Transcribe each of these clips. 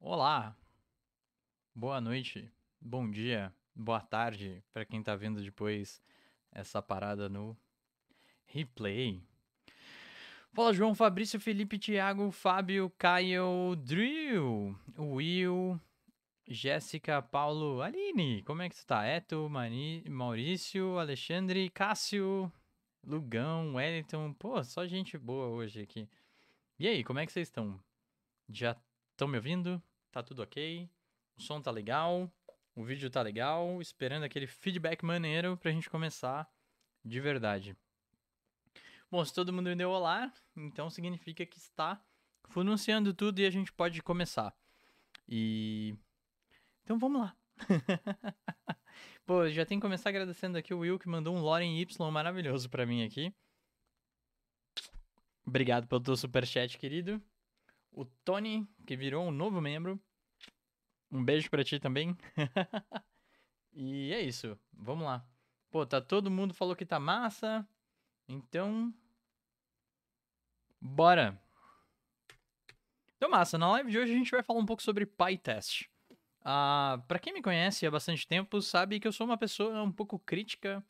Olá! Boa noite, bom dia, boa tarde para quem está vendo depois essa parada no replay. Fala João, Fabrício, Felipe, Thiago, Fábio, Caio, Drill, Will, Jéssica, Paulo, Aline, como é que tu tá? Eto, Mani, Maurício, Alexandre, Cássio, Lugão, Wellington, pô, só gente boa hoje aqui. E aí, como é que vocês estão? Já Estão me ouvindo? Tá tudo ok? O som tá legal? O vídeo tá legal? Esperando aquele feedback maneiro pra gente começar de verdade. Bom, se todo mundo me deu olá, então significa que está funcionando tudo e a gente pode começar. E. Então vamos lá. Pô, já tem que começar agradecendo aqui o Will que mandou um Loren Y maravilhoso para mim aqui. Obrigado pelo teu superchat, querido. O Tony, que virou um novo membro. Um beijo para ti também. e é isso. Vamos lá. Pô, tá todo mundo falou que tá massa. Então. Bora! Então, massa, na live de hoje a gente vai falar um pouco sobre PyTest. Ah, para quem me conhece há bastante tempo, sabe que eu sou uma pessoa um pouco crítica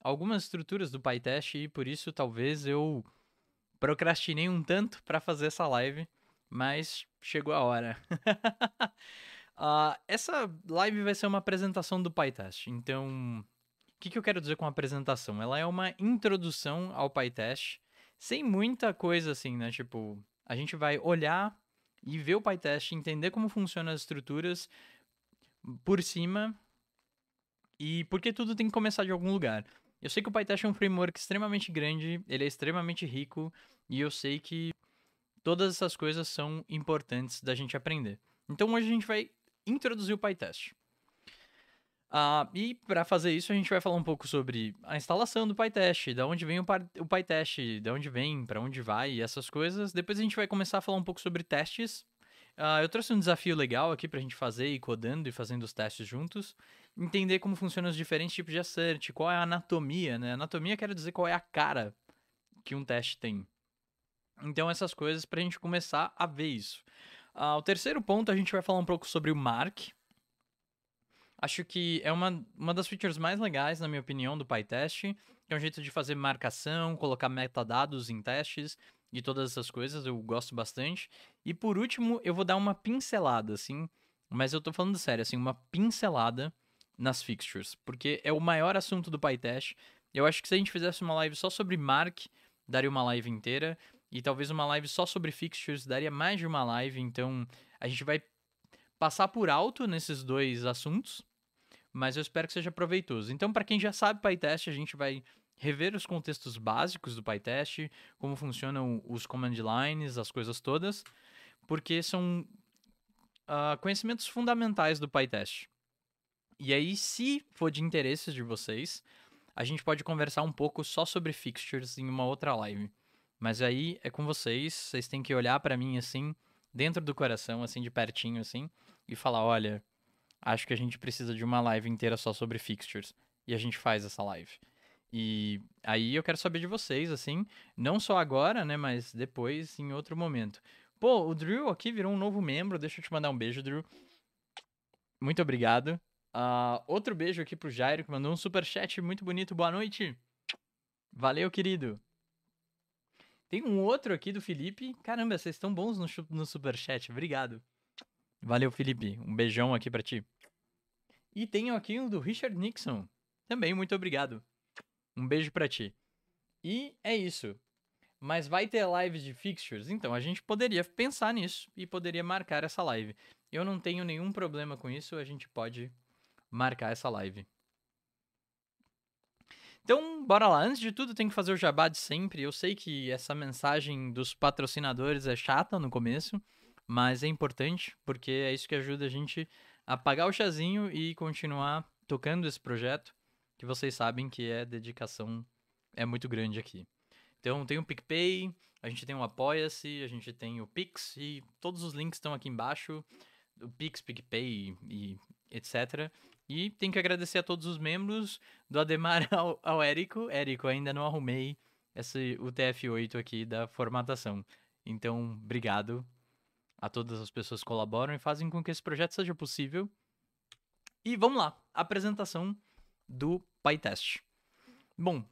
a algumas estruturas do PyTest e por isso talvez eu procrastinei um tanto para fazer essa live mas chegou a hora. uh, essa live vai ser uma apresentação do PyTest, então o que, que eu quero dizer com apresentação? Ela é uma introdução ao PyTest, sem muita coisa assim, né? Tipo, a gente vai olhar e ver o PyTest, entender como funcionam as estruturas por cima e porque tudo tem que começar de algum lugar. Eu sei que o PyTest é um framework extremamente grande, ele é extremamente rico e eu sei que Todas essas coisas são importantes da gente aprender. Então hoje a gente vai introduzir o PyTest. Uh, e para fazer isso, a gente vai falar um pouco sobre a instalação do PyTest, da onde vem o, o PyTest, da onde vem, para onde vai e essas coisas. Depois a gente vai começar a falar um pouco sobre testes. Uh, eu trouxe um desafio legal aqui para a gente fazer codando e fazendo os testes juntos. Entender como funcionam os diferentes tipos de assert, qual é a anatomia, né? Anatomia quero dizer qual é a cara que um teste tem. Então, essas coisas para a gente começar a ver isso. Ah, o terceiro ponto, a gente vai falar um pouco sobre o Mark. Acho que é uma, uma das features mais legais, na minha opinião, do PyTest. É um jeito de fazer marcação, colocar metadados em testes e todas essas coisas. Eu gosto bastante. E por último, eu vou dar uma pincelada, assim. Mas eu tô falando sério, assim, uma pincelada nas fixtures. Porque é o maior assunto do PyTest. Eu acho que se a gente fizesse uma live só sobre Mark, daria uma live inteira. E talvez uma live só sobre fixtures daria mais de uma live, então a gente vai passar por alto nesses dois assuntos, mas eu espero que seja proveitoso. Então, para quem já sabe PyTest, a gente vai rever os contextos básicos do PyTest, como funcionam os command lines, as coisas todas, porque são uh, conhecimentos fundamentais do PyTest. E aí, se for de interesse de vocês, a gente pode conversar um pouco só sobre fixtures em uma outra live. Mas aí é com vocês, vocês têm que olhar para mim assim, dentro do coração, assim, de pertinho, assim, e falar: olha, acho que a gente precisa de uma live inteira só sobre fixtures. E a gente faz essa live. E aí eu quero saber de vocês, assim, não só agora, né, mas depois, em outro momento. Pô, o Drew aqui virou um novo membro, deixa eu te mandar um beijo, Drew. Muito obrigado. Uh, outro beijo aqui pro Jairo, que mandou um super chat muito bonito. Boa noite. Valeu, querido. Tem um outro aqui do Felipe. Caramba, vocês estão bons no, no superchat. Obrigado. Valeu, Felipe. Um beijão aqui para ti. E tenho aqui um do Richard Nixon. Também, muito obrigado. Um beijo para ti. E é isso. Mas vai ter live de fixtures? Então, a gente poderia pensar nisso e poderia marcar essa live. Eu não tenho nenhum problema com isso, a gente pode marcar essa live. Então, bora lá. Antes de tudo, tem que fazer o jabá de sempre. Eu sei que essa mensagem dos patrocinadores é chata no começo, mas é importante porque é isso que ajuda a gente a pagar o chazinho e continuar tocando esse projeto, que vocês sabem que é dedicação é muito grande aqui. Então, tem o PicPay, a gente tem o Apoia-se, a gente tem o Pix e todos os links estão aqui embaixo, o Pix, PicPay e etc. E tem que agradecer a todos os membros, do Ademar ao, ao Érico. Érico, ainda não arrumei esse UTF-8 aqui da formatação. Então, obrigado a todas as pessoas que colaboram e fazem com que esse projeto seja possível. E vamos lá, apresentação do PyTest. Bom,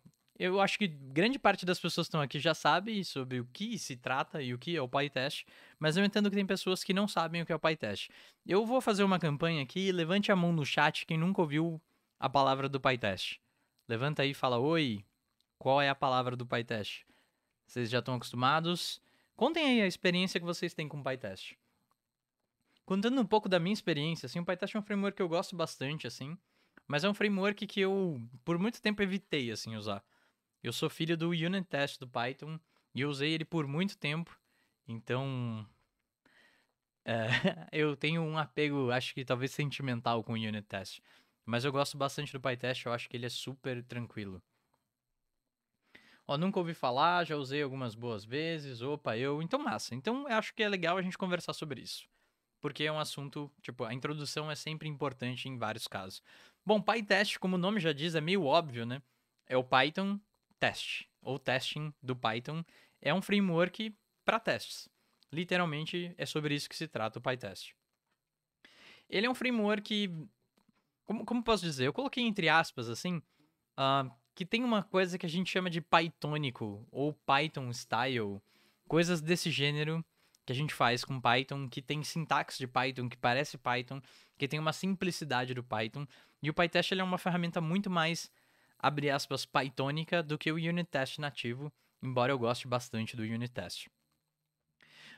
eu acho que grande parte das pessoas que estão aqui já sabe sobre o que se trata e o que é o PyTest, mas eu entendo que tem pessoas que não sabem o que é o PyTest. Eu vou fazer uma campanha aqui, levante a mão no chat quem nunca ouviu a palavra do PyTest. Levanta aí e fala: Oi, qual é a palavra do PyTest? Vocês já estão acostumados? Contem aí a experiência que vocês têm com o PyTest. Contando um pouco da minha experiência, assim, o PyTest é um framework que eu gosto bastante, assim, mas é um framework que eu, por muito tempo, evitei, assim, usar. Eu sou filho do unit test do Python e eu usei ele por muito tempo. Então, é, eu tenho um apego, acho que talvez sentimental com o unit test. Mas eu gosto bastante do PyTest, eu acho que ele é super tranquilo. Ó, nunca ouvi falar, já usei algumas boas vezes, opa, eu. Então, massa. Então, eu acho que é legal a gente conversar sobre isso. Porque é um assunto, tipo, a introdução é sempre importante em vários casos. Bom, PyTest, como o nome já diz, é meio óbvio, né? É o Python Test ou testing do Python, é um framework para testes. Literalmente é sobre isso que se trata o PyTest. Ele é um framework, como, como posso dizer? Eu coloquei entre aspas assim, uh, que tem uma coisa que a gente chama de Pythonico ou Python style, coisas desse gênero que a gente faz com Python, que tem sintaxe de Python, que parece Python, que tem uma simplicidade do Python. E o PyTest ele é uma ferramenta muito mais abre aspas, Pythonica do que o unit test nativo, embora eu goste bastante do unit test.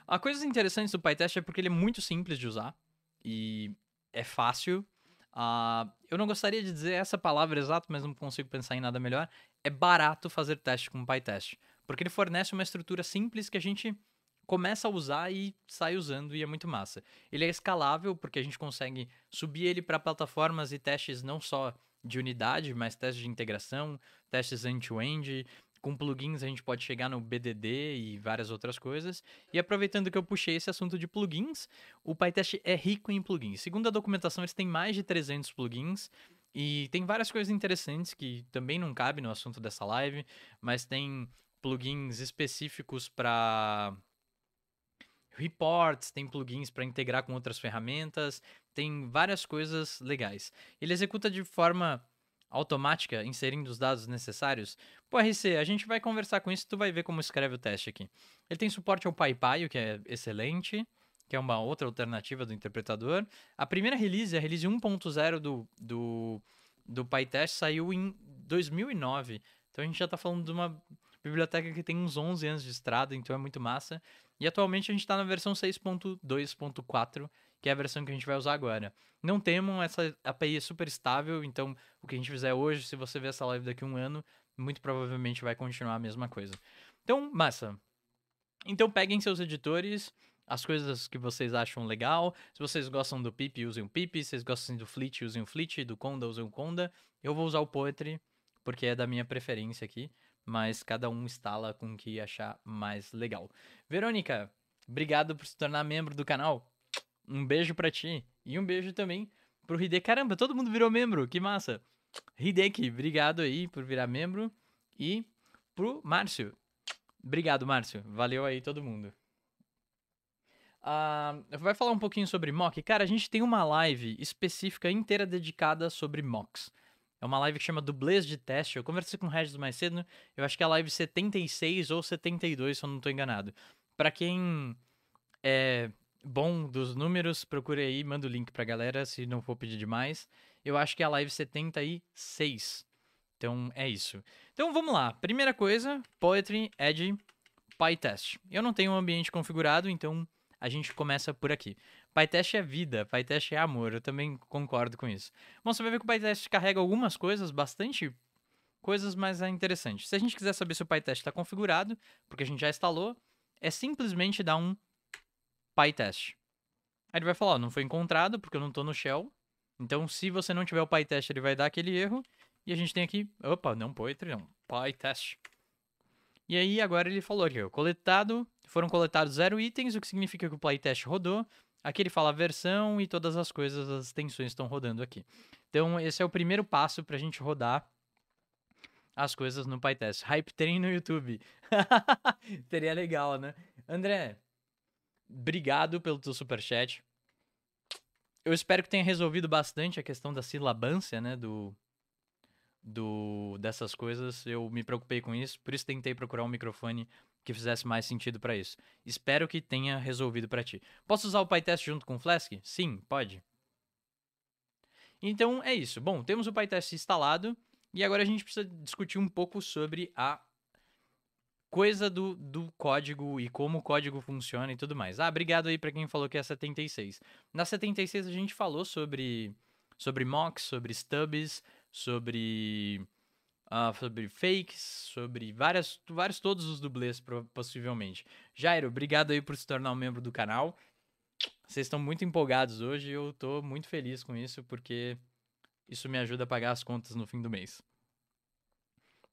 A coisa interessante do PyTest é porque ele é muito simples de usar e é fácil. Uh, eu não gostaria de dizer essa palavra exata, mas não consigo pensar em nada melhor. É barato fazer teste com o PyTest, porque ele fornece uma estrutura simples que a gente começa a usar e sai usando e é muito massa. Ele é escalável porque a gente consegue subir ele para plataformas e testes não só de unidade, mas testes de integração, testes end-to-end, com plugins a gente pode chegar no BDD e várias outras coisas. E aproveitando que eu puxei esse assunto de plugins, o PyTest é rico em plugins. Segundo a documentação, eles têm mais de 300 plugins e tem várias coisas interessantes que também não cabe no assunto dessa live, mas tem plugins específicos para reports, tem plugins para integrar com outras ferramentas, tem várias coisas legais. Ele executa de forma automática, inserindo os dados necessários. Pô, RC, a gente vai conversar com isso, tu vai ver como escreve o teste aqui. Ele tem suporte ao PyPy, o que é excelente, que é uma outra alternativa do interpretador. A primeira release, a release 1.0 do, do, do PyTest, saiu em 2009. Então a gente já está falando de uma biblioteca que tem uns 11 anos de estrada, então é muito massa. E atualmente a gente está na versão 6.2.4, que é a versão que a gente vai usar agora. Não temam, essa API é super estável, então o que a gente fizer hoje, se você ver essa live daqui a um ano, muito provavelmente vai continuar a mesma coisa. Então, massa. Então peguem seus editores, as coisas que vocês acham legal. Se vocês gostam do Pip, usem o Pip. Se vocês gostam do Flit, usem o Flit. Do Conda, usem o Conda. Eu vou usar o Poetry, porque é da minha preferência aqui. Mas cada um instala com o que achar mais legal. Verônica, obrigado por se tornar membro do canal. Um beijo para ti. E um beijo também pro Hideki. Caramba, todo mundo virou membro, que massa. Hideki, obrigado aí por virar membro. E pro Márcio. Obrigado, Márcio. Valeu aí todo mundo. Uh, vai falar um pouquinho sobre mock. Cara, a gente tem uma live específica inteira dedicada sobre mocks. É uma live que chama Dublês de Teste. Eu conversei com o Regis mais cedo. Eu acho que é a live 76 ou 72, se eu não estou enganado. Para quem é, bom dos números, procure aí, manda o link pra galera, se não for pedir demais. Eu acho que é a live 76. Então é isso. Então vamos lá. Primeira coisa, Poetry Edge é PyTest. Eu não tenho um ambiente configurado, então a gente começa por aqui. PyTest é vida, PyTest é amor, eu também concordo com isso. Bom, você vai ver que o PyTest carrega algumas coisas, bastante coisas, mas é interessante. Se a gente quiser saber se o PyTest está configurado, porque a gente já instalou, é simplesmente dar um PyTest. Aí ele vai falar, ó, não foi encontrado porque eu não tô no shell. Então, se você não tiver o PyTest, ele vai dar aquele erro. E a gente tem aqui, opa, não Poetry, não, PyTest. E aí, agora ele falou aqui, ó, coletado, foram coletados zero itens, o que significa que o PyTest rodou. Aqui ele fala a versão e todas as coisas, as extensões estão rodando aqui. Então, esse é o primeiro passo para a gente rodar as coisas no PyTest. Hype Train no YouTube. Seria legal, né? André, Obrigado pelo teu superchat. Eu espero que tenha resolvido bastante a questão da silabância, né? Do, do dessas coisas. Eu me preocupei com isso, por isso tentei procurar um microfone que fizesse mais sentido para isso. Espero que tenha resolvido para ti. Posso usar o PyTest junto com o Flask? Sim, pode. Então é isso. Bom, temos o PyTest instalado e agora a gente precisa discutir um pouco sobre a coisa do, do código e como o código funciona e tudo mais. Ah, obrigado aí para quem falou que é 76. Na 76 a gente falou sobre sobre mocks, sobre stubs, sobre uh, sobre fakes, sobre várias, vários todos os dublês possivelmente. Jairo, obrigado aí por se tornar um membro do canal. Vocês estão muito empolgados hoje e eu tô muito feliz com isso porque isso me ajuda a pagar as contas no fim do mês.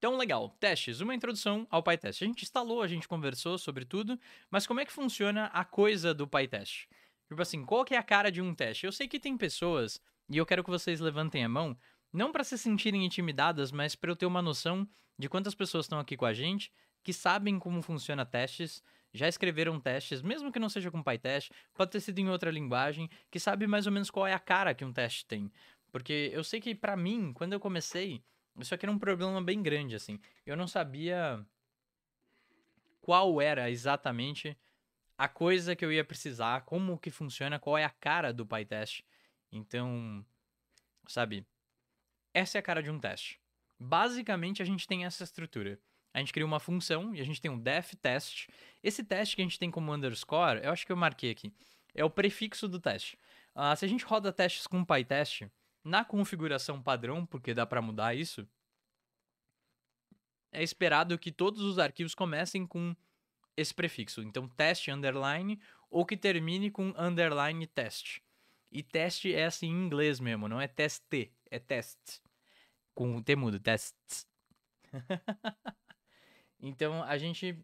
Então, legal. Testes, uma introdução ao PyTest. A gente instalou, a gente conversou sobre tudo, mas como é que funciona a coisa do PyTest? Tipo assim, qual que é a cara de um teste? Eu sei que tem pessoas, e eu quero que vocês levantem a mão, não para se sentirem intimidadas, mas para eu ter uma noção de quantas pessoas estão aqui com a gente, que sabem como funciona testes, já escreveram testes, mesmo que não seja com PyTest, pode ter sido em outra linguagem, que sabe mais ou menos qual é a cara que um teste tem. Porque eu sei que para mim, quando eu comecei, isso aqui era um problema bem grande, assim. Eu não sabia qual era exatamente a coisa que eu ia precisar, como que funciona, qual é a cara do PyTest. Então, sabe, essa é a cara de um teste. Basicamente, a gente tem essa estrutura. A gente cria uma função e a gente tem um def test. Esse teste que a gente tem como underscore, eu acho que eu marquei aqui, é o prefixo do teste. Uh, se a gente roda testes com PyTest, na configuração padrão, porque dá para mudar isso, é esperado que todos os arquivos comecem com esse prefixo. Então, teste underline ou que termine com underline test. E test é assim em inglês mesmo, não é teste, é test. Com o T mudo, test. então, a gente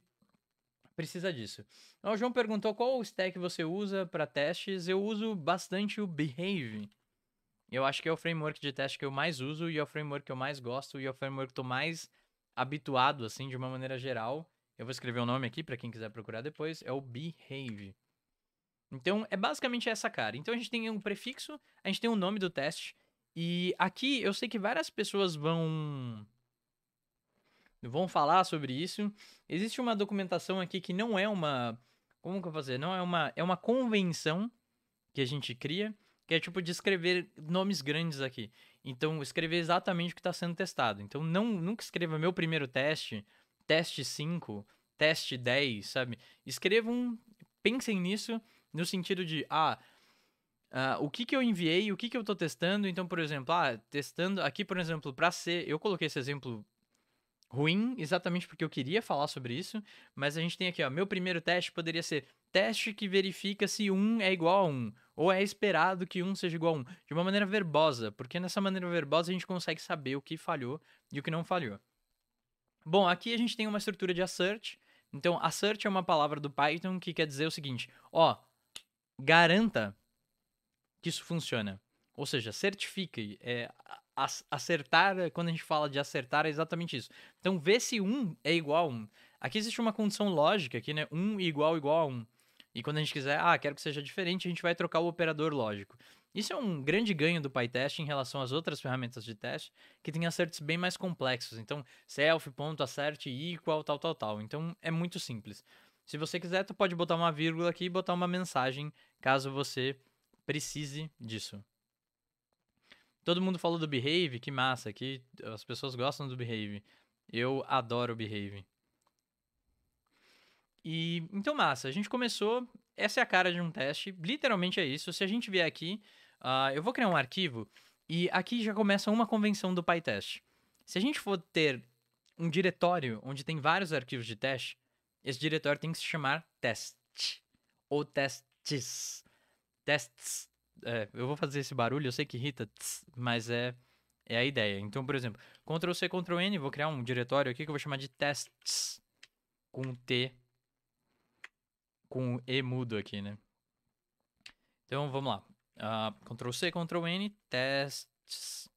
precisa disso. o João perguntou qual stack você usa para testes. Eu uso bastante o Behave, eu acho que é o framework de teste que eu mais uso e é o framework que eu mais gosto e é o framework que eu tô mais habituado, assim, de uma maneira geral. Eu vou escrever o um nome aqui para quem quiser procurar depois. É o Behave. Então, é basicamente essa cara. Então, a gente tem um prefixo, a gente tem o um nome do teste. E aqui eu sei que várias pessoas vão. vão falar sobre isso. Existe uma documentação aqui que não é uma. Como que eu vou fazer? Não é uma. É uma convenção que a gente cria que é tipo de escrever nomes grandes aqui. Então, escrever exatamente o que está sendo testado. Então, não, nunca escreva meu primeiro teste, teste 5, teste 10, sabe? Escrevam, pensem nisso no sentido de, ah, Uh, o que, que eu enviei, o que, que eu estou testando. Então, por exemplo, ah, testando aqui, por exemplo, para ser, eu coloquei esse exemplo ruim exatamente porque eu queria falar sobre isso, mas a gente tem aqui, ó, meu primeiro teste poderia ser teste que verifica se 1 é igual a 1 ou é esperado que um seja igual a um, de uma maneira verbosa, porque nessa maneira verbosa a gente consegue saber o que falhou e o que não falhou. Bom, aqui a gente tem uma estrutura de assert. Então, assert é uma palavra do Python que quer dizer o seguinte: ó, garanta que isso funciona. Ou seja, certifique. É, acertar, quando a gente fala de acertar, é exatamente isso. Então, vê se 1 um é igual a 1. Um. Aqui existe uma condição lógica aqui, né? 1 um igual igual a 1. Um. E quando a gente quiser, ah, quero que seja diferente, a gente vai trocar o operador lógico. Isso é um grande ganho do PyTest em relação às outras ferramentas de teste, que tem acertos bem mais complexos. Então, self, ponto, assert equal, tal, tal, tal. Então, é muito simples. Se você quiser, tu pode botar uma vírgula aqui e botar uma mensagem, caso você precise disso. Todo mundo falou do Behave, que massa, que as pessoas gostam do Behave. Eu adoro o Behave. E então, massa, a gente começou. Essa é a cara de um teste. Literalmente é isso. Se a gente vier aqui, uh, eu vou criar um arquivo e aqui já começa uma convenção do PyTest. Se a gente for ter um diretório onde tem vários arquivos de teste, esse diretório tem que se chamar test ou testes. Tests. É, eu vou fazer esse barulho, eu sei que irrita, tss, mas é, é a ideia. Então, por exemplo, Ctrl C, Ctrl N, vou criar um diretório aqui que eu vou chamar de tests com T com E mudo aqui, né? Então vamos lá. Uh, Ctrl C, Ctrl N, tests.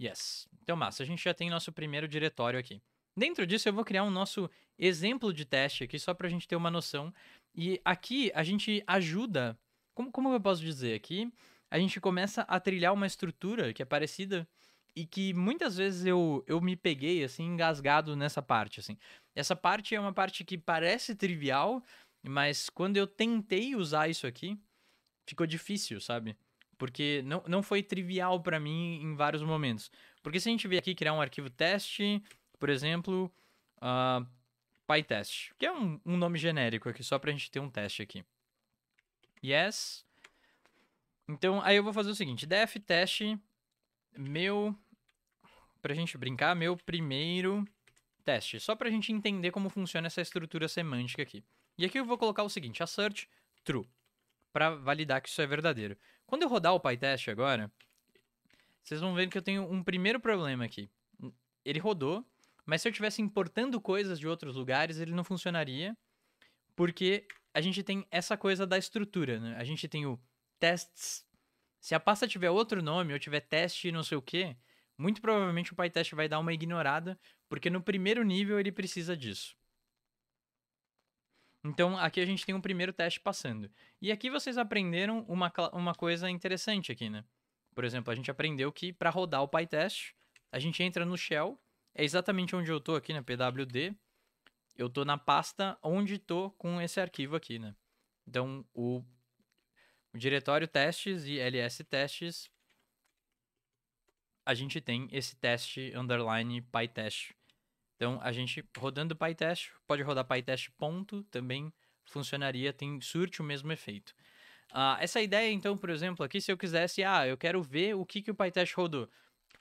Yes. Então, massa, a gente já tem nosso primeiro diretório aqui. Dentro disso, eu vou criar um nosso exemplo de teste aqui, só para a gente ter uma noção. E aqui a gente ajuda. Como, como eu posso dizer aqui? A gente começa a trilhar uma estrutura que é parecida e que muitas vezes eu, eu me peguei, assim, engasgado nessa parte, assim. Essa parte é uma parte que parece trivial, mas quando eu tentei usar isso aqui, ficou difícil, sabe? Porque não, não foi trivial para mim em vários momentos. Porque se a gente vier aqui criar um arquivo teste, por exemplo, uh, PyTest, que é um, um nome genérico aqui, só pra gente ter um teste aqui. Yes. Então, aí eu vou fazer o seguinte, def teste meu pra gente brincar, meu primeiro teste, só pra gente entender como funciona essa estrutura semântica aqui. E aqui eu vou colocar o seguinte, assert true, para validar que isso é verdadeiro. Quando eu rodar o PyTest agora, vocês vão ver que eu tenho um primeiro problema aqui. Ele rodou, mas se eu estivesse importando coisas de outros lugares, ele não funcionaria, porque a gente tem essa coisa da estrutura, né? A gente tem o tests. Se a pasta tiver outro nome ou tiver teste não sei o quê, muito provavelmente o PyTest vai dar uma ignorada, porque no primeiro nível ele precisa disso. Então, aqui a gente tem um primeiro teste passando. E aqui vocês aprenderam uma, uma coisa interessante aqui, né? Por exemplo, a gente aprendeu que para rodar o PyTest, a gente entra no shell, é exatamente onde eu estou aqui, né? pwd. Eu estou na pasta onde estou com esse arquivo aqui, né? Então, o, o diretório testes e ls testes a gente tem esse teste underline PyTest. Então, a gente rodando PyTest, pode rodar PyTest ponto, também funcionaria, tem surte o mesmo efeito. Uh, essa ideia, então, por exemplo, aqui, se eu quisesse, ah, eu quero ver o que, que o PyTest rodou.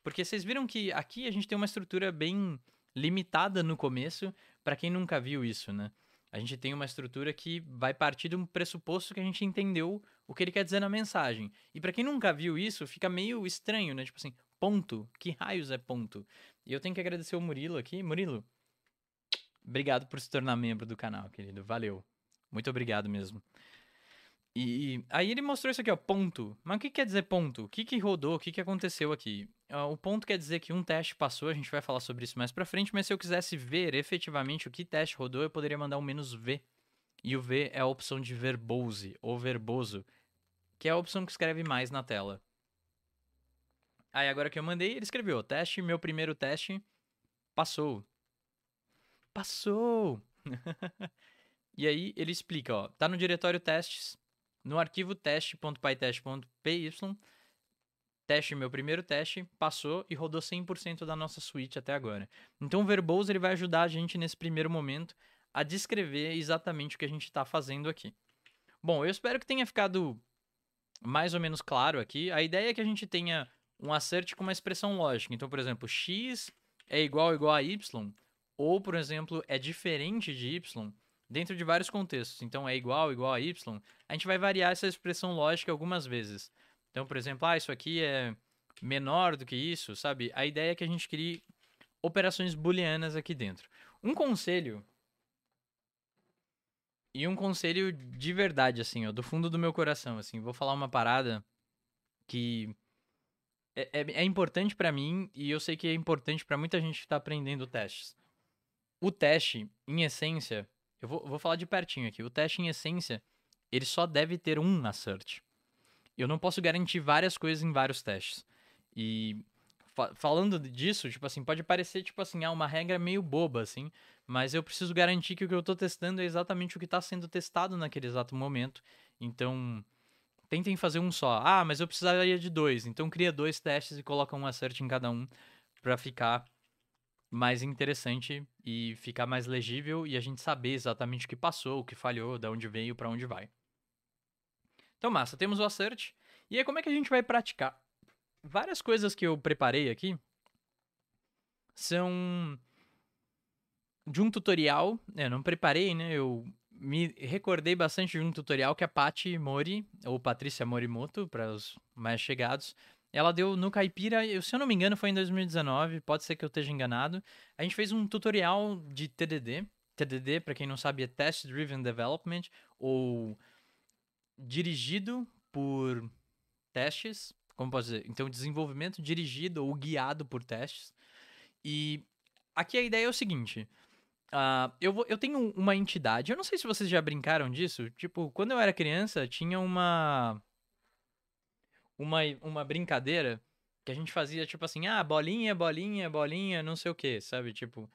Porque vocês viram que aqui a gente tem uma estrutura bem limitada no começo, para quem nunca viu isso, né? A gente tem uma estrutura que vai partir de um pressuposto que a gente entendeu o que ele quer dizer na mensagem. E para quem nunca viu isso, fica meio estranho, né? Tipo assim, ponto? Que raios é ponto? E eu tenho que agradecer o Murilo aqui. Murilo, obrigado por se tornar membro do canal, querido. Valeu. Muito obrigado mesmo. E aí ele mostrou isso aqui, ó, ponto. Mas o que quer dizer ponto? O que, que rodou? O que, que aconteceu aqui? O ponto quer dizer que um teste passou, a gente vai falar sobre isso mais pra frente, mas se eu quisesse ver efetivamente o que teste rodou, eu poderia mandar um menos V. E o V é a opção de verbose, ou verboso, que é a opção que escreve mais na tela. Aí agora que eu mandei, ele escreveu: teste, meu primeiro teste, passou. Passou! e aí ele explica: ó, tá no diretório testes, no arquivo teste.pytest.py, teste, meu primeiro teste, passou e rodou 100% da nossa suite até agora. Então o Verbose ele vai ajudar a gente nesse primeiro momento a descrever exatamente o que a gente está fazendo aqui. Bom, eu espero que tenha ficado mais ou menos claro aqui. A ideia é que a gente tenha um assert com uma expressão lógica. Então, por exemplo, x é igual igual a y, ou, por exemplo, é diferente de y, dentro de vários contextos. Então, é igual igual a y. A gente vai variar essa expressão lógica algumas vezes. Então, por exemplo, ah, isso aqui é menor do que isso, sabe? A ideia é que a gente crie operações booleanas aqui dentro. Um conselho e um conselho de verdade assim, ó, do fundo do meu coração, assim, vou falar uma parada que é, é, é, importante para mim e eu sei que é importante para muita gente que tá aprendendo testes. O teste, em essência, eu vou, vou falar de pertinho aqui. O teste, em essência, ele só deve ter um assert. Eu não posso garantir várias coisas em vários testes. E fa falando disso, tipo assim, pode parecer tipo assim, ah, uma regra meio boba assim, mas eu preciso garantir que o que eu estou testando é exatamente o que está sendo testado naquele exato momento. Então, tentem fazer um só. Ah, mas eu precisaria de dois. Então cria dois testes e coloca um assert em cada um para ficar mais interessante e ficar mais legível e a gente saber exatamente o que passou, o que falhou, de onde veio, para onde vai. Então, massa, temos o assert. E aí, como é que a gente vai praticar? Várias coisas que eu preparei aqui são de um tutorial. Eu é, não preparei, né? Eu me recordei bastante de um tutorial que a Paty Mori, ou Patrícia Morimoto, para os mais chegados, ela deu no Caipira, eu, se eu não me engano foi em 2019, pode ser que eu esteja enganado. A gente fez um tutorial de TDD. TDD, para quem não sabe, é Test Driven Development, ou dirigido por testes, como posso dizer? Então, desenvolvimento dirigido ou guiado por testes. E aqui a ideia é o seguinte: Uh, eu, vou, eu tenho uma entidade, eu não sei se vocês já brincaram disso. Tipo, quando eu era criança, tinha uma. Uma, uma brincadeira que a gente fazia, tipo assim, ah, bolinha, bolinha, bolinha, não sei o que, sabe? Tipo.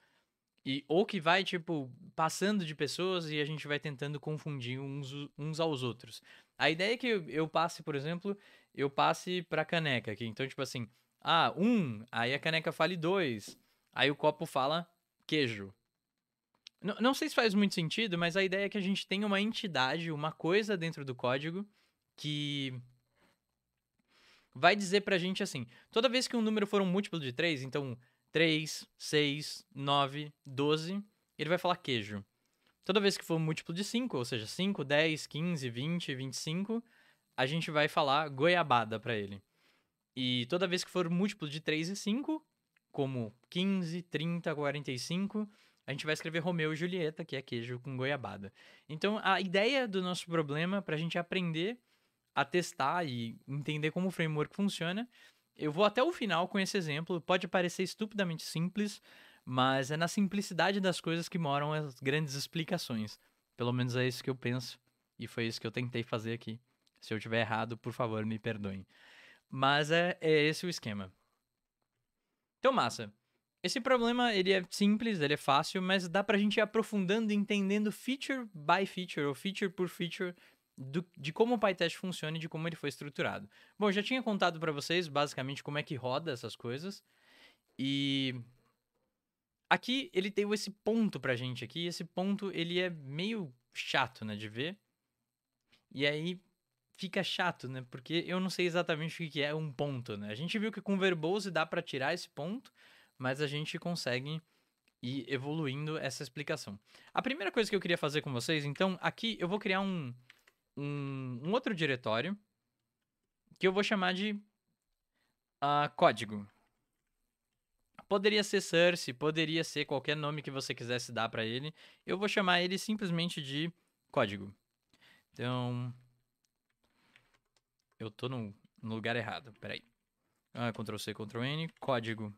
E, ou que vai, tipo, passando de pessoas e a gente vai tentando confundir uns, uns aos outros. A ideia é que eu passe, por exemplo, eu passe pra caneca aqui. Então, tipo assim, ah, um, aí a caneca fale dois, aí o copo fala queijo. Não, não sei se faz muito sentido, mas a ideia é que a gente tem uma entidade, uma coisa dentro do código que vai dizer pra gente assim: toda vez que um número for um múltiplo de 3, então 3, 6, 9, 12, ele vai falar queijo. Toda vez que for um múltiplo de 5, ou seja, 5, 10, 15, 20, 25, a gente vai falar goiabada pra ele. E toda vez que for múltiplo de 3 e 5, como 15, 30, 45, a gente vai escrever Romeu e Julieta, que é queijo com goiabada. Então, a ideia do nosso problema, para a gente aprender a testar e entender como o framework funciona, eu vou até o final com esse exemplo. Pode parecer estupidamente simples, mas é na simplicidade das coisas que moram as grandes explicações. Pelo menos é isso que eu penso, e foi isso que eu tentei fazer aqui. Se eu tiver errado, por favor, me perdoem. Mas é, é esse o esquema. Então, massa. Esse problema, ele é simples, ele é fácil, mas dá pra gente ir aprofundando, entendendo feature by feature, ou feature por feature, do, de como o PyTest funciona e de como ele foi estruturado. Bom, já tinha contado para vocês, basicamente, como é que roda essas coisas. E... Aqui, ele tem esse ponto pra gente aqui, esse ponto, ele é meio chato, né, de ver. E aí, fica chato, né? Porque eu não sei exatamente o que é um ponto, né? A gente viu que com verbose dá para tirar esse ponto, mas a gente consegue ir evoluindo essa explicação. A primeira coisa que eu queria fazer com vocês, então, aqui eu vou criar um, um, um outro diretório que eu vou chamar de uh, código. Poderia ser source, poderia ser qualquer nome que você quisesse dar para ele. Eu vou chamar ele simplesmente de código. Então, eu tô no lugar errado, peraí. Ah, Ctrl C, Ctrl N, código.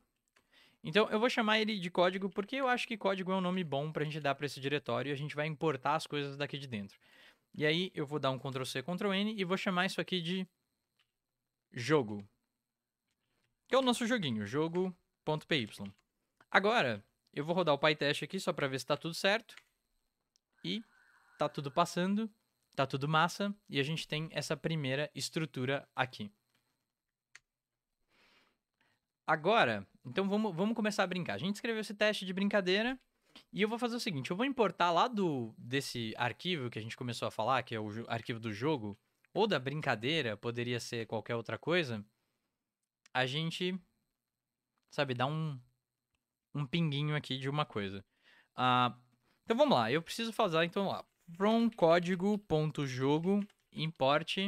Então, eu vou chamar ele de código porque eu acho que código é um nome bom para a gente dar para esse diretório e a gente vai importar as coisas daqui de dentro. E aí, eu vou dar um Ctrl C, Ctrl N e vou chamar isso aqui de jogo. Que é o nosso joguinho, jogo.py. Agora, eu vou rodar o PyTest aqui só para ver se está tudo certo. E tá tudo passando, tá tudo massa, e a gente tem essa primeira estrutura aqui. Agora, então vamos, vamos começar a brincar. A gente escreveu esse teste de brincadeira e eu vou fazer o seguinte: eu vou importar lá do desse arquivo que a gente começou a falar, que é o arquivo do jogo, ou da brincadeira, poderia ser qualquer outra coisa. A gente, sabe, dá um, um pinguinho aqui de uma coisa. Ah, então vamos lá, eu preciso fazer, então lá, from código.jogo import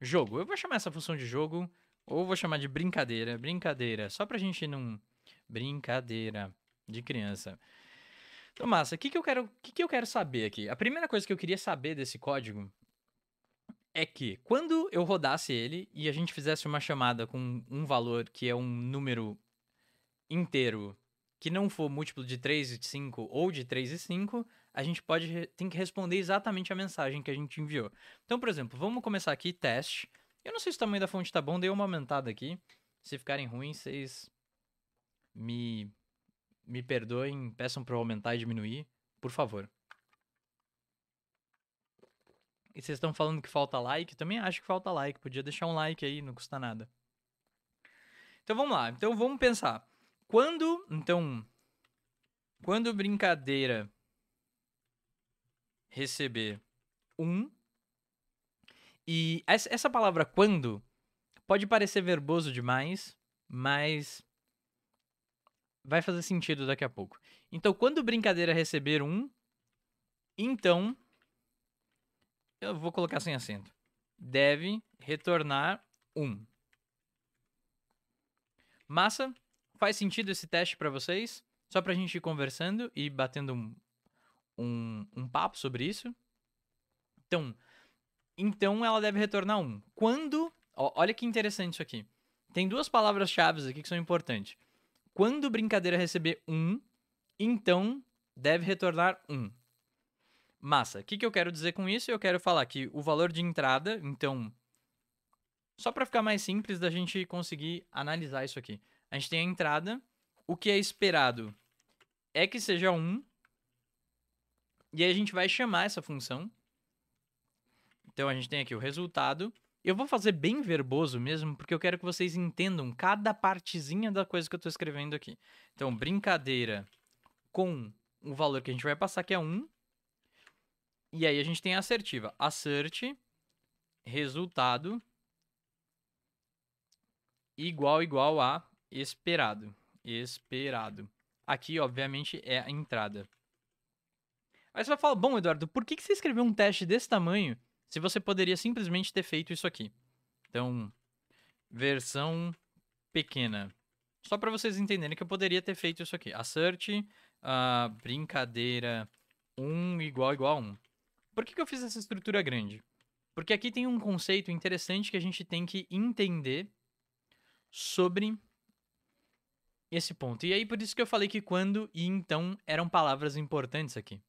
jogo. Eu vou chamar essa função de jogo ou vou chamar de brincadeira, brincadeira, só pra gente não. Brincadeira de criança. Então, massa, o que, que, eu quero, que, que eu quero saber aqui? A primeira coisa que eu queria saber desse código é que quando eu rodasse ele e a gente fizesse uma chamada com um valor que é um número inteiro que não for múltiplo de 3 e 5 ou de 3 e 5, a gente pode tem que responder exatamente a mensagem que a gente enviou. Então, por exemplo, vamos começar aqui teste eu não sei se o tamanho da fonte tá bom, dei uma aumentada aqui. Se ficarem ruins, vocês me me perdoem, peçam para aumentar e diminuir, por favor. E vocês estão falando que falta like, também acho que falta like, podia deixar um like aí, não custa nada. Então vamos lá, então vamos pensar. Quando, então, quando brincadeira receber um e essa palavra quando pode parecer verboso demais, mas vai fazer sentido daqui a pouco. Então, quando brincadeira receber um, então eu vou colocar sem acento. Deve retornar um. Massa, faz sentido esse teste para vocês? Só pra gente ir conversando e batendo um, um, um papo sobre isso. Então, então ela deve retornar um. Quando. Ó, olha que interessante isso aqui. Tem duas palavras-chave aqui que são importantes. Quando brincadeira receber um, então deve retornar um. Massa. O que, que eu quero dizer com isso? Eu quero falar que o valor de entrada, então. Só para ficar mais simples da gente conseguir analisar isso aqui. A gente tem a entrada. O que é esperado é que seja um. E aí a gente vai chamar essa função então a gente tem aqui o resultado. Eu vou fazer bem verboso mesmo, porque eu quero que vocês entendam cada partezinha da coisa que eu estou escrevendo aqui. Então, brincadeira com o valor que a gente vai passar, que é 1. E aí a gente tem a assertiva. Assert, resultado, igual, igual a esperado. Esperado. Aqui, obviamente, é a entrada. Aí você vai falar, bom, Eduardo, por que, que você escreveu um teste desse tamanho se você poderia simplesmente ter feito isso aqui. Então, versão pequena. Só para vocês entenderem que eu poderia ter feito isso aqui. Assert, uh, brincadeira 1 igual igual a 1. Por que, que eu fiz essa estrutura grande? Porque aqui tem um conceito interessante que a gente tem que entender sobre esse ponto. E aí, por isso que eu falei que quando e então eram palavras importantes aqui.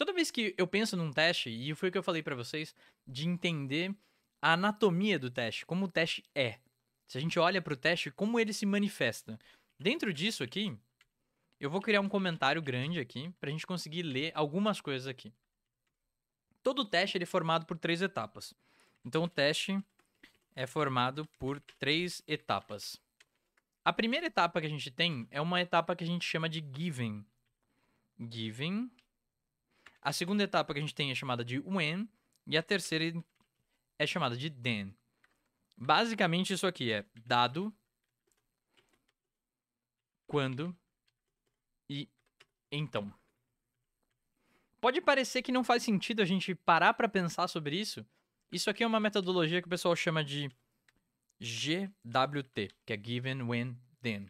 Toda vez que eu penso num teste, e foi o que eu falei para vocês, de entender a anatomia do teste, como o teste é. Se a gente olha para o teste, como ele se manifesta. Dentro disso aqui, eu vou criar um comentário grande aqui para a gente conseguir ler algumas coisas aqui. Todo teste ele é formado por três etapas. Então o teste é formado por três etapas. A primeira etapa que a gente tem é uma etapa que a gente chama de given. Given a segunda etapa que a gente tem é chamada de when e a terceira é chamada de then. Basicamente isso aqui é dado quando e então. Pode parecer que não faz sentido a gente parar para pensar sobre isso. Isso aqui é uma metodologia que o pessoal chama de GWT, que é given, when, then.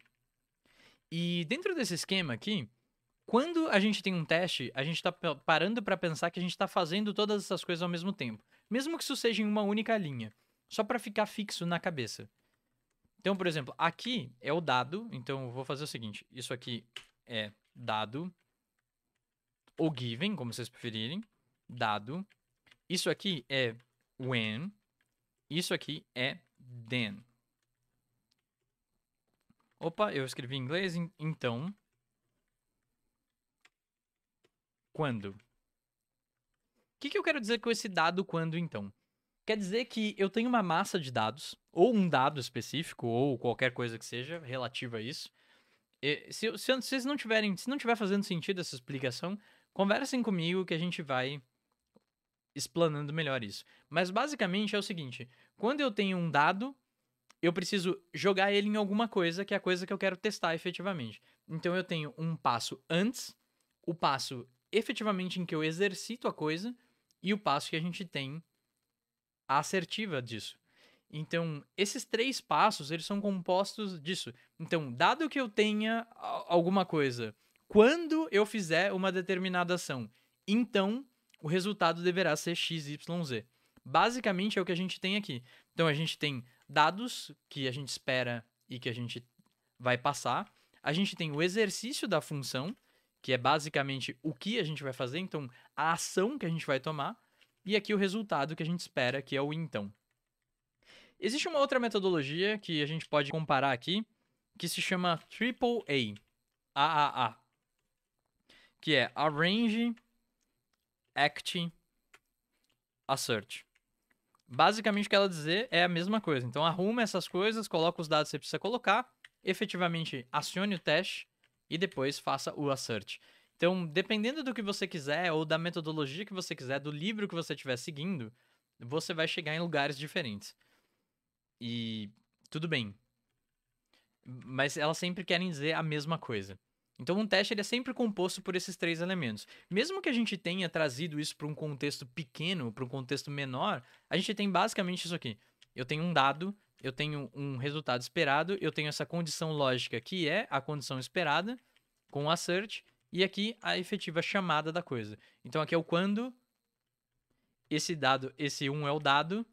E dentro desse esquema aqui, quando a gente tem um teste, a gente está parando para pensar que a gente está fazendo todas essas coisas ao mesmo tempo. Mesmo que isso seja em uma única linha, só para ficar fixo na cabeça. Então, por exemplo, aqui é o dado, então eu vou fazer o seguinte, isso aqui é dado, ou given, como vocês preferirem, dado. Isso aqui é when, isso aqui é then. Opa, eu escrevi em inglês, então quando? O que, que eu quero dizer com esse dado quando, então? Quer dizer que eu tenho uma massa de dados, ou um dado específico, ou qualquer coisa que seja relativa a isso. E, se, se, vocês não tiverem, se não tiver fazendo sentido essa explicação, conversem comigo que a gente vai explanando melhor isso. Mas basicamente é o seguinte: quando eu tenho um dado, eu preciso jogar ele em alguma coisa que é a coisa que eu quero testar efetivamente. Então eu tenho um passo antes, o passo efetivamente em que eu exercito a coisa e o passo que a gente tem a assertiva disso. Então, esses três passos, eles são compostos disso. Então, dado que eu tenha alguma coisa, quando eu fizer uma determinada ação, então o resultado deverá ser XYZ. Basicamente é o que a gente tem aqui. Então, a gente tem dados que a gente espera e que a gente vai passar. A gente tem o exercício da função, que é basicamente o que a gente vai fazer, então a ação que a gente vai tomar, e aqui o resultado que a gente espera, que é o então. Existe uma outra metodologia que a gente pode comparar aqui, que se chama Triple A, AAA, que é Arrange, Act, Assert. Basicamente o que ela dizer é a mesma coisa. Então arruma essas coisas, coloca os dados que você precisa colocar, efetivamente acione o teste e depois faça o assert. Então, dependendo do que você quiser, ou da metodologia que você quiser, do livro que você estiver seguindo, você vai chegar em lugares diferentes. E tudo bem. Mas elas sempre querem dizer a mesma coisa. Então, um teste ele é sempre composto por esses três elementos. Mesmo que a gente tenha trazido isso para um contexto pequeno, para um contexto menor, a gente tem basicamente isso aqui. Eu tenho um dado eu tenho um resultado esperado, eu tenho essa condição lógica que é a condição esperada com o assert e aqui a efetiva chamada da coisa. Então aqui é o quando esse dado, esse 1 um é o dado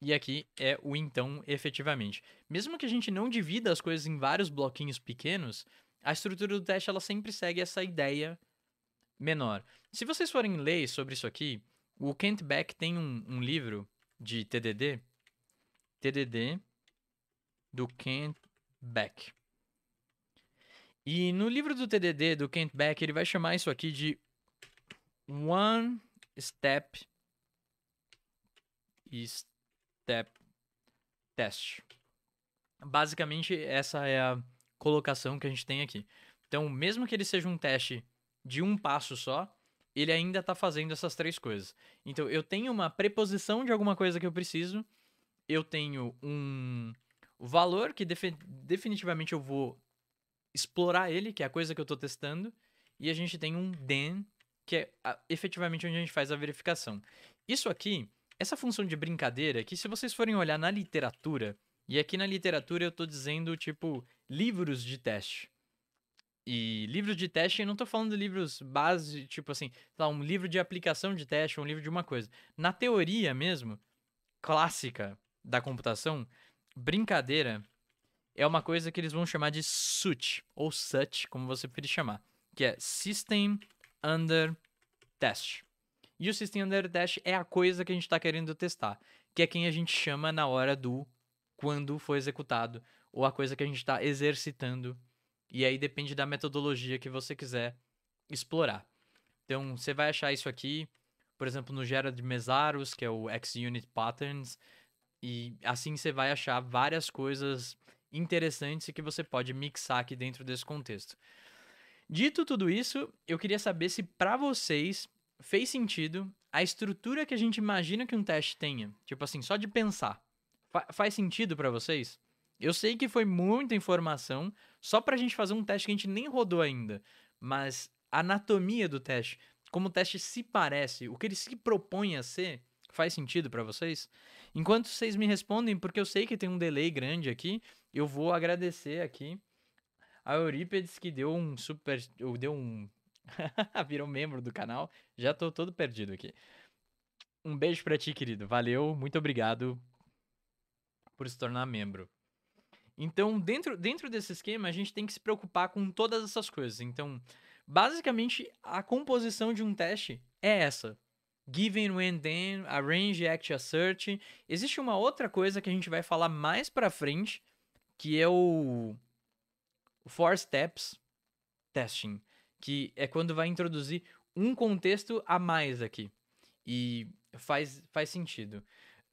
e aqui é o então efetivamente. Mesmo que a gente não divida as coisas em vários bloquinhos pequenos, a estrutura do teste ela sempre segue essa ideia menor. Se vocês forem ler sobre isso aqui, o Kent Beck tem um, um livro de TDD TDD do Kent Beck. E no livro do TDD do Kent Beck, ele vai chamar isso aqui de One Step Step Test. Basicamente, essa é a colocação que a gente tem aqui. Então, mesmo que ele seja um teste de um passo só, ele ainda está fazendo essas três coisas. Então, eu tenho uma preposição de alguma coisa que eu preciso, eu tenho um valor que defi definitivamente eu vou explorar ele, que é a coisa que eu estou testando, e a gente tem um then, que é a, efetivamente onde a gente faz a verificação. Isso aqui, essa função de brincadeira, que se vocês forem olhar na literatura, e aqui na literatura eu estou dizendo, tipo, livros de teste. E livros de teste, eu não estou falando de livros base, tipo assim, lá, um livro de aplicação de teste, um livro de uma coisa. Na teoria mesmo, clássica, da computação, brincadeira é uma coisa que eles vão chamar de SUT, ou SUT, como você preferir chamar, que é System Under Test. E o System Under Test é a coisa que a gente está querendo testar, que é quem a gente chama na hora do quando foi executado, ou a coisa que a gente está exercitando. E aí depende da metodologia que você quiser explorar. Então, você vai achar isso aqui, por exemplo, no Gerard Mesaros, que é o XUnit Patterns, e assim você vai achar várias coisas interessantes que você pode mixar aqui dentro desse contexto. Dito tudo isso, eu queria saber se para vocês fez sentido a estrutura que a gente imagina que um teste tenha. Tipo assim, só de pensar. Fa faz sentido para vocês? Eu sei que foi muita informação só pra gente fazer um teste que a gente nem rodou ainda, mas a anatomia do teste, como o teste se parece, o que ele se propõe a ser, Faz sentido para vocês? Enquanto vocês me respondem, porque eu sei que tem um delay grande aqui, eu vou agradecer aqui a Eurípedes que deu um super, ou deu um virou membro do canal. Já tô todo perdido aqui. Um beijo para ti, querido. Valeu, muito obrigado por se tornar membro. Então, dentro, dentro desse esquema, a gente tem que se preocupar com todas essas coisas. Então, basicamente, a composição de um teste é essa. Given When Then, Arrange, Act, Assert. Existe uma outra coisa que a gente vai falar mais pra frente, que é o, o Four Steps Testing, que é quando vai introduzir um contexto a mais aqui. E faz, faz sentido.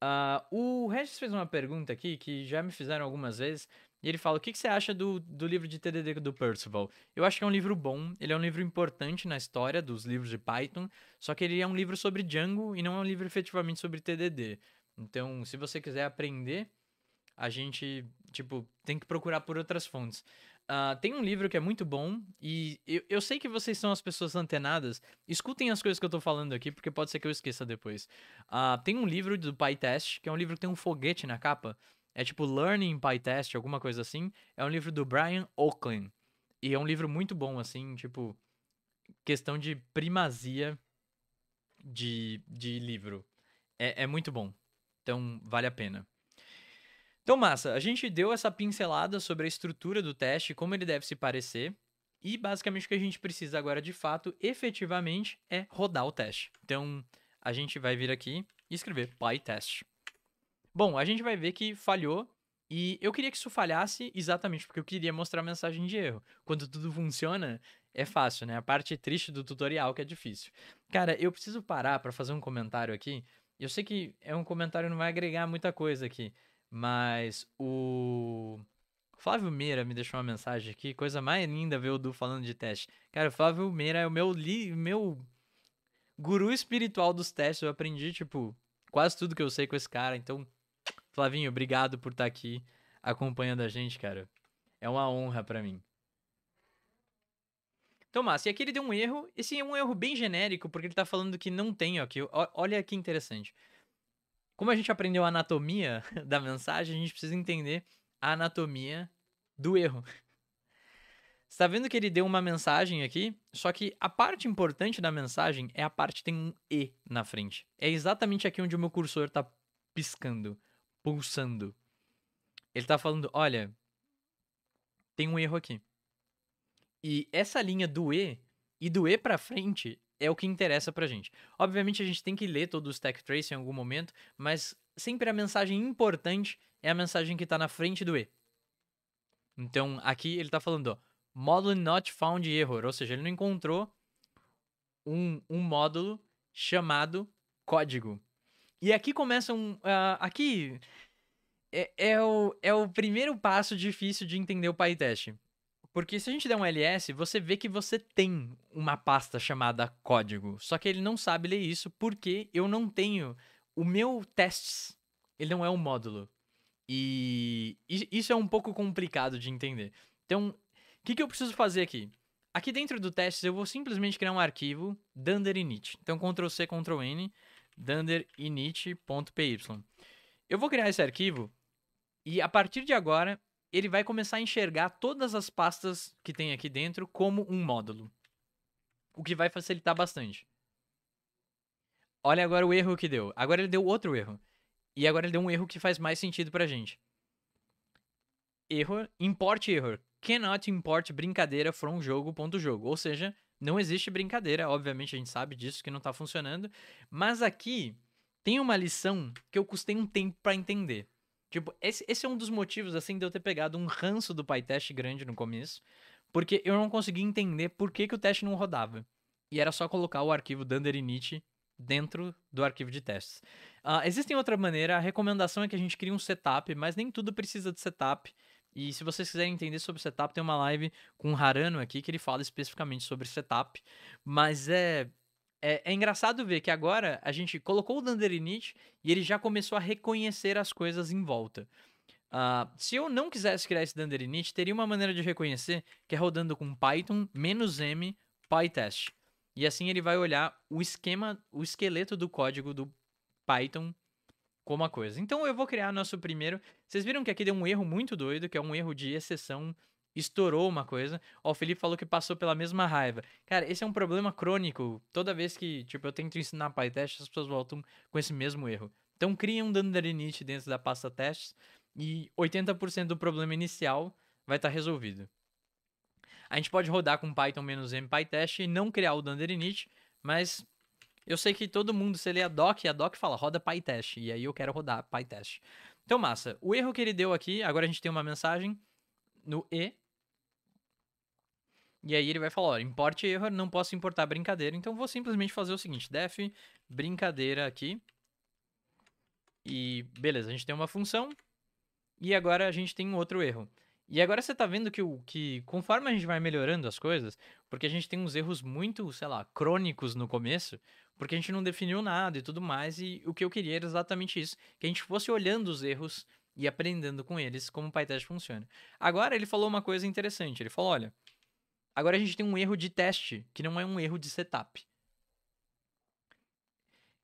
Uh, o Regis fez uma pergunta aqui que já me fizeram algumas vezes, e ele fala: O que, que você acha do, do livro de TDD do Percival? Eu acho que é um livro bom, ele é um livro importante na história dos livros de Python, só que ele é um livro sobre Django e não é um livro efetivamente sobre TDD. Então, se você quiser aprender, a gente, tipo, tem que procurar por outras fontes. Uh, tem um livro que é muito bom, e eu, eu sei que vocês são as pessoas antenadas. Escutem as coisas que eu tô falando aqui, porque pode ser que eu esqueça depois. Uh, tem um livro do PyTest, que é um livro que tem um foguete na capa. É tipo Learning by Test, alguma coisa assim. É um livro do Brian Oakland. E é um livro muito bom, assim, tipo, questão de primazia de, de livro. É, é muito bom. Então, vale a pena. Então, massa, a gente deu essa pincelada sobre a estrutura do teste, como ele deve se parecer. E basicamente o que a gente precisa agora de fato, efetivamente, é rodar o teste. Então, a gente vai vir aqui e escrever PyTest. Bom, a gente vai ver que falhou. E eu queria que isso falhasse exatamente, porque eu queria mostrar a mensagem de erro. Quando tudo funciona, é fácil, né? A parte triste do tutorial que é difícil. Cara, eu preciso parar para fazer um comentário aqui. Eu sei que é um comentário não vai agregar muita coisa aqui, mas o Flávio Meira me deixou uma mensagem aqui, coisa mais linda ver o Du falando de teste. Cara, o Flávio Meira é o meu li... meu guru espiritual dos testes. Eu aprendi tipo quase tudo que eu sei com esse cara, então Flavinho, obrigado por estar tá aqui acompanhando a gente, cara. É uma honra para mim. Tomás, e aqui ele deu um erro. Esse é um erro bem genérico, porque ele tá falando que não tem, ó, olha que interessante. Como a gente aprendeu a anatomia da mensagem, a gente precisa entender a anatomia do erro. Você tá vendo que ele deu uma mensagem aqui, só que a parte importante da mensagem é a parte que tem um E na frente. É exatamente aqui onde o meu cursor tá piscando pulsando. Ele tá falando, olha, tem um erro aqui. E essa linha do E e do E para frente é o que interessa pra gente. Obviamente a gente tem que ler todos os stack trace em algum momento, mas sempre a mensagem importante é a mensagem que tá na frente do E. Então aqui ele tá falando, ó, not found error, ou seja, ele não encontrou um, um módulo chamado código. E aqui começa um. Uh, aqui é, é, o, é o primeiro passo difícil de entender o PyTest. Porque se a gente der um ls, você vê que você tem uma pasta chamada código. Só que ele não sabe ler isso porque eu não tenho o meu testes. Ele não é um módulo. E isso é um pouco complicado de entender. Então, o que, que eu preciso fazer aqui? Aqui dentro do testes eu vou simplesmente criar um arquivo, dunder init. Então, Ctrl+C, Ctrl+N danderinit.py. Eu vou criar esse arquivo e a partir de agora ele vai começar a enxergar todas as pastas que tem aqui dentro como um módulo. O que vai facilitar bastante. Olha agora o erro que deu. Agora ele deu outro erro. E agora ele deu um erro que faz mais sentido pra gente. Error, import error. Cannot import brincadeira from jogo.jogo. Ou seja, não existe brincadeira, obviamente a gente sabe disso que não está funcionando, mas aqui tem uma lição que eu custei um tempo para entender. Tipo, esse, esse, é um dos motivos, assim, de eu ter pegado um ranço do PyTest grande no começo, porque eu não conseguia entender por que, que o teste não rodava. E era só colocar o arquivo init dentro do arquivo de testes. Uh, existem outra maneira, a recomendação é que a gente crie um setup, mas nem tudo precisa de setup. E se vocês quiserem entender sobre setup, tem uma live com o Harano aqui que ele fala especificamente sobre setup. Mas é, é, é engraçado ver que agora a gente colocou o Dunderinit e ele já começou a reconhecer as coisas em volta. Uh, se eu não quisesse criar esse Dunderinit teria uma maneira de reconhecer que é rodando com Python M PyTest. E assim ele vai olhar o esquema, o esqueleto do código do Python como a coisa. Então eu vou criar nosso primeiro. Vocês viram que aqui deu um erro muito doido, que é um erro de exceção. Estourou uma coisa. Ó, o Felipe falou que passou pela mesma raiva. Cara, esse é um problema crônico. Toda vez que, tipo, eu tento ensinar PyTest, as pessoas voltam com esse mesmo erro. Então cria um dunderinit dentro da pasta testes e 80% do problema inicial vai estar tá resolvido. A gente pode rodar com Python-m pytest e não criar o dunderinit, mas eu sei que todo mundo, se lê a doc, e a doc fala roda PyTest, e aí eu quero rodar PyTest. Então, massa, o erro que ele deu aqui, agora a gente tem uma mensagem no E. E aí ele vai falar, ó, importe erro, não posso importar brincadeira, então vou simplesmente fazer o seguinte, def brincadeira aqui. E beleza, a gente tem uma função, e agora a gente tem um outro erro. E agora você tá vendo que, o, que conforme a gente vai melhorando as coisas, porque a gente tem uns erros muito, sei lá, crônicos no começo, porque a gente não definiu nada e tudo mais, e o que eu queria era exatamente isso, que a gente fosse olhando os erros e aprendendo com eles como o PyTest funciona. Agora ele falou uma coisa interessante, ele falou, olha, agora a gente tem um erro de teste, que não é um erro de setup.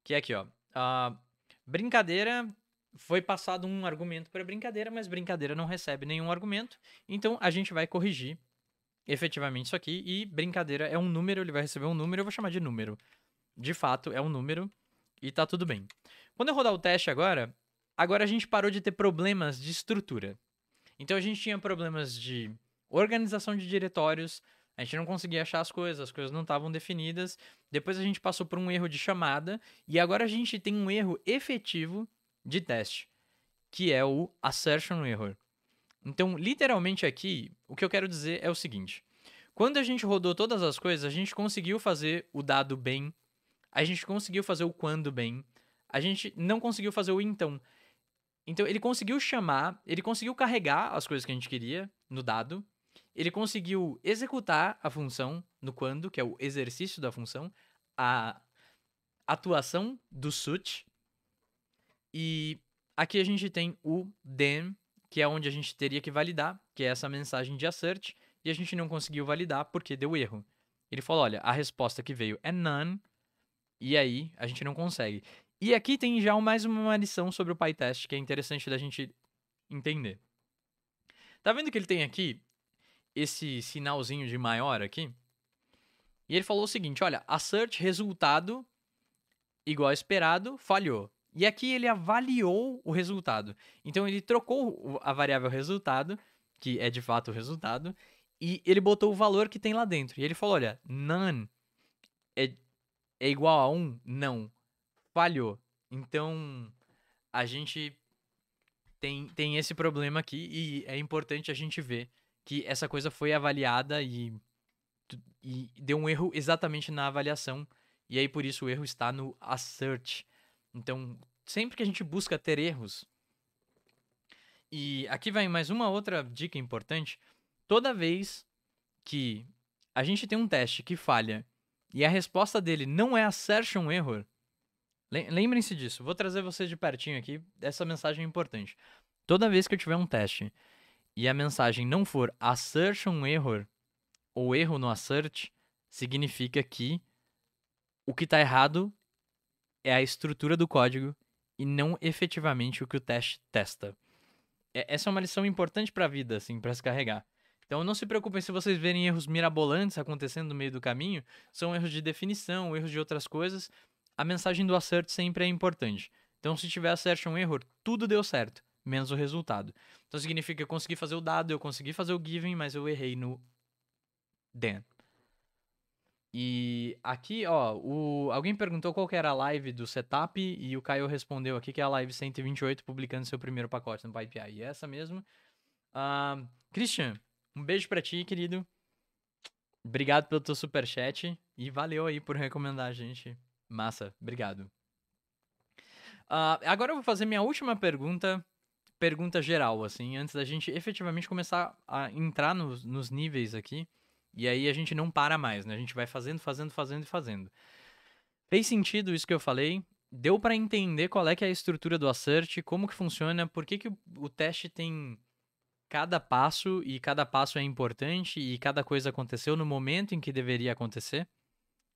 Que é aqui, ó, uh, brincadeira foi passado um argumento para brincadeira, mas brincadeira não recebe nenhum argumento. Então a gente vai corrigir efetivamente isso aqui. E brincadeira é um número, ele vai receber um número, eu vou chamar de número de fato, é um número e tá tudo bem. Quando eu rodar o teste agora, agora a gente parou de ter problemas de estrutura. Então a gente tinha problemas de organização de diretórios, a gente não conseguia achar as coisas, as coisas não estavam definidas. Depois a gente passou por um erro de chamada e agora a gente tem um erro efetivo de teste, que é o assertion error. Então, literalmente aqui, o que eu quero dizer é o seguinte: quando a gente rodou todas as coisas, a gente conseguiu fazer o dado bem a gente conseguiu fazer o quando bem. A gente não conseguiu fazer o então. Então ele conseguiu chamar, ele conseguiu carregar as coisas que a gente queria no dado. Ele conseguiu executar a função no quando, que é o exercício da função, a atuação do suit. E aqui a gente tem o then, que é onde a gente teria que validar, que é essa mensagem de assert, e a gente não conseguiu validar porque deu erro. Ele falou: olha, a resposta que veio é none, e aí, a gente não consegue. E aqui tem já mais uma lição sobre o PyTest que é interessante da gente entender. Tá vendo que ele tem aqui esse sinalzinho de maior aqui? E ele falou o seguinte, olha, a search resultado igual esperado, falhou. E aqui ele avaliou o resultado. Então ele trocou a variável resultado, que é de fato o resultado, e ele botou o valor que tem lá dentro. E ele falou, olha, none é é igual a um? Não. Falhou. Então, a gente tem, tem esse problema aqui e é importante a gente ver que essa coisa foi avaliada e, e deu um erro exatamente na avaliação. E aí, por isso, o erro está no assert. Então, sempre que a gente busca ter erros. E aqui vai mais uma outra dica importante. Toda vez que a gente tem um teste que falha e a resposta dele não é assertion error, lembrem-se disso. Vou trazer vocês de pertinho aqui. Essa mensagem é importante. Toda vez que eu tiver um teste e a mensagem não for assertion error ou erro no assert, significa que o que está errado é a estrutura do código e não efetivamente o que o teste testa. essa é uma lição importante para a vida, assim, para se carregar. Então não se preocupem se vocês verem erros mirabolantes acontecendo no meio do caminho, são erros de definição, erros de outras coisas. A mensagem do acerto sempre é importante. Então se tiver acerto um erro, tudo deu certo, menos o resultado. Então significa que eu consegui fazer o dado, eu consegui fazer o given, mas eu errei no then. E aqui, ó, o... alguém perguntou qual que era a live do setup e o Caio respondeu aqui que é a live 128 publicando seu primeiro pacote no PyPI. E é essa mesmo. Uh, Christian, um beijo para ti, querido. Obrigado pelo teu super chat e valeu aí por recomendar a gente. Massa, obrigado. Uh, agora eu vou fazer minha última pergunta, pergunta geral, assim, antes da gente efetivamente começar a entrar nos, nos níveis aqui. E aí a gente não para mais, né? A gente vai fazendo, fazendo, fazendo e fazendo. Fez sentido isso que eu falei? Deu para entender qual é que é a estrutura do assert, como que funciona, por que, que o, o teste tem cada passo e cada passo é importante e cada coisa aconteceu no momento em que deveria acontecer?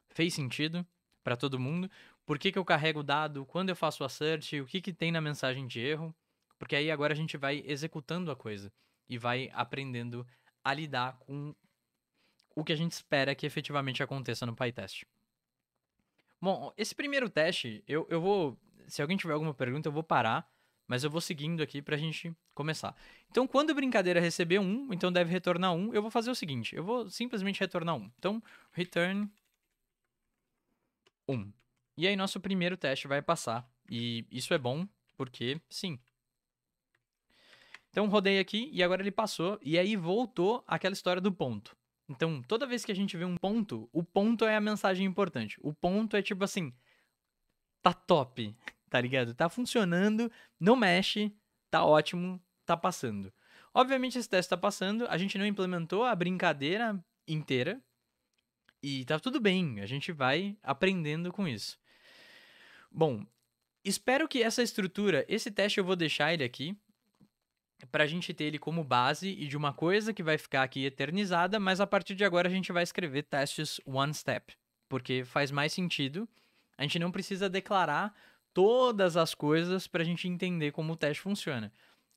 Fez sentido para todo mundo? Por que, que eu carrego o dado? Quando eu faço o assert? O que, que tem na mensagem de erro? Porque aí agora a gente vai executando a coisa e vai aprendendo a lidar com o que a gente espera que efetivamente aconteça no PyTest. Bom, esse primeiro teste, eu, eu vou. Se alguém tiver alguma pergunta, eu vou parar mas eu vou seguindo aqui pra gente começar. Então, quando a brincadeira receber 1, então deve retornar 1, eu vou fazer o seguinte, eu vou simplesmente retornar 1. Então, return 1. E aí nosso primeiro teste vai passar. E isso é bom, porque sim. Então, rodei aqui e agora ele passou. E aí voltou aquela história do ponto. Então, toda vez que a gente vê um ponto, o ponto é a mensagem importante. O ponto é tipo assim, tá top tá ligado? Tá funcionando, não mexe, tá ótimo, tá passando. Obviamente esse teste tá passando, a gente não implementou a brincadeira inteira e tá tudo bem, a gente vai aprendendo com isso. Bom, espero que essa estrutura, esse teste eu vou deixar ele aqui para a gente ter ele como base e de uma coisa que vai ficar aqui eternizada, mas a partir de agora a gente vai escrever testes one step, porque faz mais sentido. A gente não precisa declarar todas as coisas para a gente entender como o teste funciona.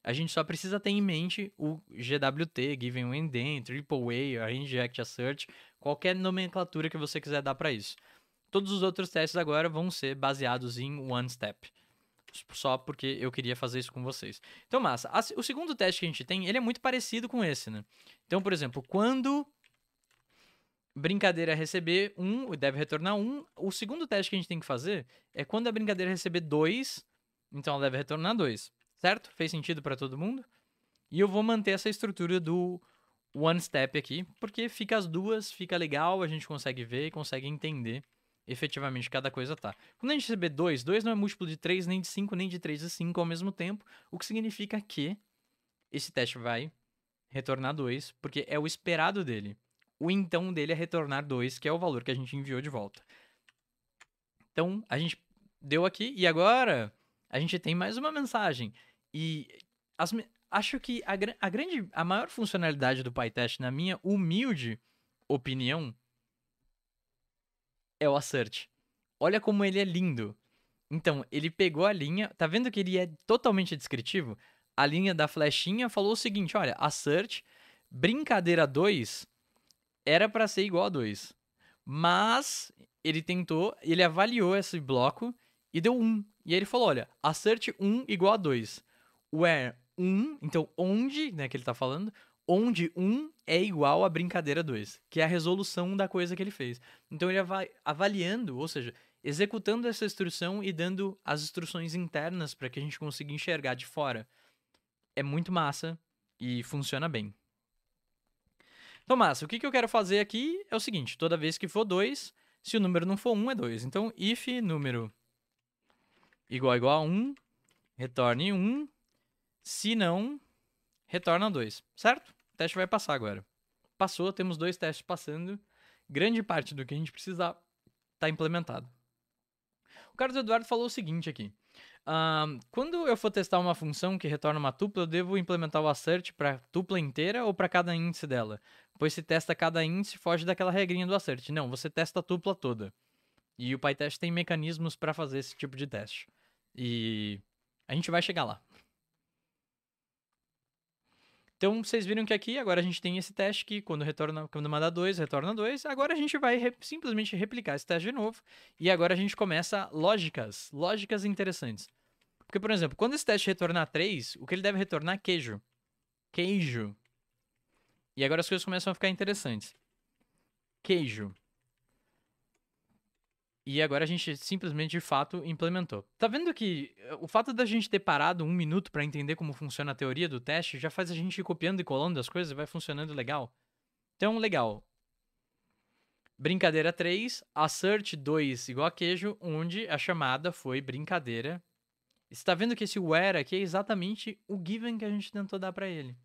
A gente só precisa ter em mente o GWT, Given When Then, AAA, Inject, Assert, qualquer nomenclatura que você quiser dar para isso. Todos os outros testes agora vão ser baseados em One Step. Só porque eu queria fazer isso com vocês. Então, massa. O segundo teste que a gente tem, ele é muito parecido com esse, né? Então, por exemplo, quando brincadeira é receber um, deve retornar um. O segundo teste que a gente tem que fazer é quando a brincadeira receber dois, então ela deve retornar dois. Certo? Fez sentido para todo mundo? E eu vou manter essa estrutura do one step aqui, porque fica as duas, fica legal, a gente consegue ver e consegue entender efetivamente cada coisa tá. Quando a gente receber 2, 2 não é múltiplo de 3, nem de 5, nem de 3 e 5 ao mesmo tempo, o que significa que esse teste vai retornar 2, porque é o esperado dele o então dele é retornar 2, que é o valor que a gente enviou de volta. Então, a gente deu aqui e agora a gente tem mais uma mensagem. E as, acho que a, a, grande, a maior funcionalidade do PyTest, na minha humilde opinião, é o assert. Olha como ele é lindo. Então, ele pegou a linha, tá vendo que ele é totalmente descritivo? A linha da flechinha falou o seguinte, olha, assert, brincadeira 2 era para ser igual a 2. Mas ele tentou, ele avaliou esse bloco e deu 1. Um. E aí ele falou: olha, assert 1 um igual a 2. Where 1, um, então onde, né, que ele tá falando, onde 1 é igual a brincadeira 2, que é a resolução da coisa que ele fez. Então ele vai avaliando, ou seja, executando essa instrução e dando as instruções internas para que a gente consiga enxergar de fora. É muito massa e funciona bem. Tomás, o que, que eu quero fazer aqui é o seguinte: toda vez que for 2, se o número não for 1, um, é 2. Então, if número igual igual a 1, um, retorne 1. Um, se não, retorna 2, certo? O teste vai passar agora. Passou, temos dois testes passando. Grande parte do que a gente precisa está implementado. O Carlos Eduardo falou o seguinte aqui. Uh, quando eu for testar uma função que retorna uma tupla, eu devo implementar o assert para tupla inteira ou para cada índice dela? pois se testa cada índice foge daquela regrinha do acerte. Não, você testa a tupla toda. E o PyTest tem mecanismos para fazer esse tipo de teste. E a gente vai chegar lá. Então, vocês viram que aqui agora a gente tem esse teste que quando retorna, quando manda 2, retorna 2. Agora a gente vai re simplesmente replicar esse teste de novo. E agora a gente começa lógicas, lógicas interessantes. Porque, por exemplo, quando esse teste retornar 3, o que ele deve retornar é queijo. Queijo. E agora as coisas começam a ficar interessantes. Queijo. E agora a gente simplesmente, de fato, implementou. Tá vendo que eh, o fato da gente ter parado um minuto para entender como funciona a teoria do teste já faz a gente ir copiando e colando as coisas e vai funcionando legal. Então, legal. Brincadeira 3, assert 2 igual a queijo, onde a chamada foi brincadeira. Está vendo que esse where aqui é exatamente o given que a gente tentou dar para ele.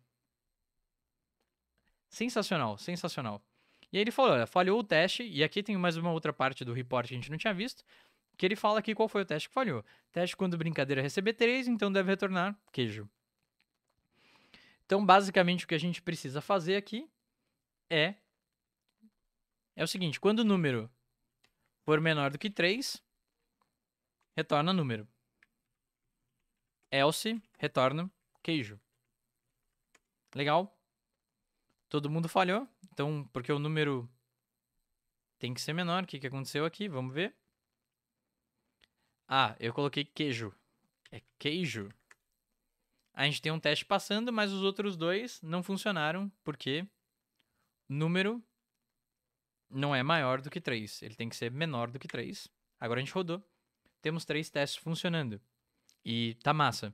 Sensacional, sensacional. E aí ele falou, olha, falhou o teste, e aqui tem mais uma outra parte do report que a gente não tinha visto, que ele fala aqui qual foi o teste que falhou. Teste quando brincadeira receber 3, então deve retornar queijo. Então, basicamente, o que a gente precisa fazer aqui é é o seguinte, quando o número for menor do que 3, retorna número. Else, retorna queijo. Legal? todo mundo falhou. Então, porque o número tem que ser menor. O que, que aconteceu aqui? Vamos ver. Ah, eu coloquei queijo. É queijo? A gente tem um teste passando, mas os outros dois não funcionaram, porque número não é maior do que 3. Ele tem que ser menor do que 3. Agora a gente rodou. Temos três testes funcionando. E tá massa.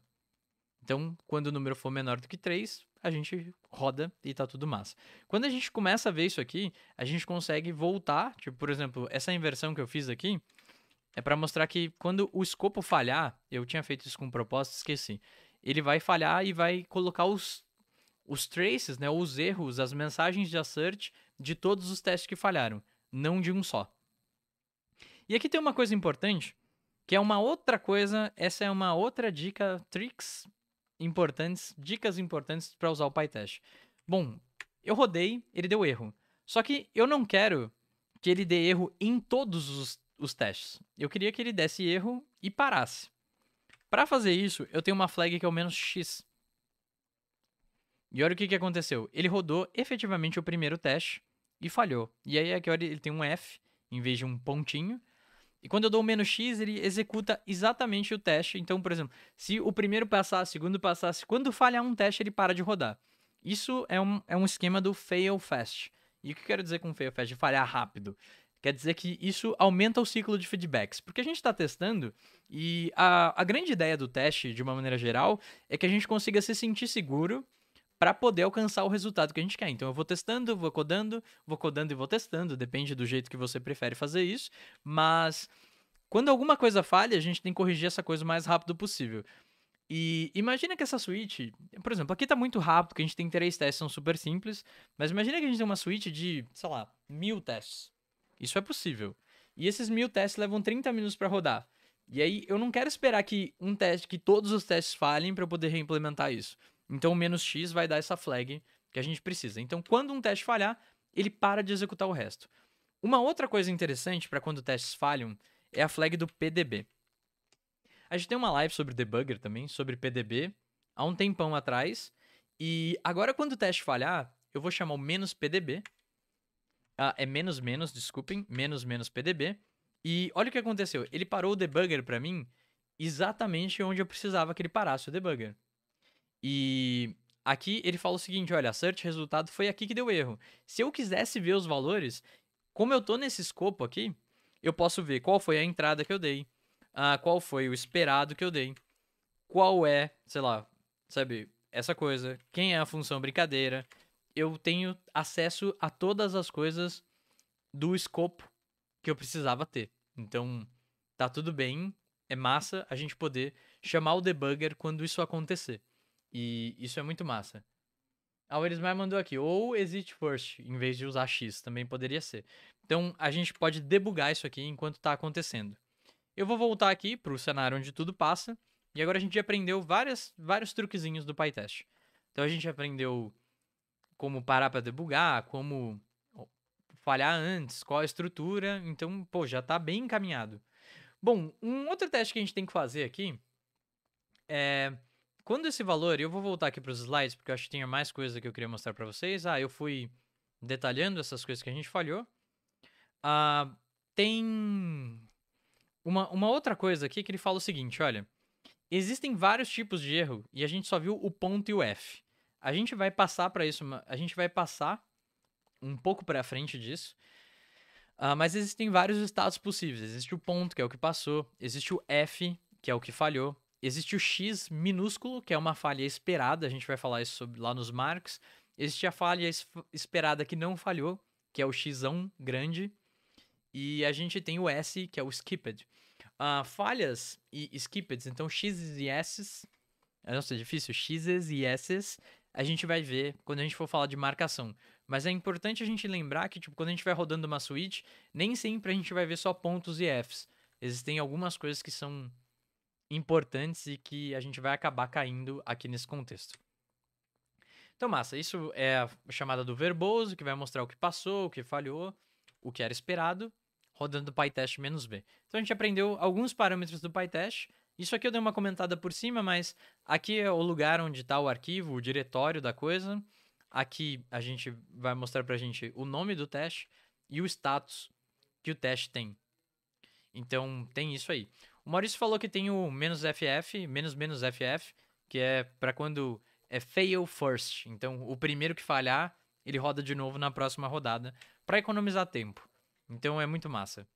Então, quando o número for menor do que 3, a gente roda e tá tudo massa. Quando a gente começa a ver isso aqui, a gente consegue voltar, tipo, por exemplo, essa inversão que eu fiz aqui, é para mostrar que quando o escopo falhar, eu tinha feito isso com propósito, esqueci. Ele vai falhar e vai colocar os os traces, né, os erros, as mensagens de assert de todos os testes que falharam, não de um só. E aqui tem uma coisa importante, que é uma outra coisa, essa é uma outra dica, tricks, importantes, dicas importantes para usar o PyTest. Bom, eu rodei, ele deu erro. Só que eu não quero que ele dê erro em todos os, os testes. Eu queria que ele desse erro e parasse. Para fazer isso, eu tenho uma flag que é o menos x. E olha o que, que aconteceu. Ele rodou efetivamente o primeiro teste e falhou. E aí aqui ele tem um F em vez de um pontinho. E quando eu dou menos x, ele executa exatamente o teste. Então, por exemplo, se o primeiro passar, o segundo passasse, quando falhar um teste, ele para de rodar. Isso é um, é um esquema do fail fast. E o que eu quero dizer com fail fast? De falhar rápido. Quer dizer que isso aumenta o ciclo de feedbacks. Porque a gente está testando e a, a grande ideia do teste, de uma maneira geral, é que a gente consiga se sentir seguro para poder alcançar o resultado que a gente quer. Então eu vou testando, vou codando, vou codando e vou testando, depende do jeito que você prefere fazer isso, mas quando alguma coisa falha, a gente tem que corrigir essa coisa o mais rápido possível. E imagina que essa suíte, por exemplo, aqui tá muito rápido, que a gente tem três testes, são super simples, mas imagina que a gente tem uma suíte de, sei lá, mil testes. Isso é possível. E esses mil testes levam 30 minutos para rodar. E aí eu não quero esperar que um teste, que todos os testes falhem para eu poder reimplementar isso. Então o menos "-x", vai dar essa flag que a gente precisa. Então, quando um teste falhar, ele para de executar o resto. Uma outra coisa interessante para quando testes falham é a flag do PDB. A gente tem uma live sobre debugger também, sobre PDB, há um tempão atrás. E agora, quando o teste falhar, eu vou chamar o menos PDB. Ah, é menos menos, desculpem, menos menos PDB. E olha o que aconteceu. Ele parou o debugger para mim exatamente onde eu precisava que ele parasse o debugger. E aqui ele fala o seguinte: olha, search resultado foi aqui que deu erro. Se eu quisesse ver os valores, como eu tô nesse escopo aqui, eu posso ver qual foi a entrada que eu dei, uh, qual foi o esperado que eu dei, qual é, sei lá, sabe, essa coisa, quem é a função brincadeira. Eu tenho acesso a todas as coisas do escopo que eu precisava ter. Então, tá tudo bem, é massa a gente poder chamar o debugger quando isso acontecer. E isso é muito massa. A Werismar mandou aqui, ou exit first, em vez de usar X, também poderia ser. Então, a gente pode debugar isso aqui enquanto está acontecendo. Eu vou voltar aqui para o cenário onde tudo passa, e agora a gente aprendeu várias, vários truquezinhos do PyTest. Então, a gente aprendeu como parar para debugar, como falhar antes, qual a estrutura. Então, pô, já está bem encaminhado. Bom, um outro teste que a gente tem que fazer aqui é quando esse valor, eu vou voltar aqui para os slides, porque eu acho que tinha mais coisa que eu queria mostrar para vocês. Ah, eu fui detalhando essas coisas que a gente falhou. Ah, tem uma, uma outra coisa aqui que ele fala o seguinte, olha. Existem vários tipos de erro e a gente só viu o ponto e o F. A gente vai passar para isso, a gente vai passar um pouco para frente disso. Uh, mas existem vários estados possíveis. Existe o ponto, que é o que passou. Existe o F, que é o que falhou. Existe o X minúsculo, que é uma falha esperada, a gente vai falar isso sobre, lá nos marcos. Existe a falha esperada que não falhou, que é o X grande. E a gente tem o S, que é o skipped. Uh, falhas e skipped, então X e S. É, nossa, é difícil. X's e S's a gente vai ver quando a gente for falar de marcação. Mas é importante a gente lembrar que, tipo, quando a gente vai rodando uma switch, nem sempre a gente vai ver só pontos e Fs. Existem algumas coisas que são importantes e que a gente vai acabar caindo aqui nesse contexto. Então, massa, isso é a chamada do verboso, que vai mostrar o que passou, o que falhou, o que era esperado, rodando PyTest menos B. Então, a gente aprendeu alguns parâmetros do PyTest. Isso aqui eu dei uma comentada por cima, mas aqui é o lugar onde está o arquivo, o diretório da coisa. Aqui a gente vai mostrar para a gente o nome do teste e o status que o teste tem. Então, tem isso aí. O Maurício falou que tem o menos FF, menos menos FF, que é para quando é fail first. Então, o primeiro que falhar, ele roda de novo na próxima rodada para economizar tempo. Então, é muito massa.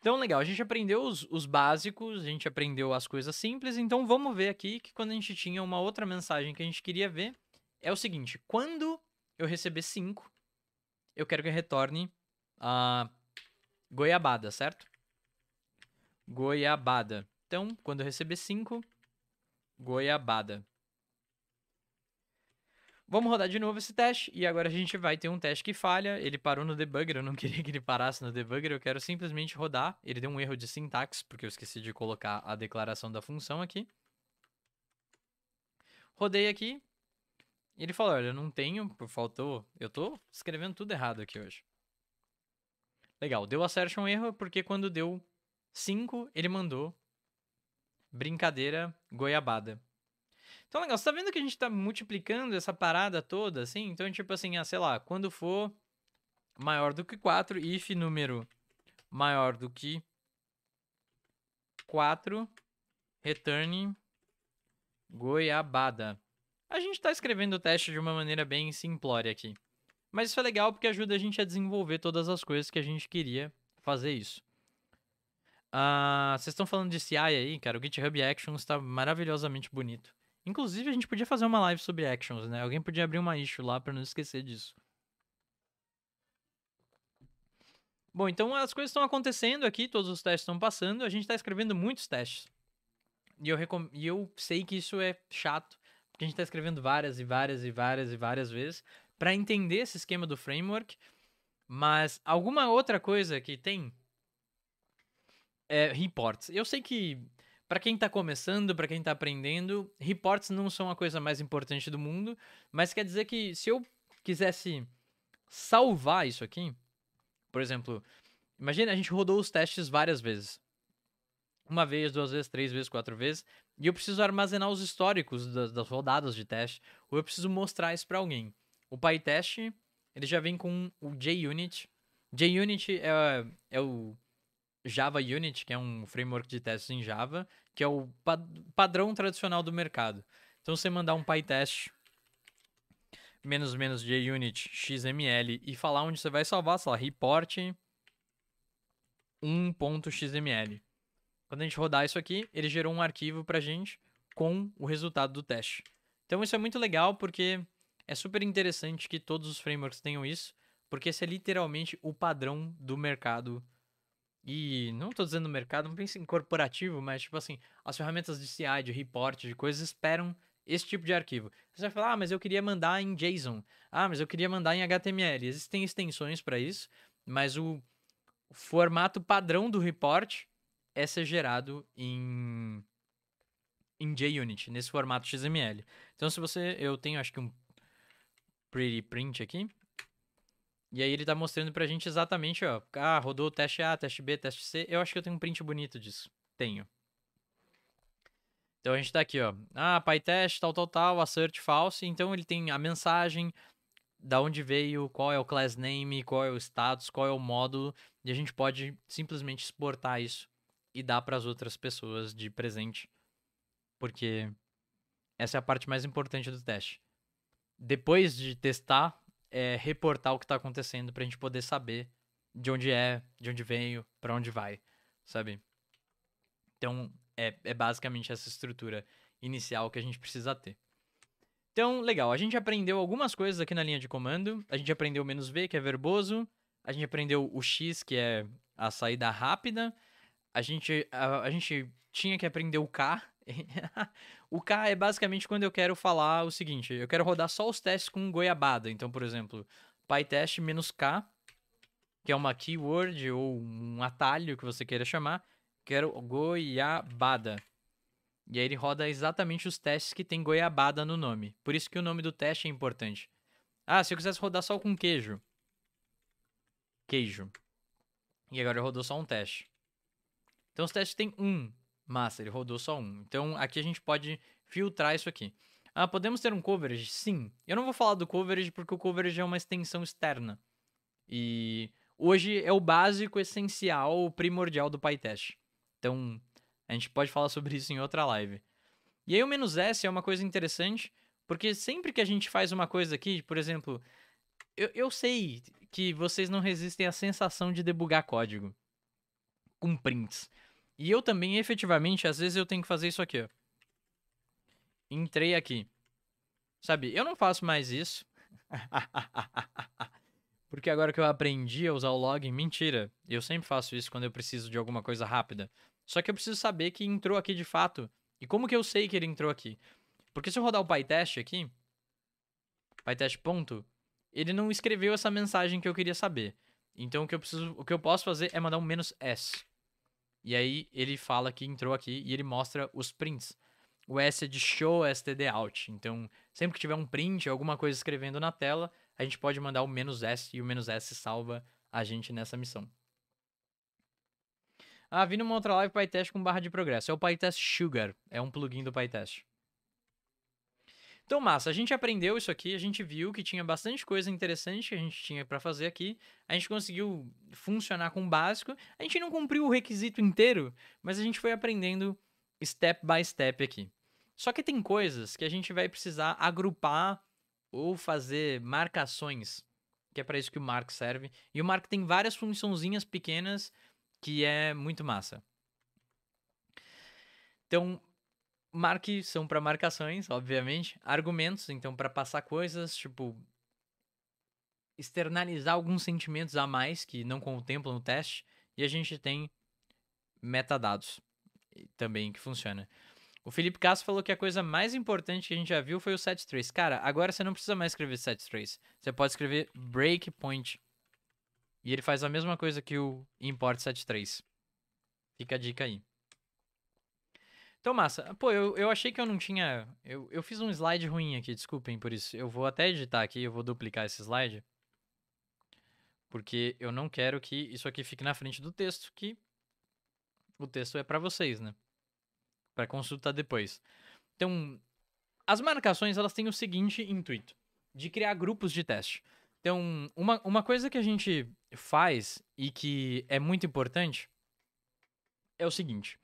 Então, legal, a gente aprendeu os, os, básicos, a gente aprendeu as coisas simples, então vamos ver aqui que quando a gente tinha uma outra mensagem que a gente queria ver, é o seguinte, quando eu receber 5, eu quero que retorne a goiabada, certo? Goiabada. Então, quando eu receber 5, goiabada. Vamos rodar de novo esse teste e agora a gente vai ter um teste que falha. Ele parou no debugger, eu não queria que ele parasse no debugger, eu quero simplesmente rodar. Ele deu um erro de sintaxe, porque eu esqueci de colocar a declaração da função aqui. Rodei aqui. Ele falou, olha, eu não tenho, faltou... Eu tô escrevendo tudo errado aqui hoje. Legal, deu assert é um erro, porque quando deu Cinco, ele mandou brincadeira goiabada. Então, legal, você tá vendo que a gente tá multiplicando essa parada toda, assim? Então, tipo assim, ah, sei lá, quando for maior do que 4, if número maior do que 4, return goiabada. A gente está escrevendo o teste de uma maneira bem simplória aqui. Mas isso é legal porque ajuda a gente a desenvolver todas as coisas que a gente queria fazer isso. Uh, vocês estão falando de CI aí, cara. O GitHub Actions está maravilhosamente bonito. Inclusive, a gente podia fazer uma live sobre Actions, né? Alguém podia abrir uma issue lá para não esquecer disso. Bom, então as coisas estão acontecendo aqui, todos os testes estão passando, a gente está escrevendo muitos testes. E eu, recom... e eu sei que isso é chato, porque a gente está escrevendo várias e várias e várias e várias vezes para entender esse esquema do framework. Mas alguma outra coisa que tem é, reports. Eu sei que para quem está começando, para quem está aprendendo, reports não são a coisa mais importante do mundo, mas quer dizer que se eu quisesse salvar isso aqui, por exemplo, imagina a gente rodou os testes várias vezes. Uma vez, duas vezes, três vezes, quatro vezes, e eu preciso armazenar os históricos das, das rodadas de teste, ou eu preciso mostrar isso para alguém. O PyTest, ele já vem com o JUnit. JUnit é, é o Java Unit, que é um framework de testes em Java, que é o padrão tradicional do mercado. Então, você mandar um PyTest menos menos JUnit XML e falar onde você vai salvar, sei lá, report 1.xml. Quando a gente rodar isso aqui, ele gerou um arquivo a gente com o resultado do teste. Então isso é muito legal porque é super interessante que todos os frameworks tenham isso, porque esse é literalmente o padrão do mercado e não tô dizendo mercado, não pense em corporativo, mas tipo assim, as ferramentas de CI, de report, de coisas esperam esse tipo de arquivo. Você vai falar, ah, mas eu queria mandar em JSON. Ah, mas eu queria mandar em HTML. Existem extensões para isso, mas o, o, formato padrão do report é ser gerado em em JUnit, nesse formato XML. Então se você, eu tenho acho que um pretty print aqui. E aí ele tá mostrando pra gente exatamente, ó. Ah, rodou o teste A, teste B, teste C. Eu acho que eu tenho um print bonito disso. Tenho. Então a gente tá aqui, ó. Ah, PyTest, tal, tal, tal, assert false. Então ele tem a mensagem, da onde veio, qual é o class name, qual é o status, qual é o módulo. E a gente pode simplesmente exportar isso e dar para as outras pessoas de presente. Porque essa é a parte mais importante do teste. Depois de testar é, reportar o que tá acontecendo pra gente poder saber de onde é, de onde veio, para onde vai, sabe? Então, é, é basicamente essa estrutura inicial que a gente precisa ter. Então, legal, a gente aprendeu algumas coisas aqui na linha de comando. A gente aprendeu menos V, que é verboso. A gente aprendeu o X, que é a saída rápida. A gente, a, a gente tinha que aprender o K, o K é basicamente quando eu quero falar o seguinte, eu quero rodar só os testes com goiabada. Então, por exemplo, PyTest menos K, que é uma keyword ou um atalho que você queira chamar, quero goiabada. E aí ele roda exatamente os testes que tem goiabada no nome. Por isso que o nome do teste é importante. Ah, se eu quisesse rodar só com queijo. Queijo. E agora rodou só um teste. Então os testes têm um Massa, ele rodou só um. Então aqui a gente pode filtrar isso aqui. Ah, podemos ter um coverage? Sim. Eu não vou falar do coverage porque o coverage é uma extensão externa. E hoje é o básico, essencial, primordial do PyTest. Então a gente pode falar sobre isso em outra live. E aí o menos "-s", é uma coisa interessante, porque sempre que a gente faz uma coisa aqui, por exemplo, eu, eu sei que vocês não resistem à sensação de debugar código com prints. E eu também, efetivamente, às vezes eu tenho que fazer isso aqui, ó. Entrei aqui. Sabe, eu não faço mais isso. Porque agora que eu aprendi a usar o login, mentira. Eu sempre faço isso quando eu preciso de alguma coisa rápida. Só que eu preciso saber que entrou aqui de fato. E como que eu sei que ele entrou aqui? Porque se eu rodar o PyTest aqui, PyTest ponto, ele não escreveu essa mensagem que eu queria saber. Então o que eu preciso, o que eu posso fazer é mandar um menos "s". E aí ele fala que entrou aqui e ele mostra os prints. O S é de show std out. Então, sempre que tiver um print, alguma coisa escrevendo na tela, a gente pode mandar o menos "-s", e o menos "-s", salva a gente nessa missão. Ah, vi numa outra live PyTest com barra de progresso. É o PyTest Sugar, é um plugin do PyTest. Então, massa, a gente aprendeu isso aqui, a gente viu que tinha bastante coisa interessante que a gente tinha para fazer aqui. A gente conseguiu funcionar com o básico. A gente não cumpriu o requisito inteiro, mas a gente foi aprendendo step by step aqui. Só que tem coisas que a gente vai precisar agrupar ou fazer marcações, que é para isso que o Mark serve. E o Mark tem várias funçãozinhas pequenas que é muito massa. Então, Marque são para marcações, obviamente. Argumentos, então, para passar coisas, tipo. externalizar alguns sentimentos a mais que não contemplam o teste. E a gente tem metadados também que funciona. O Felipe Castro falou que a coisa mais importante que a gente já viu foi o set trace. Cara, agora você não precisa mais escrever set trace. Você pode escrever breakpoint. E ele faz a mesma coisa que o import set trace. Fica a dica aí. Então, massa. Pô, eu, eu achei que eu não tinha. Eu, eu fiz um slide ruim aqui, desculpem por isso. Eu vou até editar aqui, eu vou duplicar esse slide. Porque eu não quero que isso aqui fique na frente do texto, que o texto é para vocês, né? Para consultar depois. Então, as marcações elas têm o seguinte intuito: de criar grupos de teste. Então, uma, uma coisa que a gente faz e que é muito importante é o seguinte: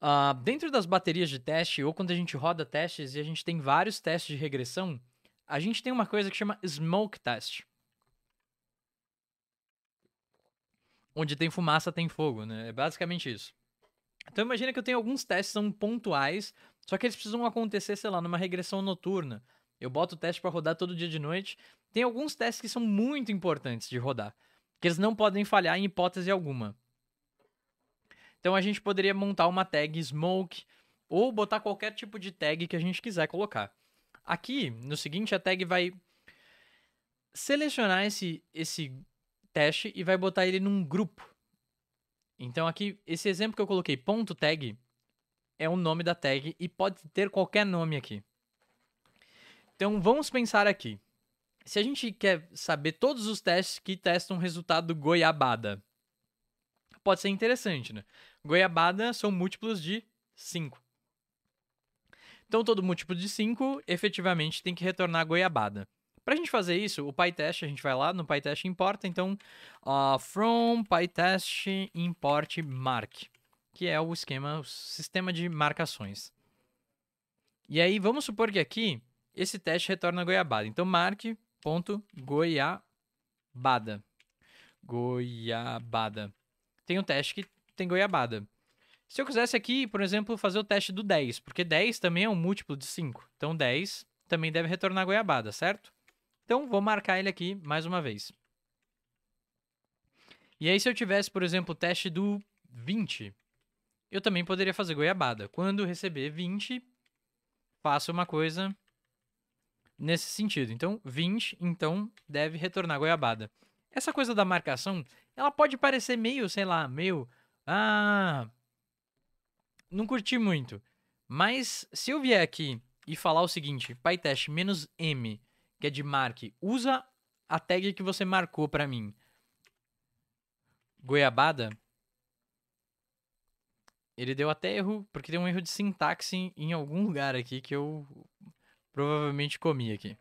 Uh, dentro das baterias de teste, ou quando a gente roda testes e a gente tem vários testes de regressão, a gente tem uma coisa que chama smoke test. Onde tem fumaça, tem fogo, né? É basicamente isso. Então imagina que eu tenho alguns testes que são pontuais, só que eles precisam acontecer, sei lá, numa regressão noturna. Eu boto o teste para rodar todo dia de noite. Tem alguns testes que são muito importantes de rodar, que eles não podem falhar em hipótese alguma. Então a gente poderia montar uma tag smoke ou botar qualquer tipo de tag que a gente quiser colocar. Aqui, no seguinte, a tag vai selecionar esse, esse teste e vai botar ele num grupo. Então aqui, esse exemplo que eu coloquei, ponto tag, é o nome da tag e pode ter qualquer nome aqui. Então vamos pensar aqui. Se a gente quer saber todos os testes que testam o resultado goiabada, pode ser interessante, né? Goiabada são múltiplos de 5. Então, todo múltiplo de 5, efetivamente, tem que retornar a goiabada. Para a gente fazer isso, o PyTest, a gente vai lá no PyTest importa, então, uh, from PyTest import mark, que é o esquema, o sistema de marcações. E aí, vamos supor que aqui, esse teste retorna a goiabada. Então, mark.goiabada. Goiabada tem um teste que tem goiabada. Se eu quisesse aqui, por exemplo, fazer o teste do 10, porque 10 também é um múltiplo de 5. Então, 10 também deve retornar goiabada, certo? Então, vou marcar ele aqui mais uma vez. E aí, se eu tivesse, por exemplo, o teste do 20, eu também poderia fazer goiabada. Quando receber 20, faça uma coisa nesse sentido. Então, 20, então, deve retornar goiabada. Essa coisa da marcação ela pode parecer meio, sei lá, meio. Ah. Não curti muito. Mas se eu vier aqui e falar o seguinte, PyTest menos M, que é de mark, usa a tag que você marcou para mim. Goiabada. Ele deu até erro, porque tem um erro de sintaxe em algum lugar aqui que eu provavelmente comi aqui.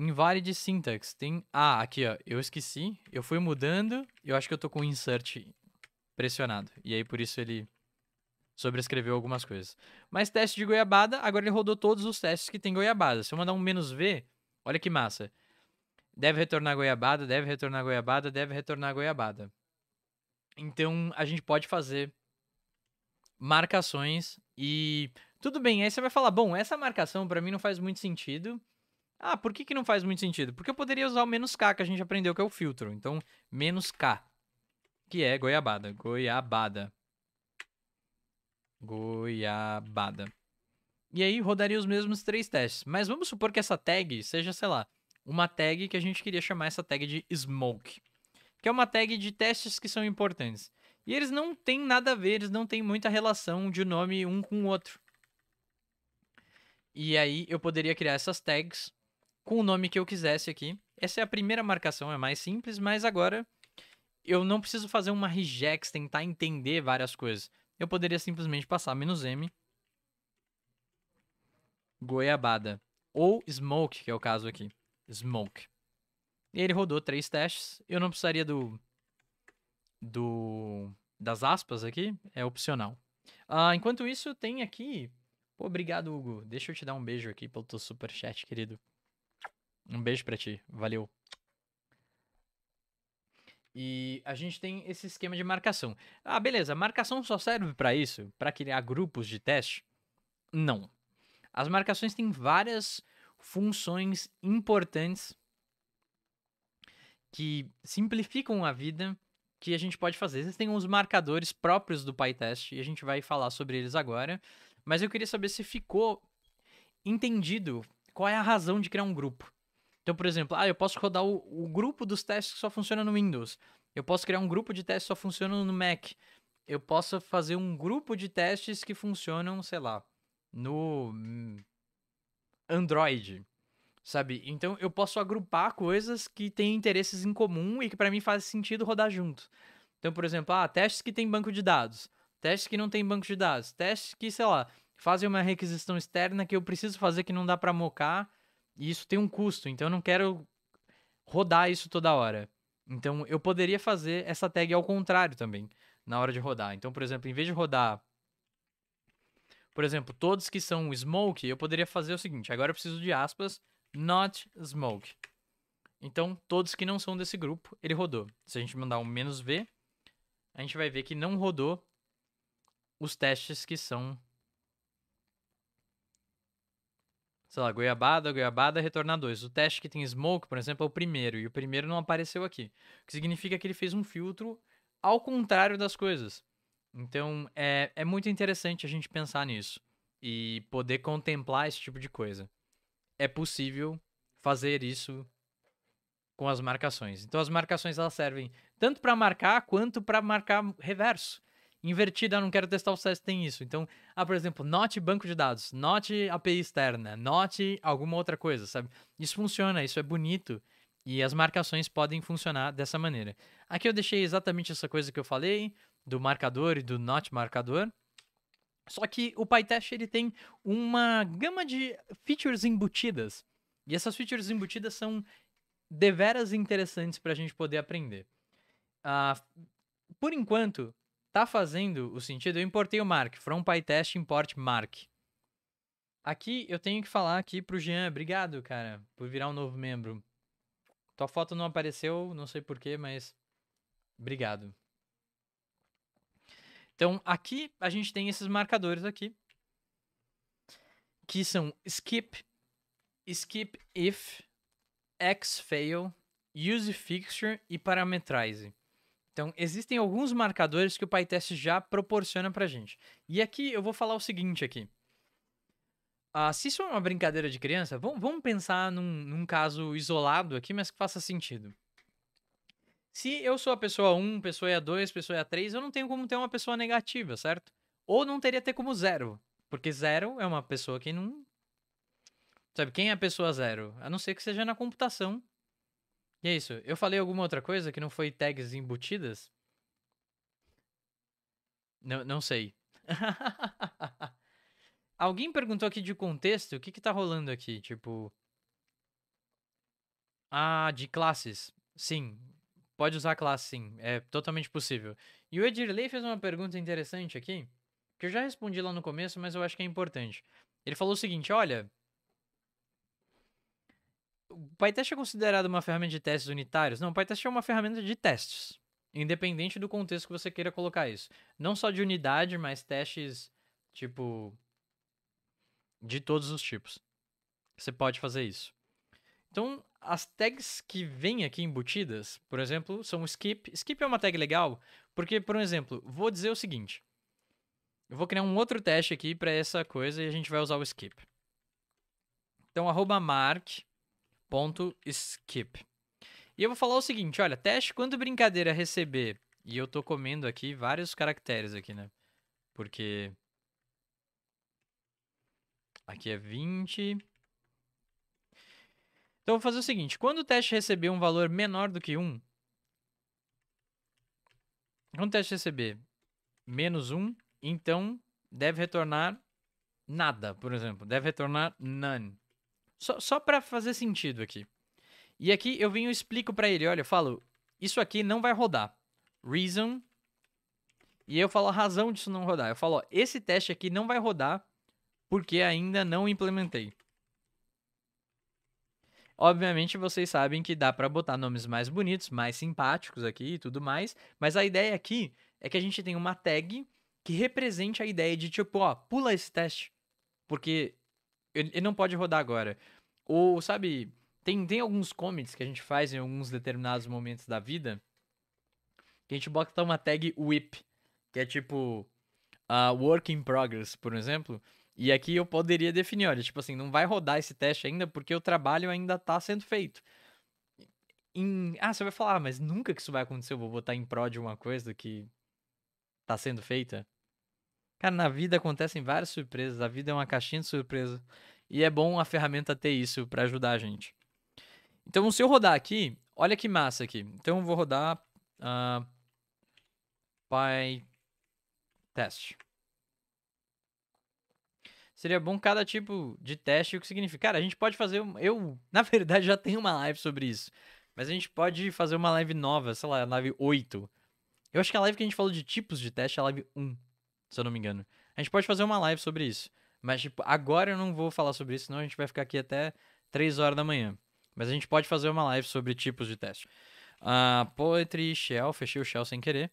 Invalid syntax. Tem. Ah, aqui, ó. Eu esqueci. Eu fui mudando. Eu acho que eu tô com o insert pressionado. E aí, por isso, ele sobrescreveu algumas coisas. Mas teste de goiabada, agora ele rodou todos os testes que tem goiabada. Se eu mandar um menos V, olha que massa. Deve retornar goiabada, deve retornar goiabada, deve retornar goiabada. Então, a gente pode fazer marcações e... Tudo bem, aí você vai falar, bom, essa marcação para mim não faz muito sentido ah, por que, que não faz muito sentido? Porque eu poderia usar o menos K, que a gente aprendeu que é o filtro. Então, menos K, que é goiabada. Goiabada. Goiabada. E aí, rodaria os mesmos três testes. Mas vamos supor que essa tag seja, sei lá, uma tag que a gente queria chamar essa tag de smoke. Que é uma tag de testes que são importantes. E eles não têm nada a ver, eles não têm muita relação de nome um com o outro. E aí eu poderia criar essas tags com o nome que eu quisesse aqui. Essa é a primeira marcação, é mais simples, mas agora eu não preciso fazer uma regex, tentar entender várias coisas. Eu poderia simplesmente passar menos "-m", goiabada, ou smoke, que é o caso aqui, smoke. E ele rodou três testes, eu não precisaria do, do das aspas aqui, é opcional. Uh, enquanto isso, tem aqui... Pô, obrigado, Hugo. Deixa eu te dar um beijo aqui pelo teu superchat, querido. Um beijo para ti. Valeu. E a gente tem esse esquema de marcação. Ah, beleza, marcação só serve para isso? Para criar grupos de teste? Não. As marcações têm várias funções importantes que simplificam a vida que a gente pode fazer. Existem uns marcadores próprios do PyTest e a gente vai falar sobre eles agora. Mas eu queria saber se ficou entendido qual é a razão de criar um grupo. Então, por exemplo, ah, eu posso rodar o, o grupo dos testes que só funciona no Windows. Eu posso criar um grupo de testes que só funciona no Mac. Eu posso fazer um grupo de testes que funcionam, sei lá, no hum, Android, sabe? Então eu posso agrupar coisas que têm interesses em comum e que para mim faz sentido rodar junto. Então, por exemplo, ah, testes que têm banco de dados, testes que não têm banco de dados, testes que, sei lá, fazem uma requisição externa que eu preciso fazer que não dá para mocar e isso tem um custo, então eu não quero rodar isso toda hora. Então eu poderia fazer essa tag ao contrário também, na hora de rodar. Então, por exemplo, em vez de rodar por exemplo, todos que são smoke, eu poderia fazer o seguinte: agora eu preciso de aspas, not smoke. Então, todos que não são desse grupo, ele rodou. Se a gente mandar um "-v", a gente vai ver que não rodou os testes que são sei lá, goiabada, goiabada, retornar dois. O teste que tem smoke, por exemplo, é o primeiro, e o primeiro não apareceu aqui. O que significa que ele fez um filtro ao contrário das coisas. Então, é, é muito interessante a gente pensar nisso e poder contemplar esse tipo de coisa. É possível fazer isso com as marcações. Então, as marcações elas servem tanto para marcar quanto para marcar reverso. Invertida, não quero testar o SES tem isso. Então, ah, por exemplo, note banco de dados, note API externa, note alguma outra coisa, sabe? Isso funciona, isso é bonito e as marcações podem funcionar dessa maneira. Aqui eu deixei exatamente essa coisa que eu falei, do marcador e do not marcador. Só que o PyTest ele tem uma gama de features embutidas. E essas features embutidas são deveras interessantes para a gente poder aprender. Uh, por enquanto, Tá fazendo o sentido? Eu importei o mark. From PyTest import mark. Aqui eu tenho que falar aqui pro Jean. Obrigado, cara, por virar um novo membro. Tua foto não apareceu, não sei porquê, mas obrigado. Então, aqui a gente tem esses marcadores aqui, que são skip, skip if, x fail, use fixture e parametrize. Então, existem alguns marcadores que o PyTest já proporciona pra gente. E aqui eu vou falar o seguinte aqui. Ah, se isso é uma brincadeira de criança, vamos, pensar num, num, caso isolado aqui, mas que faça sentido. Se eu sou a pessoa 1, pessoa a 2 pessoa a 3 eu não tenho como ter uma pessoa negativa, certo? Ou não teria ter como zero. Porque zero é uma pessoa que não. Sabe, quem é a pessoa zero? A não ser que seja na computação, e é isso. Eu falei alguma outra coisa que não foi tags embutidas? Não, não sei. Alguém perguntou aqui de contexto, o que que tá rolando aqui? Tipo. Ah, de classes. Sim. Pode usar classe, sim. É totalmente possível. E o Edirley fez uma pergunta interessante aqui, que eu já respondi lá no começo, mas eu acho que é importante. Ele falou o seguinte: olha, o PyTest é considerado uma ferramenta de testes unitários? Não, o PyTest é uma ferramenta de testes, independente do contexto que você queira colocar isso. Não só de unidade, mas testes, tipo, de todos os tipos. Você pode fazer isso. Então, as tags que vêm aqui embutidas, por exemplo, são o skip. Skip é uma tag legal, porque, por exemplo, vou dizer o seguinte. Eu vou criar um outro teste aqui para essa coisa e a gente vai usar o skip. Então, arroba mark ponto skip. E eu vou falar o seguinte, olha, teste quando brincadeira receber. E eu tô comendo aqui vários caracteres aqui, né? Porque aqui é 20. Então eu vou fazer o seguinte, quando o teste receber um valor menor do que 1, quando o teste receber menos 1, então deve retornar nada, por exemplo, deve retornar none. Só, só para fazer sentido aqui. E aqui eu venho e explico para ele, olha, eu falo, isso aqui não vai rodar. Reason. E eu falo a razão disso não rodar. Eu falo, ó, esse teste aqui não vai rodar porque ainda não implementei. Obviamente vocês sabem que dá para botar nomes mais bonitos, mais simpáticos aqui e tudo mais, mas a ideia aqui é que a gente tem uma tag que represente a ideia de tipo, ó, pula esse teste, porque ele não pode rodar agora. Ou, sabe, tem, tem alguns comments que a gente faz em alguns determinados momentos da vida que a gente bota uma tag whip, que é tipo uh, work in progress, por exemplo. E aqui eu poderia definir, olha, tipo assim, não vai rodar esse teste ainda porque o trabalho ainda tá sendo feito. Em... Ah, você vai falar, ah, mas nunca que isso vai acontecer, eu vou botar em prod uma coisa que tá sendo feita. Cara, na vida acontecem várias surpresas, a vida é uma caixinha de surpresa. E é bom a ferramenta ter isso para ajudar a gente. Então, se eu rodar aqui, olha que massa aqui. Então, eu vou rodar uh, PyTest. Seria bom cada tipo de teste, o que significa. Cara, a gente pode fazer. Eu, na verdade, já tenho uma live sobre isso. Mas a gente pode fazer uma live nova, sei lá, live 8. Eu acho que a live que a gente falou de tipos de teste é a live 1 se eu não me engano. A gente pode fazer uma live sobre isso. Mas, tipo, agora eu não vou falar sobre isso, senão a gente vai ficar aqui até 3 horas da manhã. Mas a gente pode fazer uma live sobre tipos de teste. Uh, poetry Shell, fechei o Shell sem querer.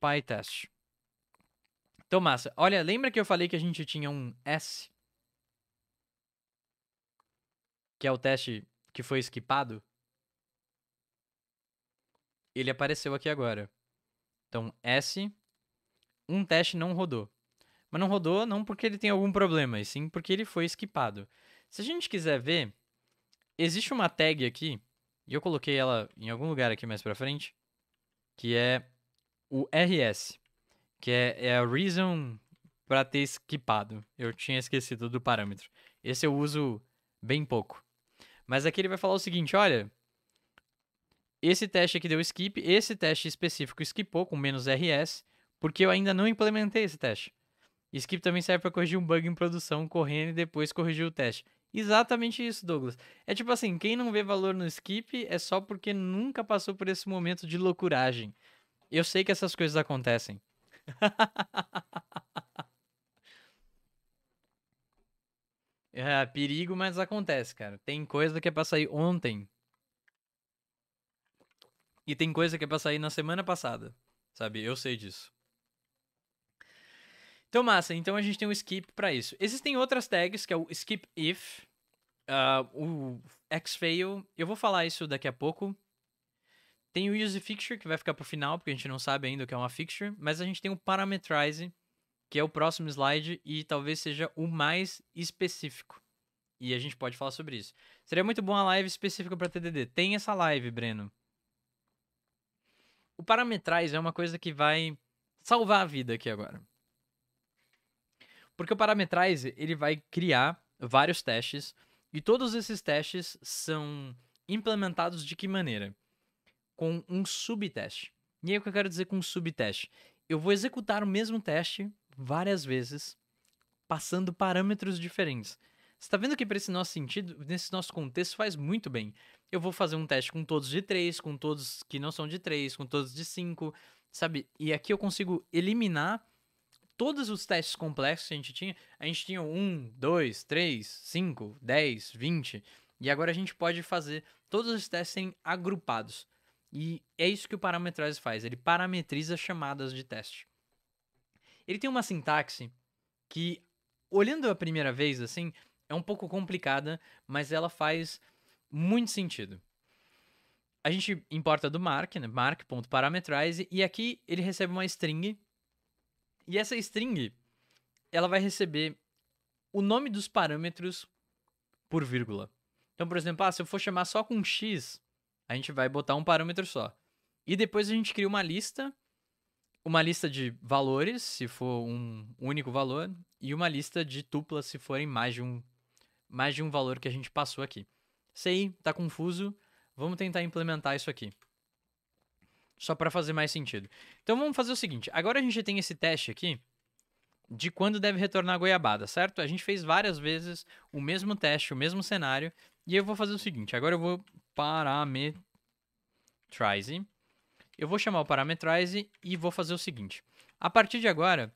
PyTest. Então, massa. Olha, lembra que eu falei que a gente tinha um S? Que é o teste que foi skipado Ele apareceu aqui agora. Então, S, um teste não rodou. Mas não rodou não porque ele tem algum problema, e sim porque ele foi skipado. Se a gente quiser ver, existe uma tag aqui, e eu coloquei ela em algum lugar aqui mais pra frente, que é o RS, que é, é a reason para ter skipado. Eu tinha esquecido do parâmetro. Esse eu uso bem pouco. Mas aqui ele vai falar o seguinte, olha, esse teste aqui deu skip, esse teste específico skipou com menos RS, porque eu ainda não implementei esse teste. Skip também serve para corrigir um bug em produção correndo e depois corrigir o teste. Exatamente isso, Douglas. É tipo assim, quem não vê valor no skip é só porque nunca passou por esse momento de loucuragem. Eu sei que essas coisas acontecem. é, perigo, mas acontece, cara. Tem coisa que é pra sair ontem e tem coisa que é pra sair na semana passada, sabe? Eu sei disso. Então, massa, então a gente tem um skip para isso. Existem outras tags, que é o skip if, uh, o xfail, eu vou falar isso daqui a pouco. Tem o use fixture, que vai ficar pro final, porque a gente não sabe ainda o que é uma fixture, mas a gente tem o parametrize, que é o próximo slide e talvez seja o mais específico. E a gente pode falar sobre isso. Seria muito bom a live específica para TDD. Tem essa live, Breno. O parametrais é uma coisa que vai salvar a vida aqui agora. Porque o parametrais, ele vai criar vários testes e todos esses testes são implementados de que maneira? Com um subteste. E aí o que eu quero dizer com um subteste? Eu vou executar o mesmo teste várias vezes, passando parâmetros diferentes. Você tá vendo que para esse nosso sentido, nesse nosso contexto, faz muito bem. Eu vou fazer um teste com todos de 3, com todos que não são de 3, com todos de 5, sabe? E aqui eu consigo eliminar todos os testes complexos que a gente tinha. A gente tinha 1, 2, 3, 5, 10, 20. E agora a gente pode fazer todos os testes serem agrupados. E é isso que o Parametrize faz, ele parametriza chamadas de teste. Ele tem uma sintaxe que, olhando a primeira vez, assim, é um pouco complicada, mas ela faz muito sentido. A gente importa do mark, né? mark.parametrize, e aqui ele recebe uma string. E essa string, ela vai receber o nome dos parâmetros por vírgula. Então, por exemplo, ah, se eu for chamar só com x, a gente vai botar um parâmetro só. E depois a gente cria uma lista, uma lista de valores, se for um único valor, e uma lista de tuplas, se forem mais de um mais de um valor que a gente passou aqui. Sei, tá confuso, vamos tentar implementar isso aqui. Só para fazer mais sentido. Então vamos fazer o seguinte, agora a gente tem esse teste aqui de quando deve retornar a goiabada, certo? A gente fez várias vezes o mesmo teste, o mesmo cenário, e eu vou fazer o seguinte, agora eu vou parametrize, eu vou chamar o parametrize e vou fazer o seguinte. A partir de agora,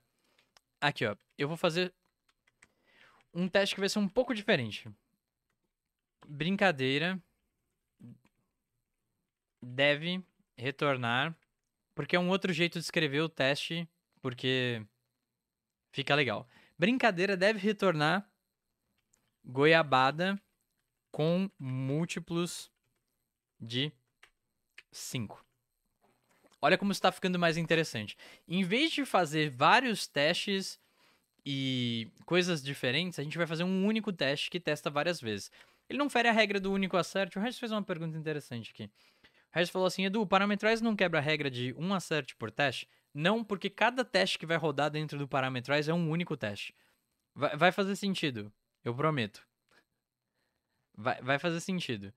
aqui ó, eu vou fazer um teste que vai ser um pouco diferente. Brincadeira deve retornar, porque é um outro jeito de escrever o teste, porque fica legal. Brincadeira deve retornar goiabada com múltiplos de 5. Olha como está ficando mais interessante. Em vez de fazer vários testes e coisas diferentes, a gente vai fazer um único teste que testa várias vezes. Ele não fere a regra do único acerto. O Regis fez uma pergunta interessante aqui. O Regis falou assim: Edu, o Parametrize não quebra a regra de um acerto por teste? Não, porque cada teste que vai rodar dentro do Parametrize é um único teste. Vai, vai fazer sentido, eu prometo. Vai, vai fazer sentido.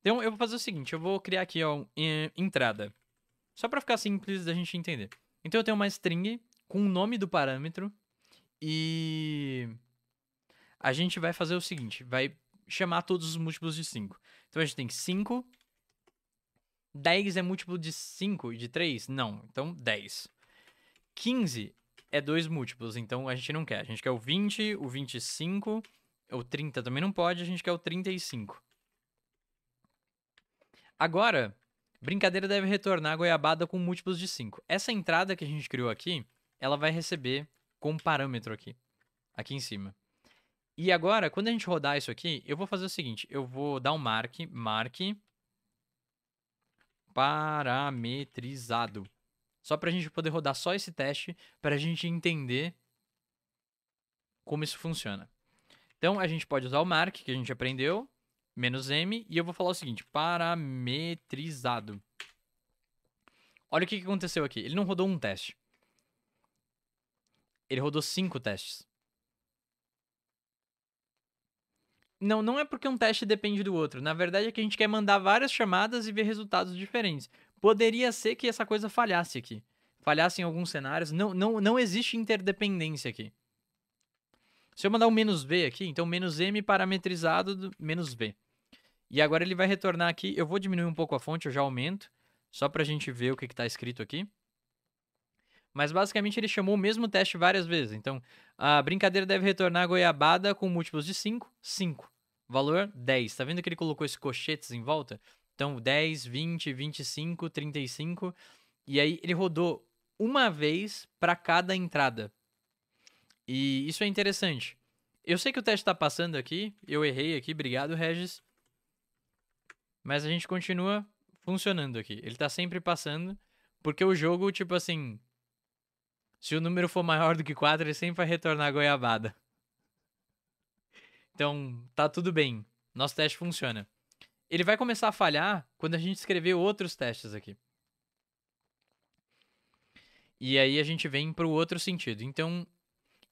Então, eu vou fazer o seguinte: eu vou criar aqui, ó, entrada. Só para ficar simples da gente entender. Então, eu tenho uma string com o nome do parâmetro e a gente vai fazer o seguinte, vai chamar todos os múltiplos de 5. Então a gente tem 5. 10 é múltiplo de 5 e de 3? Não, então 10. 15 é dois múltiplos, então a gente não quer. A gente quer o 20, o 25, o 30 também não pode, a gente quer o 35. Agora, brincadeira deve retornar a goiabada com múltiplos de 5. Essa entrada que a gente criou aqui, ela vai receber com um parâmetro aqui. Aqui em cima. E agora, quando a gente rodar isso aqui, eu vou fazer o seguinte. Eu vou dar um mark, mark parametrizado. Só para a gente poder rodar só esse teste, para a gente entender como isso funciona. Então, a gente pode usar o mark, que a gente aprendeu, menos m, e eu vou falar o seguinte, parametrizado. Olha o que aconteceu aqui. Ele não rodou um teste. Ele rodou cinco testes. Não, não é porque um teste depende do outro. Na verdade é que a gente quer mandar várias chamadas e ver resultados diferentes. Poderia ser que essa coisa falhasse aqui. Falhasse em alguns cenários. Não, não, não existe interdependência aqui. Se eu mandar um menos V aqui, então menos M parametrizado do menos V. E agora ele vai retornar aqui. Eu vou diminuir um pouco a fonte, eu já aumento. Só para a gente ver o que está escrito aqui. Mas basicamente ele chamou o mesmo teste várias vezes. Então, a brincadeira deve retornar a goiabada com múltiplos de 5, 5. Valor 10. Tá vendo que ele colocou esses cochetes em volta? Então, 10, 20, 25, 35. E aí ele rodou uma vez para cada entrada. E isso é interessante. Eu sei que o teste tá passando aqui. Eu errei aqui. Obrigado, Regis. Mas a gente continua funcionando aqui. Ele tá sempre passando. Porque o jogo, tipo assim, se o número for maior do que 4, ele sempre vai retornar a goiabada. Então, tá tudo bem. Nosso teste funciona. Ele vai começar a falhar quando a gente escrever outros testes aqui. E aí a gente vem para o outro sentido. Então,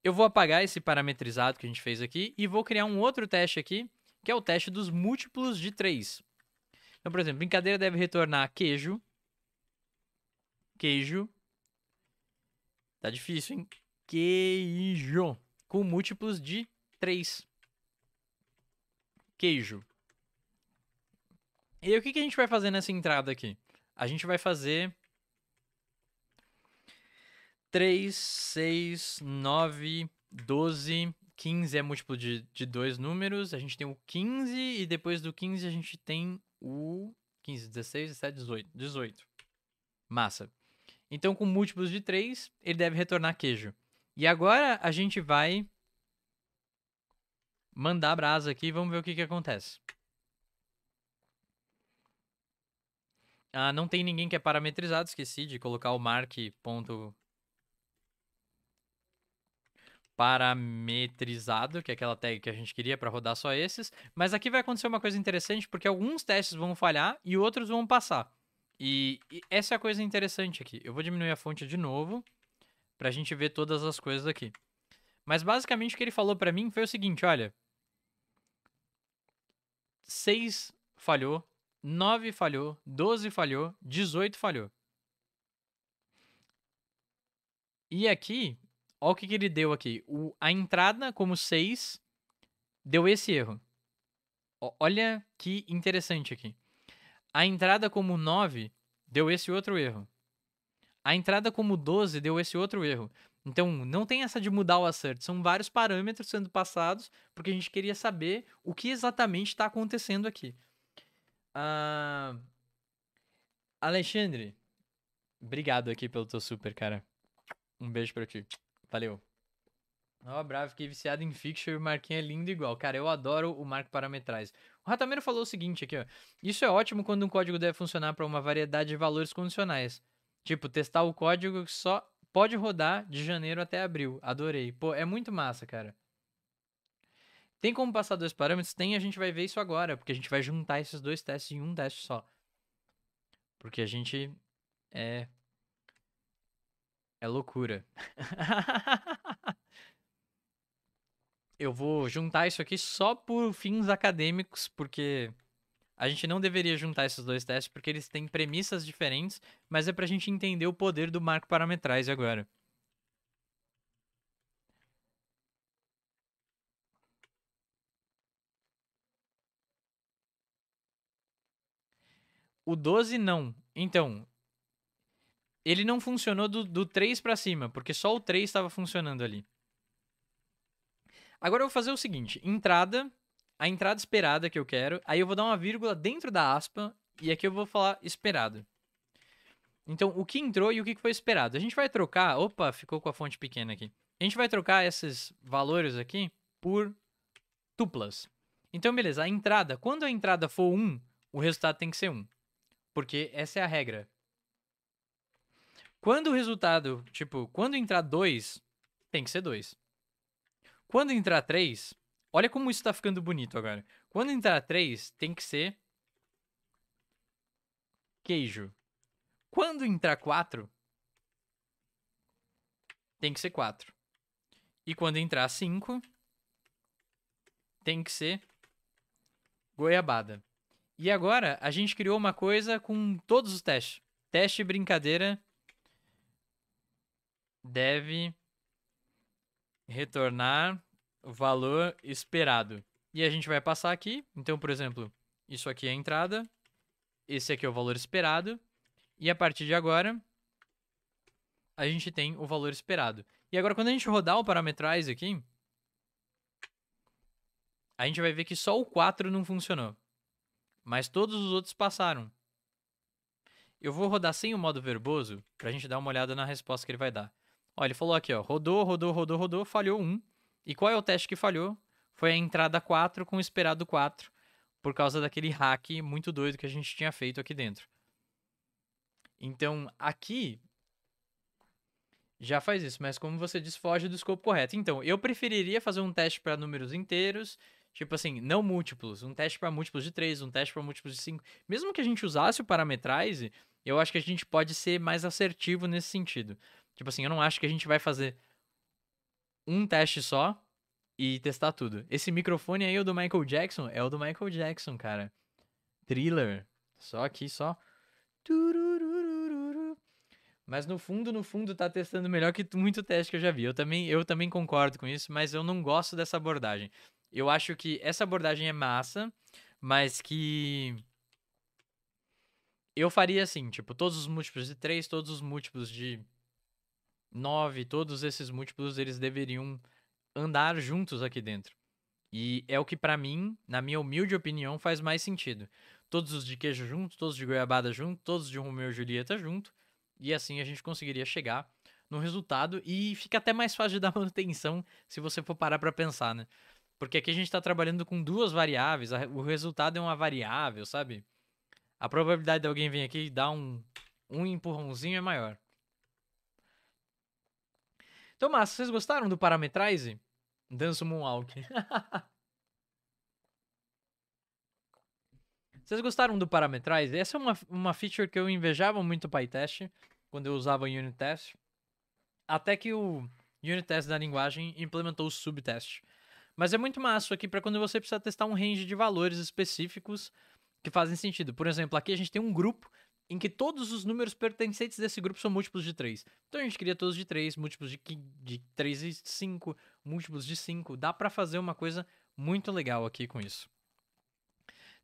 eu vou apagar esse parametrizado que a gente fez aqui e vou criar um outro teste aqui, que é o teste dos múltiplos de 3. Então, por exemplo, brincadeira deve retornar queijo, queijo Tá difícil, hein? Queijo. Com múltiplos de 3. Queijo. E aí, o que, que a gente vai fazer nessa entrada aqui? A gente vai fazer 3, 6, 9, 12, 15 é múltiplo de, de dois números. A gente tem o 15 e depois do 15 a gente tem o 15, 16, 17, 18. 18. Massa. Então, com múltiplos de 3, ele deve retornar queijo. E agora a gente vai mandar brasa aqui, vamos ver o que, que acontece. Ah, não tem ninguém que é parametrizado, esqueci de colocar o mark ponto parametrizado, que é aquela tag que a gente queria para rodar só esses, mas aqui vai acontecer uma coisa interessante porque alguns testes vão falhar e outros vão passar. E, e, essa é a coisa interessante aqui. Eu vou diminuir a fonte de novo para a gente ver todas as coisas aqui. Mas basicamente o que ele falou para mim foi o seguinte, olha. 6 falhou, 9 falhou, 12 falhou, 18 falhou. E aqui, olha o que, que ele deu aqui. O, a entrada como 6 deu esse erro. O, olha que interessante aqui. A entrada como 9 deu esse outro erro. A entrada como 12 deu esse outro erro. Então, não tem essa de mudar o assert. São vários parâmetros sendo passados, porque a gente queria saber o que exatamente está acontecendo aqui. Uh... Alexandre, obrigado aqui pelo teu super, cara. Um beijo pra ti. Valeu. Ó, oh, bravo, fiquei viciado em Fixture o Marquinhos é lindo igual. Cara, eu adoro o Marco Parametrais. O Ratameiro falou o seguinte aqui, ó. Isso é ótimo quando um código deve funcionar para uma variedade de valores condicionais. Tipo, testar o código que só pode rodar de janeiro até abril. Adorei. Pô, é muito massa, cara. Tem como passar dois parâmetros? Tem, a gente vai ver isso agora, porque a gente vai juntar esses dois testes em um teste só. Porque a gente é. É loucura. eu vou juntar isso aqui só por fins acadêmicos, porque a gente não deveria juntar esses dois testes, porque eles têm premissas diferentes, mas é para a gente entender o poder do marco parametrize agora. O 12 não. Então, ele não funcionou do, do 3 para cima, porque só o 3 estava funcionando ali. Agora eu vou fazer o seguinte: entrada, a entrada esperada que eu quero, aí eu vou dar uma vírgula dentro da aspa e aqui eu vou falar esperado. Então, o que entrou e o que foi esperado. A gente vai trocar. Opa, ficou com a fonte pequena aqui. A gente vai trocar esses valores aqui por tuplas. Então, beleza, a entrada, quando a entrada for 1, o resultado tem que ser 1. Porque essa é a regra. Quando o resultado, tipo, quando entrar 2, tem que ser 2. Quando entrar três, olha como isso tá ficando bonito agora. Quando entrar três, tem que ser queijo. Quando entrar quatro, tem que ser quatro. E quando entrar cinco, tem que ser goiabada. E agora a gente criou uma coisa com todos os testes. Teste brincadeira deve retornar o valor esperado. E a gente vai passar aqui. Então, por exemplo, isso aqui é a entrada, esse aqui é o valor esperado, e a partir de agora a gente tem o valor esperado. E agora, quando a gente rodar o parametrize aqui, a gente vai ver que só o 4 não funcionou. Mas todos os outros passaram. Eu vou rodar sem o modo verboso para a gente dar uma olhada na resposta que ele vai dar. Ó, ele falou aqui, ó, rodou, rodou, rodou, rodou, falhou um. E qual é o teste que falhou? Foi a entrada 4 com o esperado 4, por causa daquele hack muito doido que a gente tinha feito aqui dentro. Então, aqui já faz isso, mas como você diz, foge do escopo correto. Então, eu preferiria fazer um teste para números inteiros, tipo assim, não múltiplos, um teste para múltiplos de 3, um teste para múltiplos de 5. Mesmo que a gente usasse o parametrize, eu acho que a gente pode ser mais assertivo nesse sentido. Tipo assim, eu não acho que a gente vai fazer um teste só e testar tudo. Esse microfone aí, é o do Michael Jackson, é o do Michael Jackson, cara. Thriller. Só aqui, só. Mas no fundo, no fundo, tá testando melhor que muito teste que eu já vi. Eu também, eu também concordo com isso, mas eu não gosto dessa abordagem. Eu acho que essa abordagem é massa, mas que. Eu faria assim, tipo, todos os múltiplos de 3, todos os múltiplos de 9, todos esses múltiplos, eles deveriam andar juntos aqui dentro. E é o que para mim, na minha humilde opinião, faz mais sentido. Todos os de queijo junto todos de goiabada junto todos de Romeu e Julieta junto, e assim a gente conseguiria chegar no resultado e fica até mais fácil de dar manutenção se você for parar para pensar, né? Porque aqui a gente está trabalhando com duas variáveis, o resultado é uma variável, sabe? A probabilidade de alguém vir aqui e dar um, um empurrãozinho é maior. Então, massa, vocês gostaram do Parametrize? Danço Moonwalk. vocês gostaram do Parametrize? Essa é uma, uma feature que eu invejava muito o PyTest, quando eu usava o unittest, Até que o unittest da linguagem implementou o Subtest. Mas é muito massa aqui para quando você precisa testar um range de valores específicos que fazem sentido. Por exemplo, aqui a gente tem um grupo em que todos os números pertencentes desse grupo são múltiplos de 3. Então a gente cria todos de 3, múltiplos de, de 3 e 5, múltiplos de 5. Dá para fazer uma coisa muito legal aqui com isso.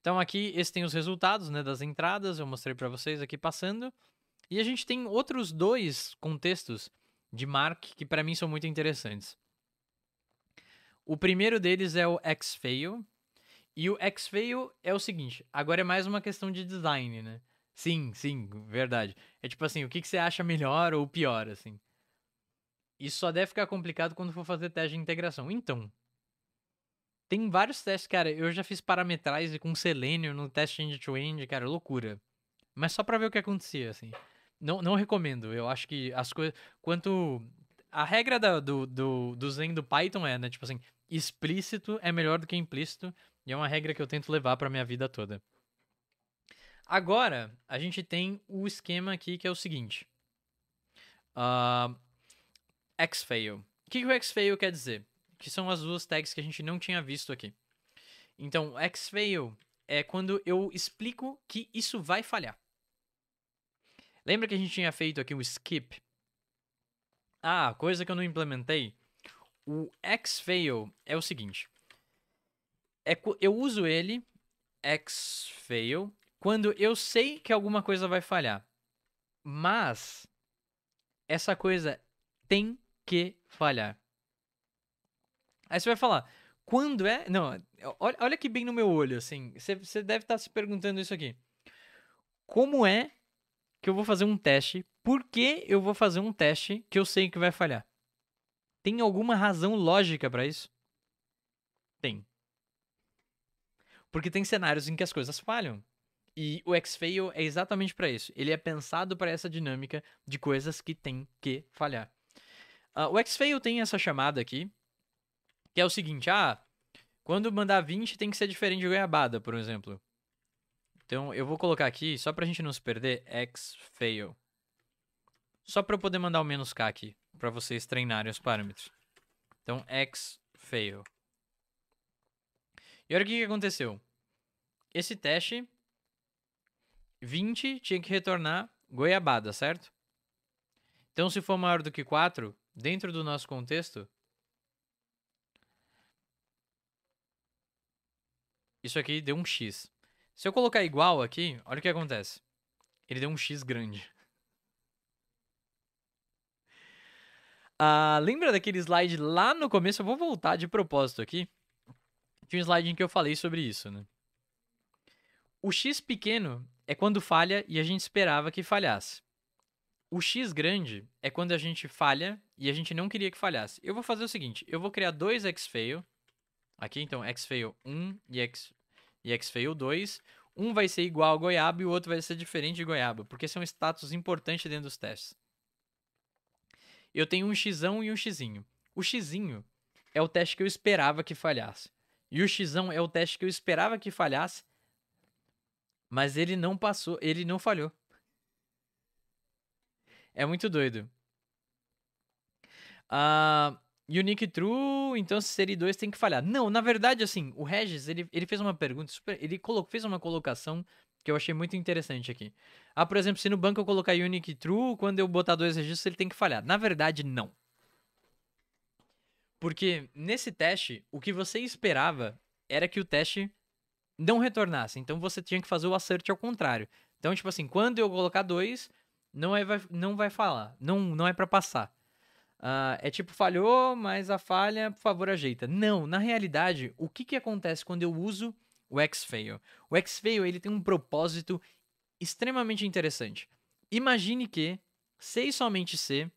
Então aqui, esses tem os resultados né, das entradas, eu mostrei para vocês aqui passando. E a gente tem outros dois contextos de Mark que para mim são muito interessantes. O primeiro deles é o X-Fail. E o X-Fail é o seguinte, agora é mais uma questão de design, né? Sim, sim, verdade. É tipo assim, o que, que você acha melhor ou pior, assim? Isso só deve ficar complicado quando for fazer teste de integração. Então, tem vários testes, cara. Eu já fiz parametragem com selenium no teste end-to-end, -end, cara, loucura. Mas só pra ver o que acontecia, assim. Não, não recomendo. Eu acho que as coisas. Quanto. A regra da, do, do, do Zen do Python é, né? Tipo assim, explícito é melhor do que implícito. E é uma regra que eu tento levar pra minha vida toda. Agora, a gente tem o esquema aqui que é o seguinte. Uh, X-Fail. O que, que o X-Fail quer dizer? Que são as duas tags que a gente não tinha visto aqui. Então, X-Fail é quando eu explico que isso vai falhar. Lembra que a gente tinha feito aqui o skip? Ah, coisa que eu não implementei. O X-Fail é o seguinte. É, eu uso ele, X-Fail, quando eu sei que alguma coisa vai falhar, mas essa coisa tem que falhar. Aí você vai falar, quando é. Não, olha, olha aqui bem no meu olho, assim. Você deve estar tá se perguntando isso aqui. Como é que eu vou fazer um teste? Por que eu vou fazer um teste que eu sei que vai falhar? Tem alguma razão lógica para isso? Tem. Porque tem cenários em que as coisas falham. E o X-Fail é exatamente para isso. Ele é pensado para essa dinâmica de coisas que tem que falhar. Uh, o X-Fail tem essa chamada aqui, que é o seguinte: ah, quando mandar 20 tem que ser diferente de goiabada, por exemplo. Então eu vou colocar aqui, só para a gente não se perder, X-Fail. Só para eu poder mandar o menos K aqui, para vocês treinarem os parâmetros. Então, X-Fail. E olha o que aconteceu. Esse teste 20 tinha que retornar goiabada, certo? Então, se for maior do que 4, dentro do nosso contexto, isso aqui deu um x. Se eu colocar igual aqui, olha o que acontece. Ele deu um x grande. Ah, lembra daquele slide lá no começo? Eu vou voltar de propósito aqui. Tinha um slide em que eu falei sobre isso, né? O x pequeno é quando falha e a gente esperava que falhasse. O X grande é quando a gente falha e a gente não queria que falhasse. Eu vou fazer o seguinte, eu vou criar dois xfail aqui, então xfail 1 e, x, e xfail 2. Um vai ser igual a goiaba e o outro vai ser diferente de goiaba, porque são status importantes dentro dos testes. Eu tenho um x e um x. O x é o teste que eu esperava que falhasse. E o x é o teste que eu esperava que falhasse mas ele não passou, ele não falhou. É muito doido. Uh, Unique True, então se seria 2 tem que falhar. Não, na verdade, assim, o Regis, ele, ele fez uma pergunta super. Ele colocou, fez uma colocação que eu achei muito interessante aqui. Ah, por exemplo, se no banco eu colocar Unique True, quando eu botar dois registros, ele tem que falhar. Na verdade, não. Porque nesse teste, o que você esperava era que o teste não retornasse. Então você tinha que fazer o assert ao contrário. Então, tipo assim, quando eu colocar dois, não, é, vai, não vai falar. Não, não é para passar. Uh, é tipo, falhou, mas a falha, por favor, ajeita. Não, na realidade, o que, que acontece quando eu uso o X-Fail? O X-Fail ele tem um propósito extremamente interessante. Imagine que, sei somente se,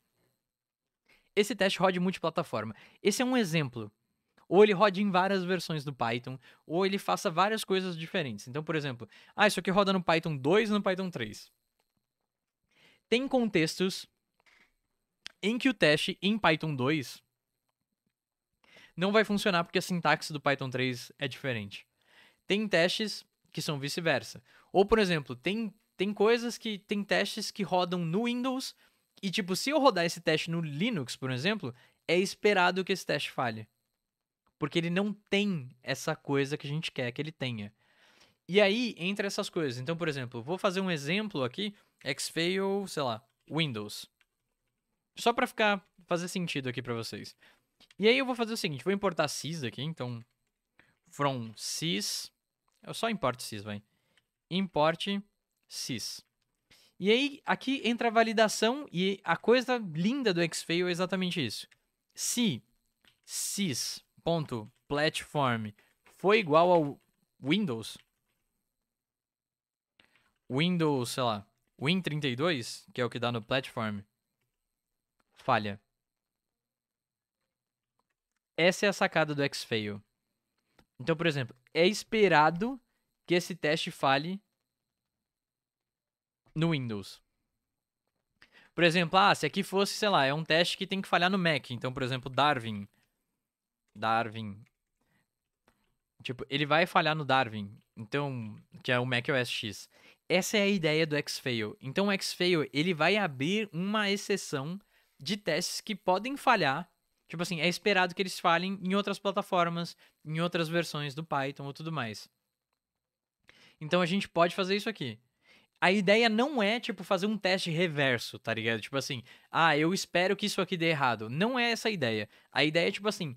esse teste rode multiplataforma. Esse é um exemplo ou ele rode em várias versões do Python, ou ele faça várias coisas diferentes. Então, por exemplo, ah, isso aqui roda no Python 2 e no Python 3. Tem contextos em que o teste em Python 2 não vai funcionar porque a sintaxe do Python 3 é diferente. Tem testes que são vice-versa. Ou, por exemplo, tem, tem coisas que. tem testes que rodam no Windows. E, tipo, se eu rodar esse teste no Linux, por exemplo, é esperado que esse teste falhe. Porque ele não tem essa coisa que a gente quer que ele tenha. E aí entra essas coisas. Então, por exemplo, vou fazer um exemplo aqui, Xfail, sei lá, Windows. Só para ficar fazer sentido aqui para vocês. E aí eu vou fazer o seguinte, vou importar sys aqui, então from sys, eu só importo sys, vai. Import sys. E aí aqui entra a validação e a coisa linda do Xfail é exatamente isso. Se sys ponto platform foi igual ao Windows? Windows, sei lá, Win32, que é o que dá no platform, falha. Essa é a sacada do Xfail. Então, por exemplo, é esperado que esse teste falhe no Windows. Por exemplo, ah, se aqui fosse, sei lá, é um teste que tem que falhar no Mac. Então, por exemplo, Darwin Darwin. Tipo, ele vai falhar no Darwin, então, que é o macOS X. Essa é a ideia do Xfail. Então, o Xfail, ele vai abrir uma exceção de testes que podem falhar. Tipo assim, é esperado que eles falhem em outras plataformas, em outras versões do Python ou tudo mais. Então, a gente pode fazer isso aqui a ideia não é, tipo, fazer um teste reverso, tá ligado? Tipo assim, ah, eu espero que isso aqui dê errado. Não é essa a ideia. A ideia é, tipo assim,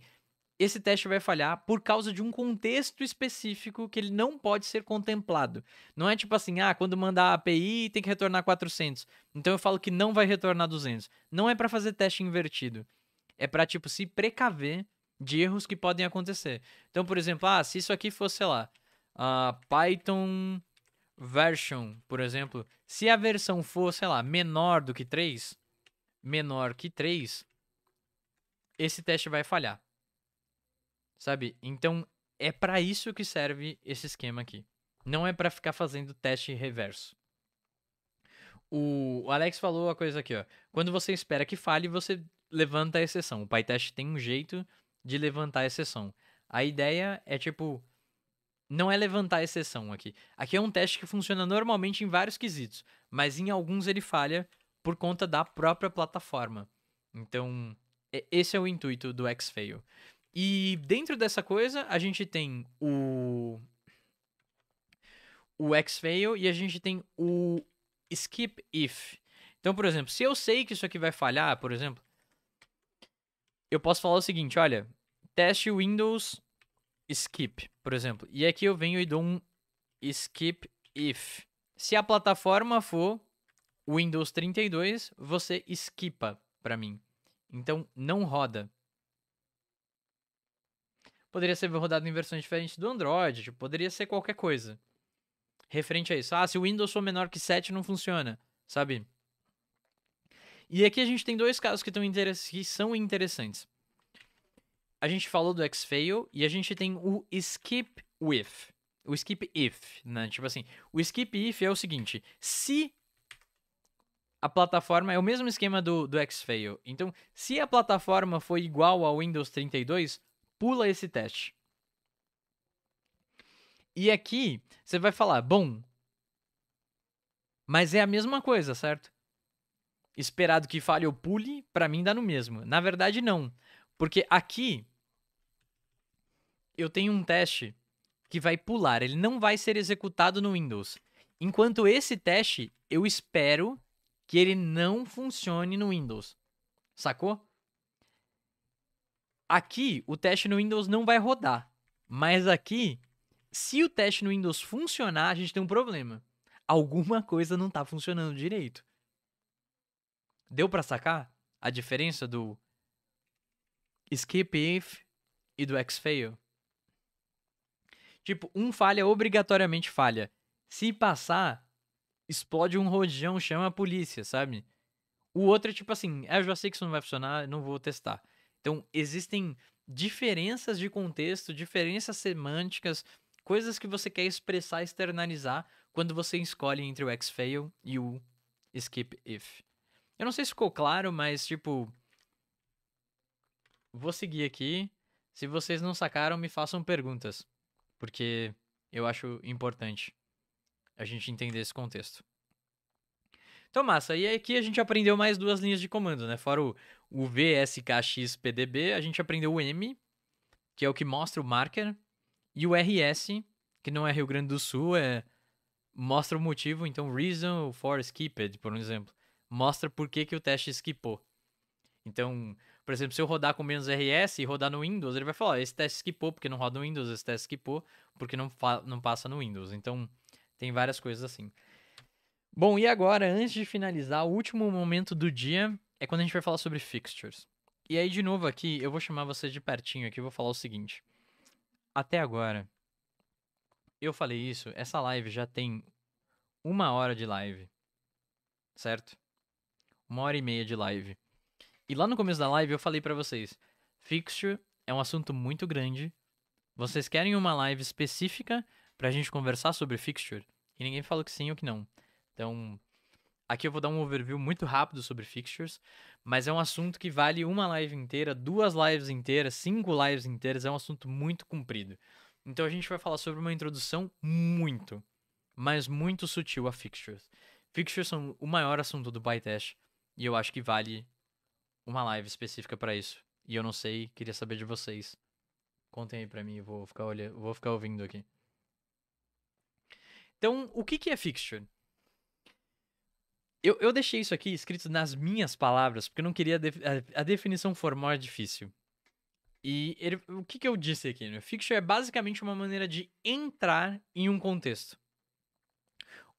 esse teste vai falhar por causa de um contexto específico que ele não pode ser contemplado. Não é tipo assim, ah, quando mandar a API tem que retornar 400, então eu falo que não vai retornar 200. Não é para fazer teste invertido. É para tipo se precaver de erros que podem acontecer. Então, por exemplo, ah, se isso aqui fosse, sei lá, a Python version, por exemplo, se a versão for, sei lá, menor do que 3, menor que 3, esse teste vai falhar. Sabe? Então, é para isso que serve esse esquema aqui. Não é para ficar fazendo teste reverso. O Alex falou a coisa aqui, ó. Quando você espera que fale, você levanta a exceção. O PyTest tem um jeito de levantar a exceção. A ideia é tipo não é levantar a exceção aqui. Aqui é um teste que funciona normalmente em vários quesitos, mas em alguns ele falha por conta da própria plataforma. Então, esse é o intuito do X-Fail. E dentro dessa coisa, a gente tem o. O X-Fail e a gente tem o Skip If. Então, por exemplo, se eu sei que isso aqui vai falhar, por exemplo, eu posso falar o seguinte: olha, teste Windows Skip, por exemplo. E aqui eu venho e dou um Skip If. Se a plataforma for Windows 32, você skipa para mim. Então, não roda poderia ser rodado em versões diferentes do Android, tipo, poderia ser qualquer coisa. Referente a isso. Ah, se o Windows for menor que 7, não funciona, sabe? E aqui a gente tem dois casos que, tão que são interessantes. A gente falou do Xfail e a gente tem o skip with. O skip if, né? Tipo assim, o skip if é o seguinte: se a plataforma é o mesmo esquema do, do Xfail. Então, se a plataforma foi igual ao Windows 32, pula esse teste. E aqui você vai falar, bom, mas é a mesma coisa, certo? Esperado que fale ou pule, para mim dá no mesmo. Na verdade, não. Porque aqui eu tenho um teste que vai pular, ele não vai ser executado no Windows. Enquanto esse teste, eu espero que ele não funcione no Windows. Sacou? Aqui, o teste no Windows não vai rodar. Mas aqui, se o teste no Windows funcionar, a gente tem um problema. Alguma coisa não está funcionando direito. Deu para sacar a diferença do skip if e do xfail? Tipo, um falha obrigatoriamente falha. Se passar, explode um rojão, chama a polícia, sabe? O outro é tipo assim, é, eu já sei que isso não vai funcionar, não vou testar. Então, existem diferenças de contexto, diferenças semânticas, coisas que você quer expressar, externalizar, quando você escolhe entre o exfail e o skip if. Eu não sei se ficou claro, mas tipo. Vou seguir aqui. Se vocês não sacaram, me façam perguntas. Porque eu acho importante a gente entender esse contexto. Então, massa. E aqui a gente aprendeu mais duas linhas de comando, né? Fora o, o VSKXPDB, a gente aprendeu o M, que é o que mostra o marker, e o RS, que não é Rio Grande do Sul, é mostra o motivo, então reason for skipped, por um exemplo. Mostra por que, que o teste skipou. Então, por exemplo, se eu rodar com menos RS e rodar no Windows, ele vai falar, esse teste skipou porque não roda no Windows, esse teste skipou porque não, não passa no Windows. Então, tem várias coisas assim. Bom, e agora, antes de finalizar, o último momento do dia é quando a gente vai falar sobre fixtures. E aí, de novo aqui, eu vou chamar vocês de pertinho aqui, e vou falar o seguinte. Até agora, eu falei isso, essa live já tem uma hora de live, certo? Uma hora e meia de live. E lá no começo da live eu falei para vocês, fixture é um assunto muito grande. Vocês querem uma live específica pra gente conversar sobre fixture? E ninguém falou que sim ou que não. Então, aqui eu vou dar um overview muito rápido sobre fixtures, mas é um assunto que vale uma live inteira, duas lives inteiras, cinco lives inteiras, é um assunto muito comprido. Então a gente vai falar sobre uma introdução muito, mas muito sutil a fixtures. Fixtures são o maior assunto do PyTest e eu acho que vale uma live específica para isso. E eu não sei, queria saber de vocês. Contem aí para mim, eu vou ficar olhando, vou ficar ouvindo aqui. Então, o que que é fixture? Eu, eu deixei isso aqui escrito nas minhas palavras, porque eu não queria. Def... A, definição formal é difícil. E ele... o que, que eu disse aqui? Né? Fiction é basicamente uma maneira de entrar em um contexto.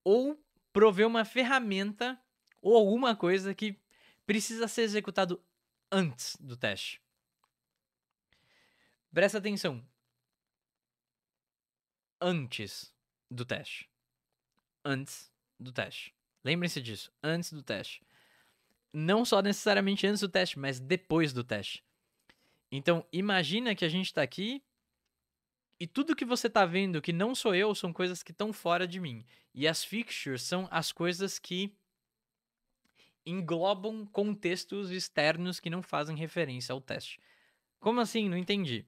Ou prover uma ferramenta ou alguma coisa que precisa ser executado antes do teste. Presta atenção. Antes do teste. Antes do teste. Lembrem-se disso, antes do teste. Não só necessariamente antes do teste, mas depois do teste. Então, imagina que a gente está aqui e tudo que você está vendo que não sou eu são coisas que estão fora de mim. E as fixtures são as coisas que englobam contextos externos que não fazem referência ao teste. Como assim? Não entendi.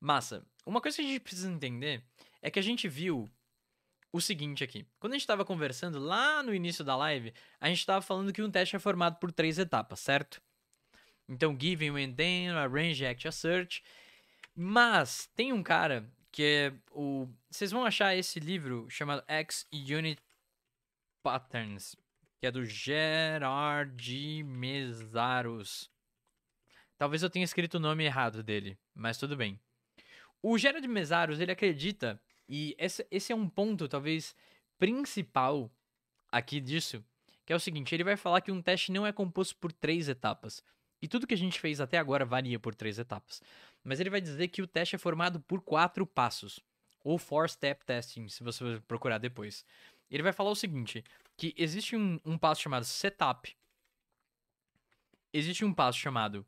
Massa. Uma coisa que a gente precisa entender é que a gente viu o seguinte aqui. Quando a gente estava conversando lá no início da live, a gente estava falando que um teste é formado por três etapas, certo? Então, giving, when then, arrange, act, assert. Mas tem um cara que é o. Vocês vão achar esse livro chamado X Unit Patterns, que é do Gerard Mesaros. Talvez eu tenha escrito o nome errado dele, mas tudo bem. O Gerard Mesaros, ele acredita e esse é um ponto, talvez, principal aqui disso, que é o seguinte: ele vai falar que um teste não é composto por três etapas. E tudo que a gente fez até agora varia por três etapas. Mas ele vai dizer que o teste é formado por quatro passos, ou four-step testing, se você procurar depois. Ele vai falar o seguinte: que existe um, um passo chamado setup, existe um passo chamado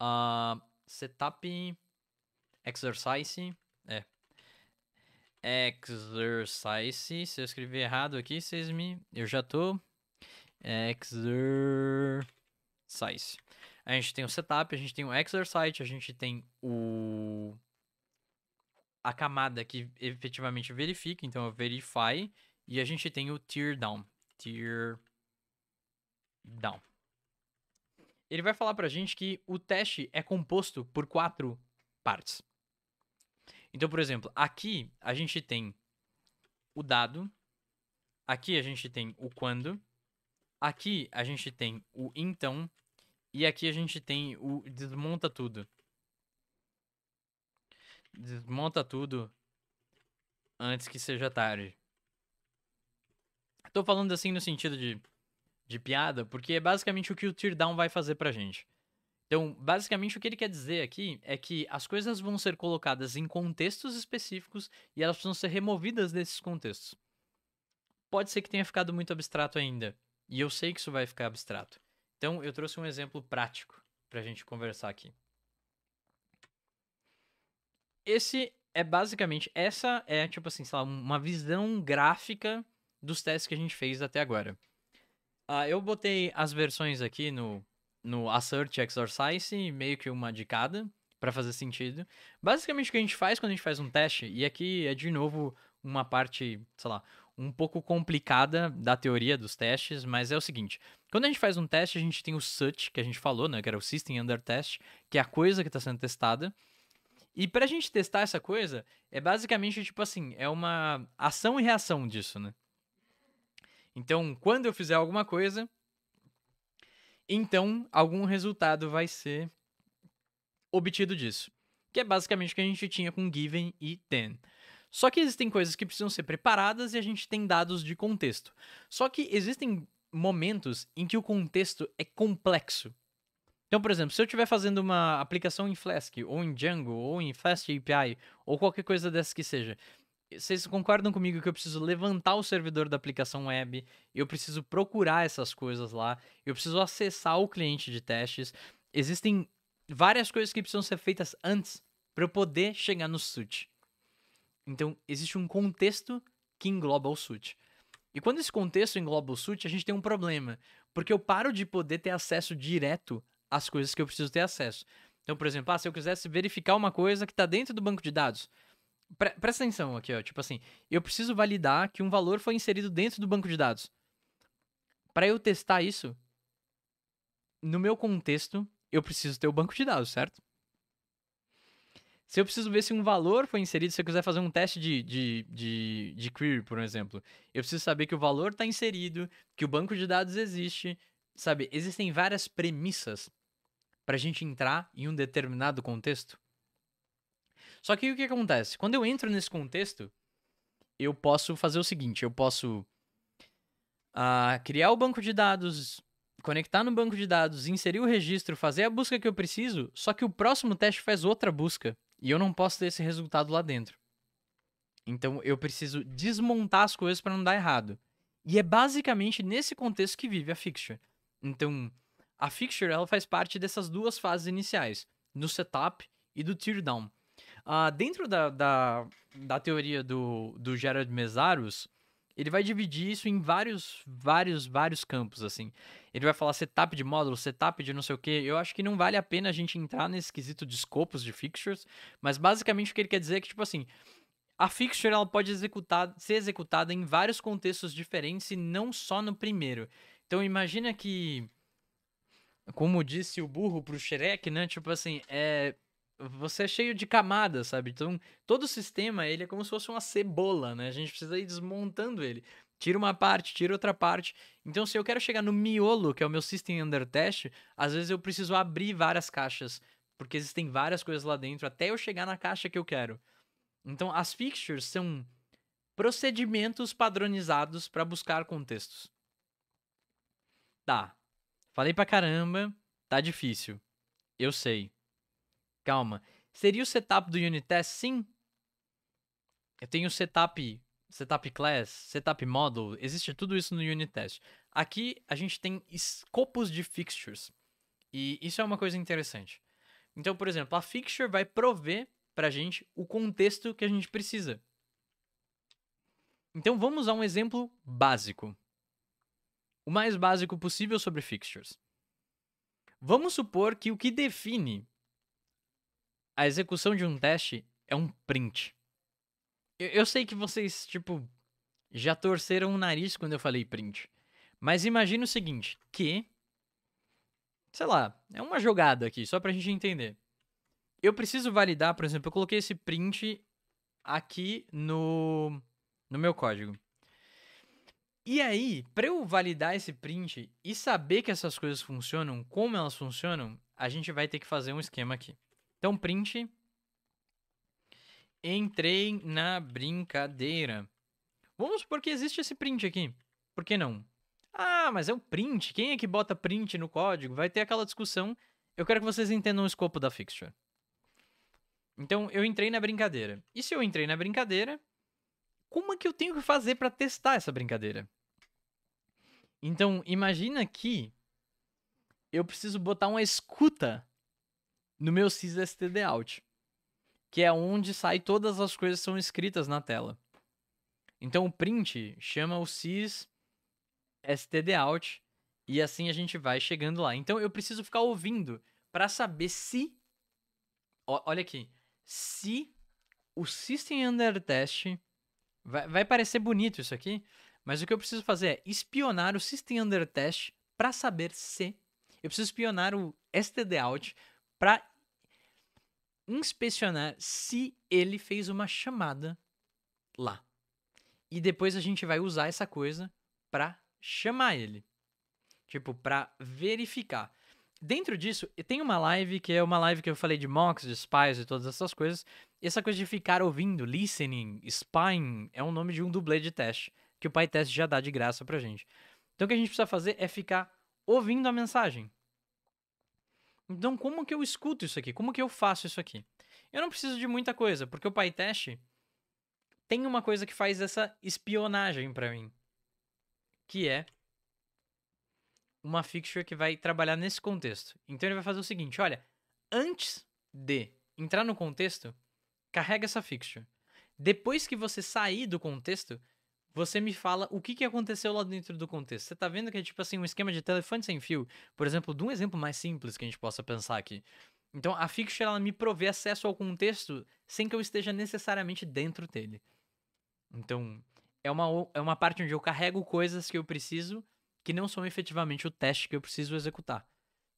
uh, setup exercise, é, Exercise. Se eu escrever errado aqui, vocês me. Eu já tô. Exercise. A gente tem o setup, a gente tem o exercise, a gente tem o. A camada que efetivamente verifica, então é o verify. E a gente tem o tear down. Tear down. Ele vai falar pra gente que o teste é composto por quatro partes. Então, por exemplo, aqui a gente tem o dado, aqui a gente tem o quando, aqui a gente tem o então, e aqui a gente tem o desmonta tudo. Desmonta tudo antes que seja tarde. Tô falando assim no sentido de, de piada, porque é basicamente o que o teardown vai fazer pra gente. Então, basicamente, o que ele quer dizer aqui é que as coisas vão ser colocadas em contextos específicos e elas precisam ser removidas desses contextos. Pode ser que tenha ficado muito abstrato ainda, e eu sei que isso vai ficar abstrato. Então, eu trouxe um exemplo prático para a gente conversar aqui. Esse é basicamente, essa é, tipo assim, sei lá, uma visão gráfica dos testes que a gente fez até agora. Ah, eu botei as versões aqui no no Assert exercise meio que uma de cada, para fazer sentido. Basicamente o que a gente faz quando a gente faz um teste, e aqui é de novo uma parte, sei lá, um pouco complicada da teoria dos testes, mas é o seguinte: quando a gente faz um teste, a gente tem o SUT, que a gente falou, né, que era o System Under Test, que é a coisa que está sendo testada. E para a gente testar essa coisa, é basicamente tipo assim: é uma ação e reação disso, né? Então, quando eu fizer alguma coisa, então, algum resultado vai ser obtido disso. Que é basicamente o que a gente tinha com given e then. Só que existem coisas que precisam ser preparadas e a gente tem dados de contexto. Só que existem momentos em que o contexto é complexo. Então, por exemplo, se eu estiver fazendo uma aplicação em Flask, ou em Django, ou em Fast API, ou qualquer coisa dessas que seja, vocês concordam comigo que eu preciso levantar o servidor da aplicação web, eu preciso procurar essas coisas lá, eu preciso acessar o cliente de testes. Existem várias coisas que precisam ser feitas antes para eu poder chegar no SUT. Então, existe um contexto que engloba o SUT. E quando esse contexto engloba o SUT, a gente tem um problema, porque eu paro de poder ter acesso direto às coisas que eu preciso ter acesso. Então, por exemplo, ah, se eu quisesse verificar uma coisa que está dentro do banco de dados, Pre presta atenção aqui, ó. Tipo assim, eu preciso validar que um valor foi inserido dentro do banco de dados. Para eu testar isso, no meu contexto, eu preciso ter o banco de dados, certo? Se eu preciso ver se um valor foi inserido, se eu quiser fazer um teste de, de, de, de query, por exemplo, eu preciso saber que o valor está inserido, que o banco de dados existe, sabe? Existem várias premissas para a gente entrar em um determinado contexto. Só que o que acontece? Quando eu entro nesse contexto, eu posso fazer o seguinte: eu posso uh, criar o banco de dados, conectar no banco de dados, inserir o registro, fazer a busca que eu preciso, só que o próximo teste faz outra busca e eu não posso ter esse resultado lá dentro. Então eu preciso desmontar as coisas para não dar errado. E é basicamente nesse contexto que vive a fixture. Então, a fixture ela faz parte dessas duas fases iniciais, do setup e do teardown. Uh, dentro da, da, da, teoria do, do Gerard Mesaros, ele vai dividir isso em vários, vários, vários campos, assim. Ele vai falar setup de módulo, setup de não sei o quê. Eu acho que não vale a pena a gente entrar nesse quesito de escopos de fixtures, mas basicamente o que ele quer dizer é que, tipo assim, a fixture ela pode executar, ser executada em vários contextos diferentes e não só no primeiro. Então imagina que, como disse o burro pro Shrek, né? Tipo assim, é você é cheio de camadas, sabe? Então, todo o sistema, ele é como se fosse uma cebola, né? A gente precisa ir desmontando ele. Tira uma parte, tira outra parte. Então, se eu quero chegar no miolo, que é o meu System Under Test, às vezes eu preciso abrir várias caixas, porque existem várias coisas lá dentro, até eu chegar na caixa que eu quero. Então, as fixtures são procedimentos padronizados para buscar contextos. Tá. Falei pra caramba, tá difícil. Eu sei. Calma. Seria o setup do test Sim. Eu tenho setup, setup class, setup model, existe tudo isso no test. Aqui a gente tem escopos de fixtures. E isso é uma coisa interessante. Então, por exemplo, a fixture vai prover pra gente o contexto que a gente precisa. Então vamos a um exemplo básico. O mais básico possível sobre fixtures. Vamos supor que o que define a execução de um teste é um print. Eu, eu sei que vocês, tipo, já torceram o nariz quando eu falei print. Mas imagina o seguinte, que sei lá, é uma jogada aqui, só pra gente entender. Eu preciso validar, por exemplo, eu coloquei esse print aqui no no meu código. E aí, para eu validar esse print e saber que essas coisas funcionam, como elas funcionam, a gente vai ter que fazer um esquema aqui. Então, print. Entrei na brincadeira. Vamos supor que existe esse print aqui. Por que não? Ah, mas é um print. Quem é que bota print no código? Vai ter aquela discussão. Eu quero que vocês entendam o escopo da fixture. Então, eu entrei na brincadeira. E se eu entrei na brincadeira, como é que eu tenho que fazer para testar essa brincadeira? Então, imagina que eu preciso botar uma escuta no meu SysSTD out, que é onde sai todas as coisas que são escritas na tela. Então o print chama o sys out e assim a gente vai chegando lá. Então eu preciso ficar ouvindo para saber se olha aqui, se o system under test vai, vai parecer bonito isso aqui, mas o que eu preciso fazer é espionar o system under test para saber se eu preciso espionar o std out para inspecionar se ele fez uma chamada lá. E depois a gente vai usar essa coisa para chamar ele. Tipo, para verificar. Dentro disso, tem uma live que é uma live que eu falei de mocks, de spies e todas essas coisas. E essa coisa de ficar ouvindo, listening, spying, é o nome de um dublê de teste, que o PyTest já dá de graça pra gente. Então o que a gente precisa fazer é ficar ouvindo a mensagem. Então, como que eu escuto isso aqui? Como que eu faço isso aqui? Eu não preciso de muita coisa, porque o PyTest tem uma coisa que faz essa espionagem para mim, que é uma fixture que vai trabalhar nesse contexto. Então ele vai fazer o seguinte, olha, antes de entrar no contexto, carrega essa fixture. Depois que você sair do contexto, você me fala o que, que aconteceu lá dentro do contexto. Você tá vendo que é tipo assim, um esquema de telefone sem fio, por exemplo, de um exemplo mais simples que a gente possa pensar aqui. Então a Fixture ela me provê acesso ao contexto sem que eu esteja necessariamente dentro dele. Então, é uma, é uma parte onde eu carrego coisas que eu preciso que não são efetivamente o teste que eu preciso executar.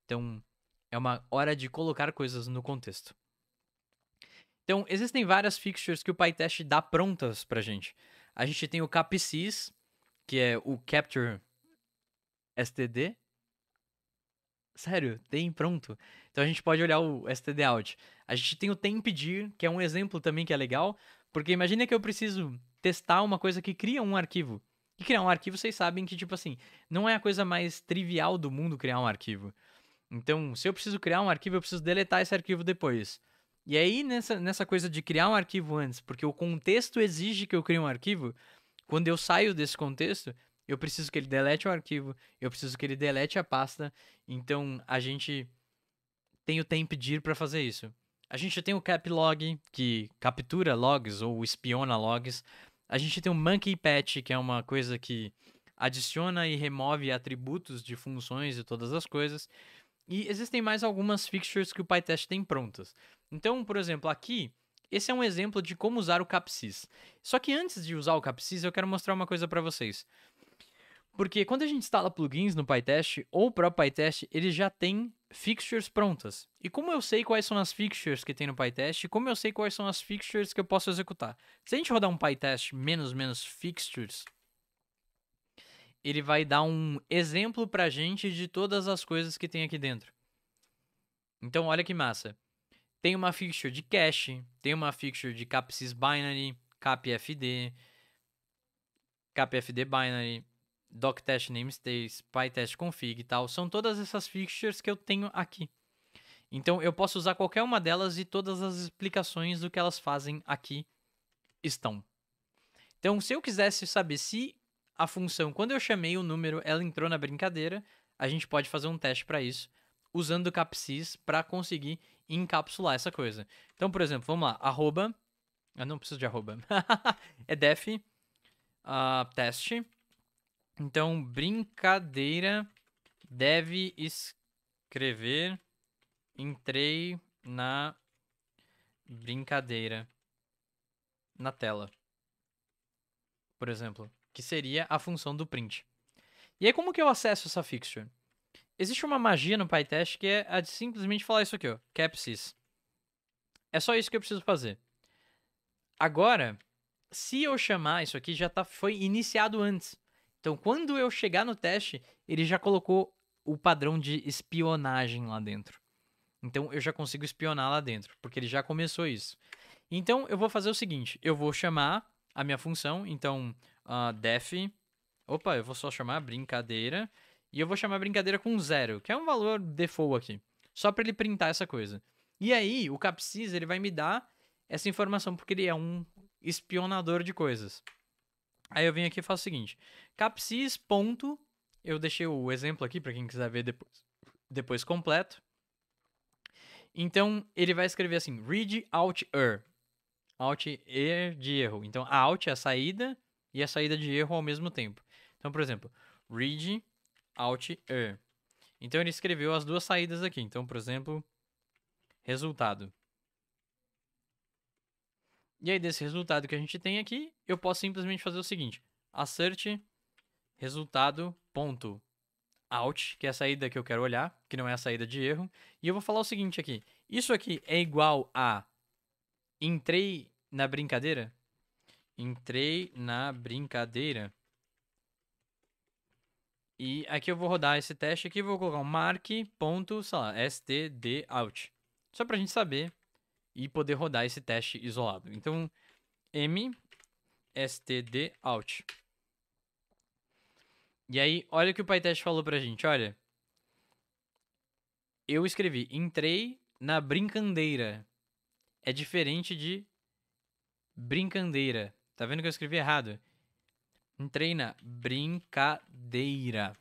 Então, é uma hora de colocar coisas no contexto. Então, existem várias fixtures que o PyTest dá prontas pra gente. A gente tem o CapSys, que é o Capture STD. Sério, tem pronto. Então a gente pode olhar o STD out. A gente tem o tempdir, que é um exemplo também que é legal, porque imagina que eu preciso testar uma coisa que cria um arquivo. E criar um arquivo, vocês sabem que, tipo assim, não é a coisa mais trivial do mundo criar um arquivo. Então, se eu preciso criar um arquivo, eu preciso deletar esse arquivo depois. E aí, nessa, nessa coisa de criar um arquivo antes, porque o contexto exige que eu crie um arquivo, quando eu saio desse contexto, eu preciso que ele delete o arquivo, eu preciso que ele delete a pasta. Então, a gente tem o tempo de ir para fazer isso. A gente tem o caplog, que captura logs ou espiona logs. A gente tem o monkey patch, que é uma coisa que adiciona e remove atributos de funções e todas as coisas. E existem mais algumas fixtures que o PyTest tem prontas. Então, por exemplo, aqui, esse é um exemplo de como usar o capsys. Só que antes de usar o capsys, eu quero mostrar uma coisa para vocês. Porque quando a gente instala plugins no PyTest ou o próprio PyTest, ele já tem fixtures prontas. E como eu sei quais são as fixtures que tem no PyTest, como eu sei quais são as fixtures que eu posso executar. Se a gente rodar um PyTest menos menos fixtures, ele vai dar um exemplo pra gente de todas as coisas que tem aqui dentro. Então olha que massa. Tem uma fixture de cache, tem uma fixture de capsys binary, capfd, capfd binary, doctest namespace, pytest config e tal. São todas essas fixtures que eu tenho aqui. Então eu posso usar qualquer uma delas e todas as explicações do que elas fazem aqui estão. Então, se eu quisesse saber se a função, quando eu chamei o número, ela entrou na brincadeira, a gente pode fazer um teste para isso, usando o capsys para conseguir encapsular essa coisa. Então, por exemplo, vamos lá, arroba, eu não preciso de arroba, é def uh, teste, então brincadeira deve escrever entrei na brincadeira na tela, por exemplo, que seria a função do print. E aí como que eu acesso essa fixture? Existe uma magia no PyTest que é a de simplesmente falar isso aqui, ó. Capsys. É só isso que eu preciso fazer. Agora, se eu chamar isso aqui, já tá, foi iniciado antes. Então, quando eu chegar no teste, ele já colocou o padrão de espionagem lá dentro. Então, eu já consigo espionar lá dentro, porque ele já começou isso. Então, eu vou fazer o seguinte: eu vou chamar a minha função. Então, uh, def. Opa, eu vou só chamar brincadeira. E eu vou chamar brincadeira com zero, que é um valor default aqui, só para ele printar essa coisa. E aí, o capsys ele vai me dar essa informação porque ele é um espionador de coisas. Aí eu venho aqui e faço o seguinte: capsys Ponto, eu deixei o exemplo aqui para quem quiser ver depois, depois completo. Então ele vai escrever assim: read out er. Out er de erro. Então out é a saída e a saída de erro ao mesmo tempo. Então, por exemplo, read out. r Então ele escreveu as duas saídas aqui. Então, por exemplo, resultado. E aí, desse resultado que a gente tem aqui, eu posso simplesmente fazer o seguinte: assert resultado ponto out, que é a saída que eu quero olhar, que não é a saída de erro. E eu vou falar o seguinte aqui: isso aqui é igual a entrei na brincadeira? Entrei na brincadeira. E aqui eu vou rodar esse teste aqui, vou colocar um mark.stdout, só para a gente saber e poder rodar esse teste isolado. Então, m stdout. E aí, olha o que o PyTest falou pra gente, olha. Eu escrevi, entrei na brincadeira. É diferente de brincadeira. Tá vendo que eu escrevi errado? Entrei na brincadeira.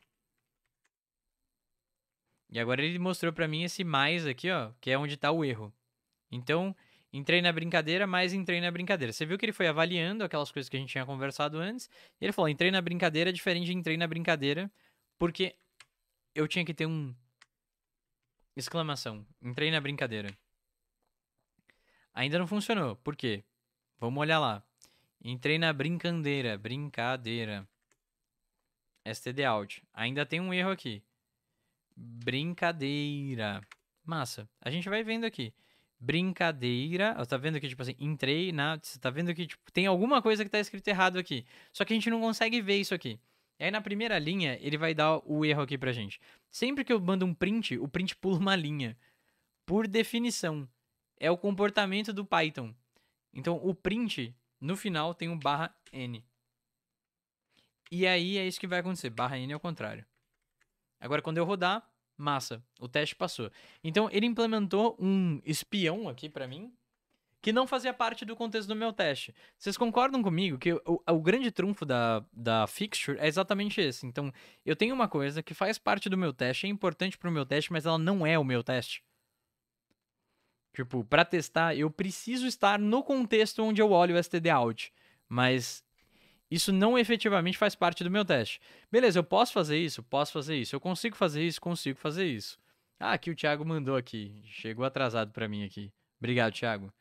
E agora ele mostrou para mim esse mais aqui, ó, que é onde tá o erro. Então, entrei na brincadeira, mais entrei na brincadeira. Você viu que ele foi avaliando aquelas coisas que a gente tinha conversado antes. E ele falou: entrei na brincadeira, é diferente de entrei na brincadeira, porque eu tinha que ter um. Exclamação. Entrei na brincadeira. Ainda não funcionou. Por quê? Vamos olhar lá. Entrei na brincadeira, brincadeira. STD out. Ainda tem um erro aqui. Brincadeira. Massa. A gente vai vendo aqui. Brincadeira. tá vendo que, tipo assim, entrei na. Você tá vendo que, tipo, tem alguma coisa que tá escrito errado aqui. Só que a gente não consegue ver isso aqui. E aí na primeira linha, ele vai dar o erro aqui pra gente. Sempre que eu mando um print, o print pula uma linha. Por definição. É o comportamento do Python. Então, o print no final tem um barra N. E aí é isso que vai acontecer. Barra N ao é contrário. Agora, quando eu rodar, massa. O teste passou. Então, ele implementou um espião aqui para mim que não fazia parte do contexto do meu teste. Vocês concordam comigo que o, o, grande trunfo da, da fixture é exatamente esse. Então, eu tenho uma coisa que faz parte do meu teste, é importante pro meu teste, mas ela não é o meu teste. Tipo, para testar, eu preciso estar no contexto onde eu olho o stdout, mas isso não efetivamente faz parte do meu teste. Beleza, eu posso fazer isso? Posso fazer isso. Eu consigo fazer isso? Consigo fazer isso. Ah, aqui o Thiago mandou aqui. Chegou atrasado para mim aqui. Obrigado, Thiago.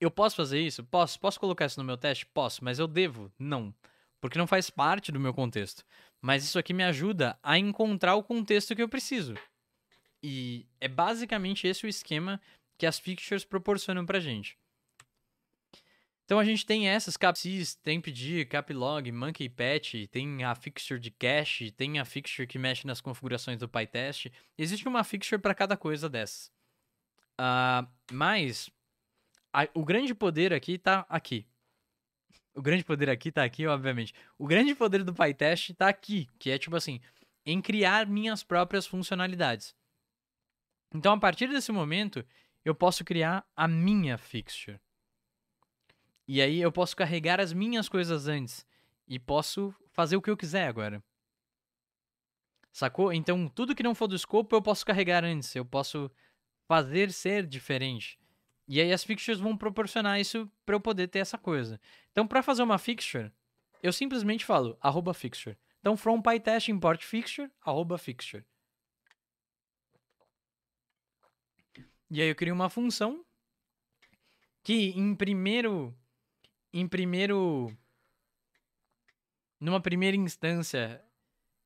Eu posso fazer isso? Posso. Posso colocar isso no meu teste? Posso, mas eu devo? Não. Porque não faz parte do meu contexto. Mas isso aqui me ajuda a encontrar o contexto que eu preciso. E é basicamente esse o esquema que as fixtures proporcionam pra gente. Então a gente tem essas capsis, tempd, caplog, monkey patch, tem a fixture de cache, tem a fixture que mexe nas configurações do PyTest. Existe uma fixture para cada coisa dessas. Uh, mas a, o grande poder aqui tá aqui. O grande poder aqui tá aqui, obviamente. O grande poder do PyTest tá aqui, que é tipo assim, em criar minhas próprias funcionalidades. Então, a partir desse momento, eu posso criar a minha fixture. E aí eu posso carregar as minhas coisas antes e posso fazer o que eu quiser agora. Sacou? Então, tudo que não for do escopo eu posso carregar antes, eu posso fazer ser diferente. E aí as fixtures vão proporcionar isso para eu poder ter essa coisa. Então, para fazer uma fixture, eu simplesmente falo fixture. Então, from PyTest import fixture, fixture. E aí eu crio uma função que em primeiro em primeiro numa primeira instância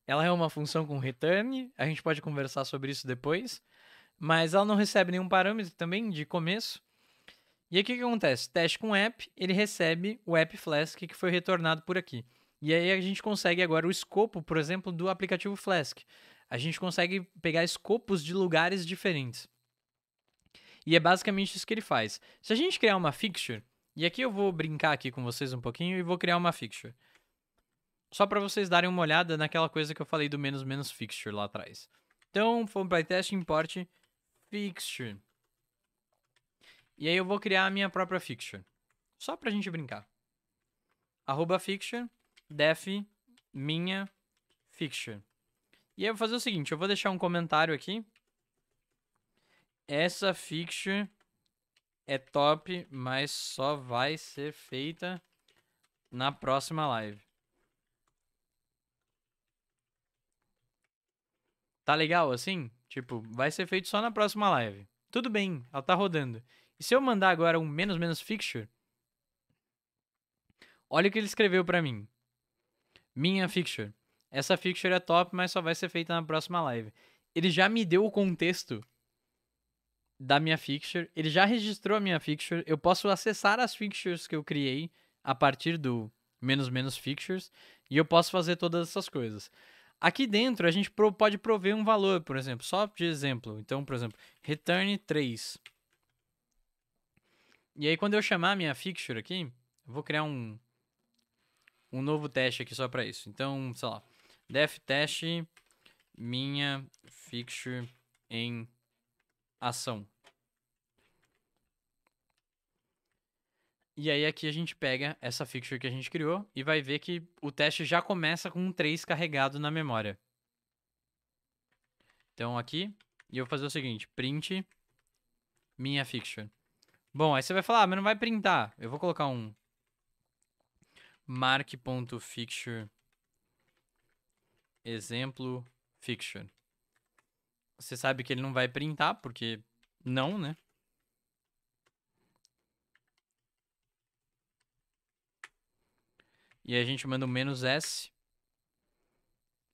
ela é uma função com return, a gente pode conversar sobre isso depois, mas ela não recebe nenhum parâmetro também de começo. E aí o que, que acontece? Teste com app, ele recebe o app Flask que foi retornado por aqui. E aí a gente consegue agora o escopo, por exemplo, do aplicativo Flask. A gente consegue pegar escopos de lugares diferentes. E é basicamente isso que ele faz. Se a gente criar uma fixture, e aqui eu vou brincar aqui com vocês um pouquinho e vou criar uma fixture. Só para vocês darem uma olhada naquela coisa que eu falei do menos menos fixture lá atrás. Então, for playtest import fixture. E aí eu vou criar a minha própria fixture. Só pra gente brincar. Arroba fixture, def minha fixture. E aí eu vou fazer o seguinte, eu vou deixar um comentário aqui essa fixture é top, mas só vai ser feita na próxima live. Tá legal assim? Tipo, vai ser feito só na próxima live. Tudo bem, ela tá rodando. E se eu mandar agora um menos menos fixture, olha o que ele escreveu para mim. Minha fixture. Essa fixture é top, mas só vai ser feita na próxima live. Ele já me deu o contexto da minha fixture. Ele já registrou a minha fixture. Eu posso acessar as fixtures que eu criei a partir do menos menos fixtures e eu posso fazer todas essas coisas. Aqui dentro a gente pode prover um valor, por exemplo, só de exemplo. Então, por exemplo, return 3. E aí quando eu chamar a minha fixture aqui, vou criar um um novo teste aqui só para isso. Então, sei lá, def teste minha fixture em ação. E aí aqui a gente pega essa fixture que a gente criou e vai ver que o teste já começa com um 3 carregado na memória. Então aqui, e eu vou fazer o seguinte, print minha fixture. Bom, aí você vai falar, ah, mas não vai printar. Eu vou colocar um mark.fixture exemplo fixture. Você sabe que ele não vai printar, porque não, né? E a gente manda o menos S.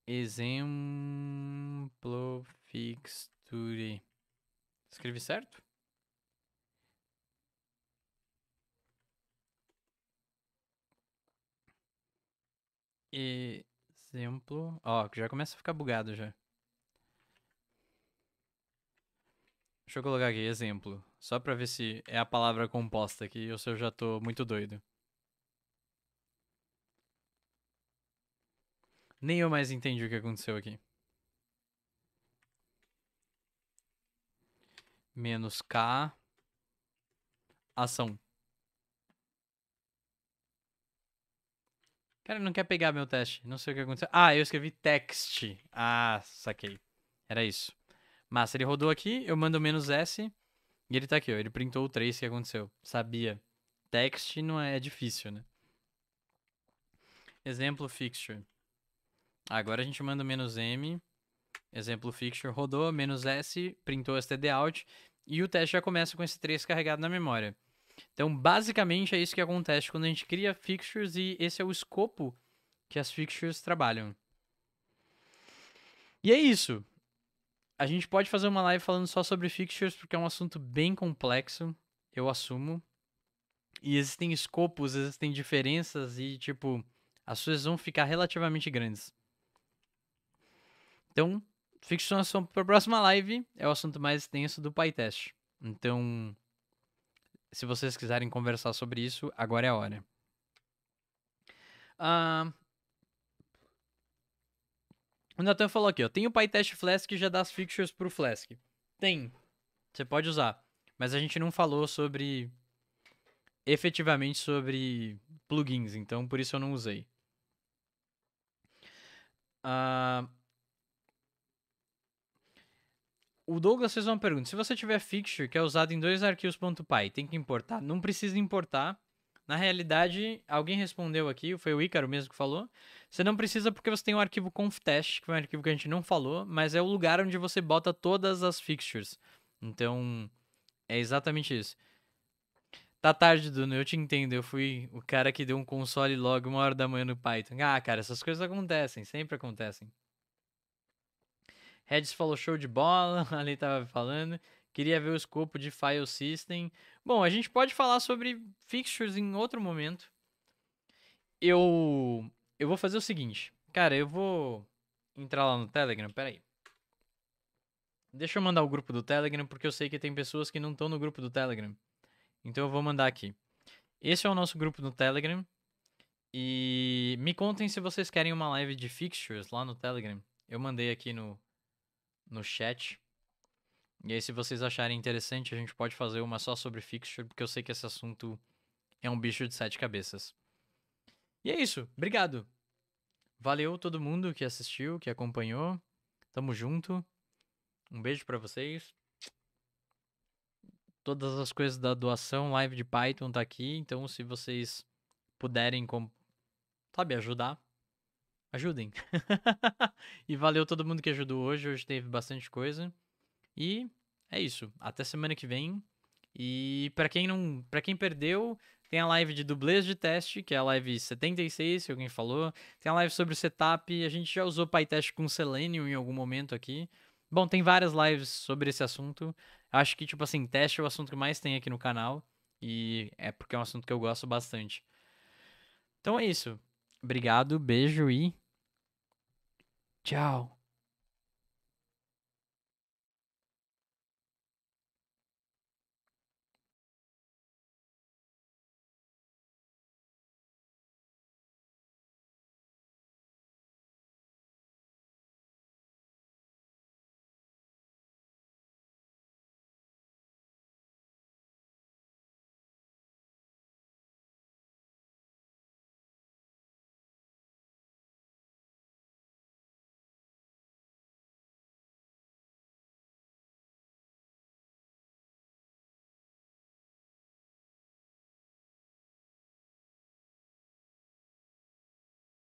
Exemplo fixture. Escrevi certo? Exemplo. Ó, oh, já começa a ficar bugado já. Deixa eu colocar aqui, exemplo. Só pra ver se é a palavra composta aqui ou se eu já tô muito doido. Nem eu mais entendi o que aconteceu aqui. Menos K. Ação. Cara, não quer pegar meu teste. Não sei o que aconteceu. Ah, eu escrevi text. Ah, saquei. Era isso. Massa, ele rodou aqui, eu mando menos S. E ele tá aqui, ó. Ele printou o 3 que aconteceu. Sabia. Text não é, é difícil, né? Exemplo fixture. Agora a gente manda menos "-m", exemplo fixture, rodou, menos "-s", printou out e o teste já começa com esse 3 carregado na memória. Então, basicamente, é isso que acontece quando a gente cria fixtures e esse é o escopo que as fixtures trabalham. E é isso. A gente pode fazer uma live falando só sobre fixtures, porque é um assunto bem complexo, eu assumo. E existem escopos, existem diferenças e, tipo, as coisas vão ficar relativamente grandes. Então, fixe para a próxima live. É o assunto mais extenso do PyTest. Então, se vocês quiserem conversar sobre isso, agora é a hora. Ah, o Natan falou aqui, ó. Tem o PyTest Flask que já dá as fixtures pro Flask. Tem. Você pode usar. Mas a gente não falou sobre... Efetivamente sobre plugins. Então, por isso eu não usei. Ah... o Douglas fez uma pergunta. Se você tiver fixture que é usado em dois arquivos.py, tem que importar? Não precisa importar. Na realidade, alguém respondeu aqui, foi o Ícaro mesmo que falou. Você não precisa porque você tem um arquivo conftest, que é um arquivo que a gente não falou, mas é o lugar onde você bota todas as fixtures. Então, é exatamente isso. Tá tarde, Duno, eu te entendo. Eu fui o cara que deu um console logo uma hora da manhã no Python. Ah, cara, essas coisas acontecem, sempre acontecem. Reds falou show de bola, ali tava falando. Queria ver o escopo de File System. Bom, a gente pode falar sobre fixtures em outro momento. Eu eu vou fazer o seguinte. Cara, eu vou entrar lá no Telegram, peraí. Deixa eu mandar o grupo do Telegram, porque eu sei que tem pessoas que não estão no grupo do Telegram. Então eu vou mandar aqui. Esse é o nosso grupo no Telegram. E me contem se vocês querem uma live de fixtures lá no Telegram. Eu mandei aqui no, no chat. E aí, se vocês acharem interessante, a gente pode fazer uma só sobre fixture, porque eu sei que esse assunto é um bicho de sete cabeças. E é isso. Obrigado. Valeu todo mundo que assistiu, que acompanhou. Tamo junto. Um beijo para vocês. Todas as coisas da doação, live de Python tá aqui, então se vocês puderem, sabe, ajudar, ajudem. e valeu todo mundo que ajudou hoje. Hoje teve bastante coisa. E é isso. Até semana que vem. E para quem não, para quem perdeu, tem a live de dublês de teste, que é a live 76, que alguém falou. Tem a live sobre o setup, a gente já usou PyTest com Selenium em algum momento aqui. Bom, tem várias lives sobre esse assunto. Acho que tipo assim, teste é o assunto que mais tem aqui no canal e é porque é um assunto que eu gosto bastante. Então é isso. Obrigado, beijo e Tchau.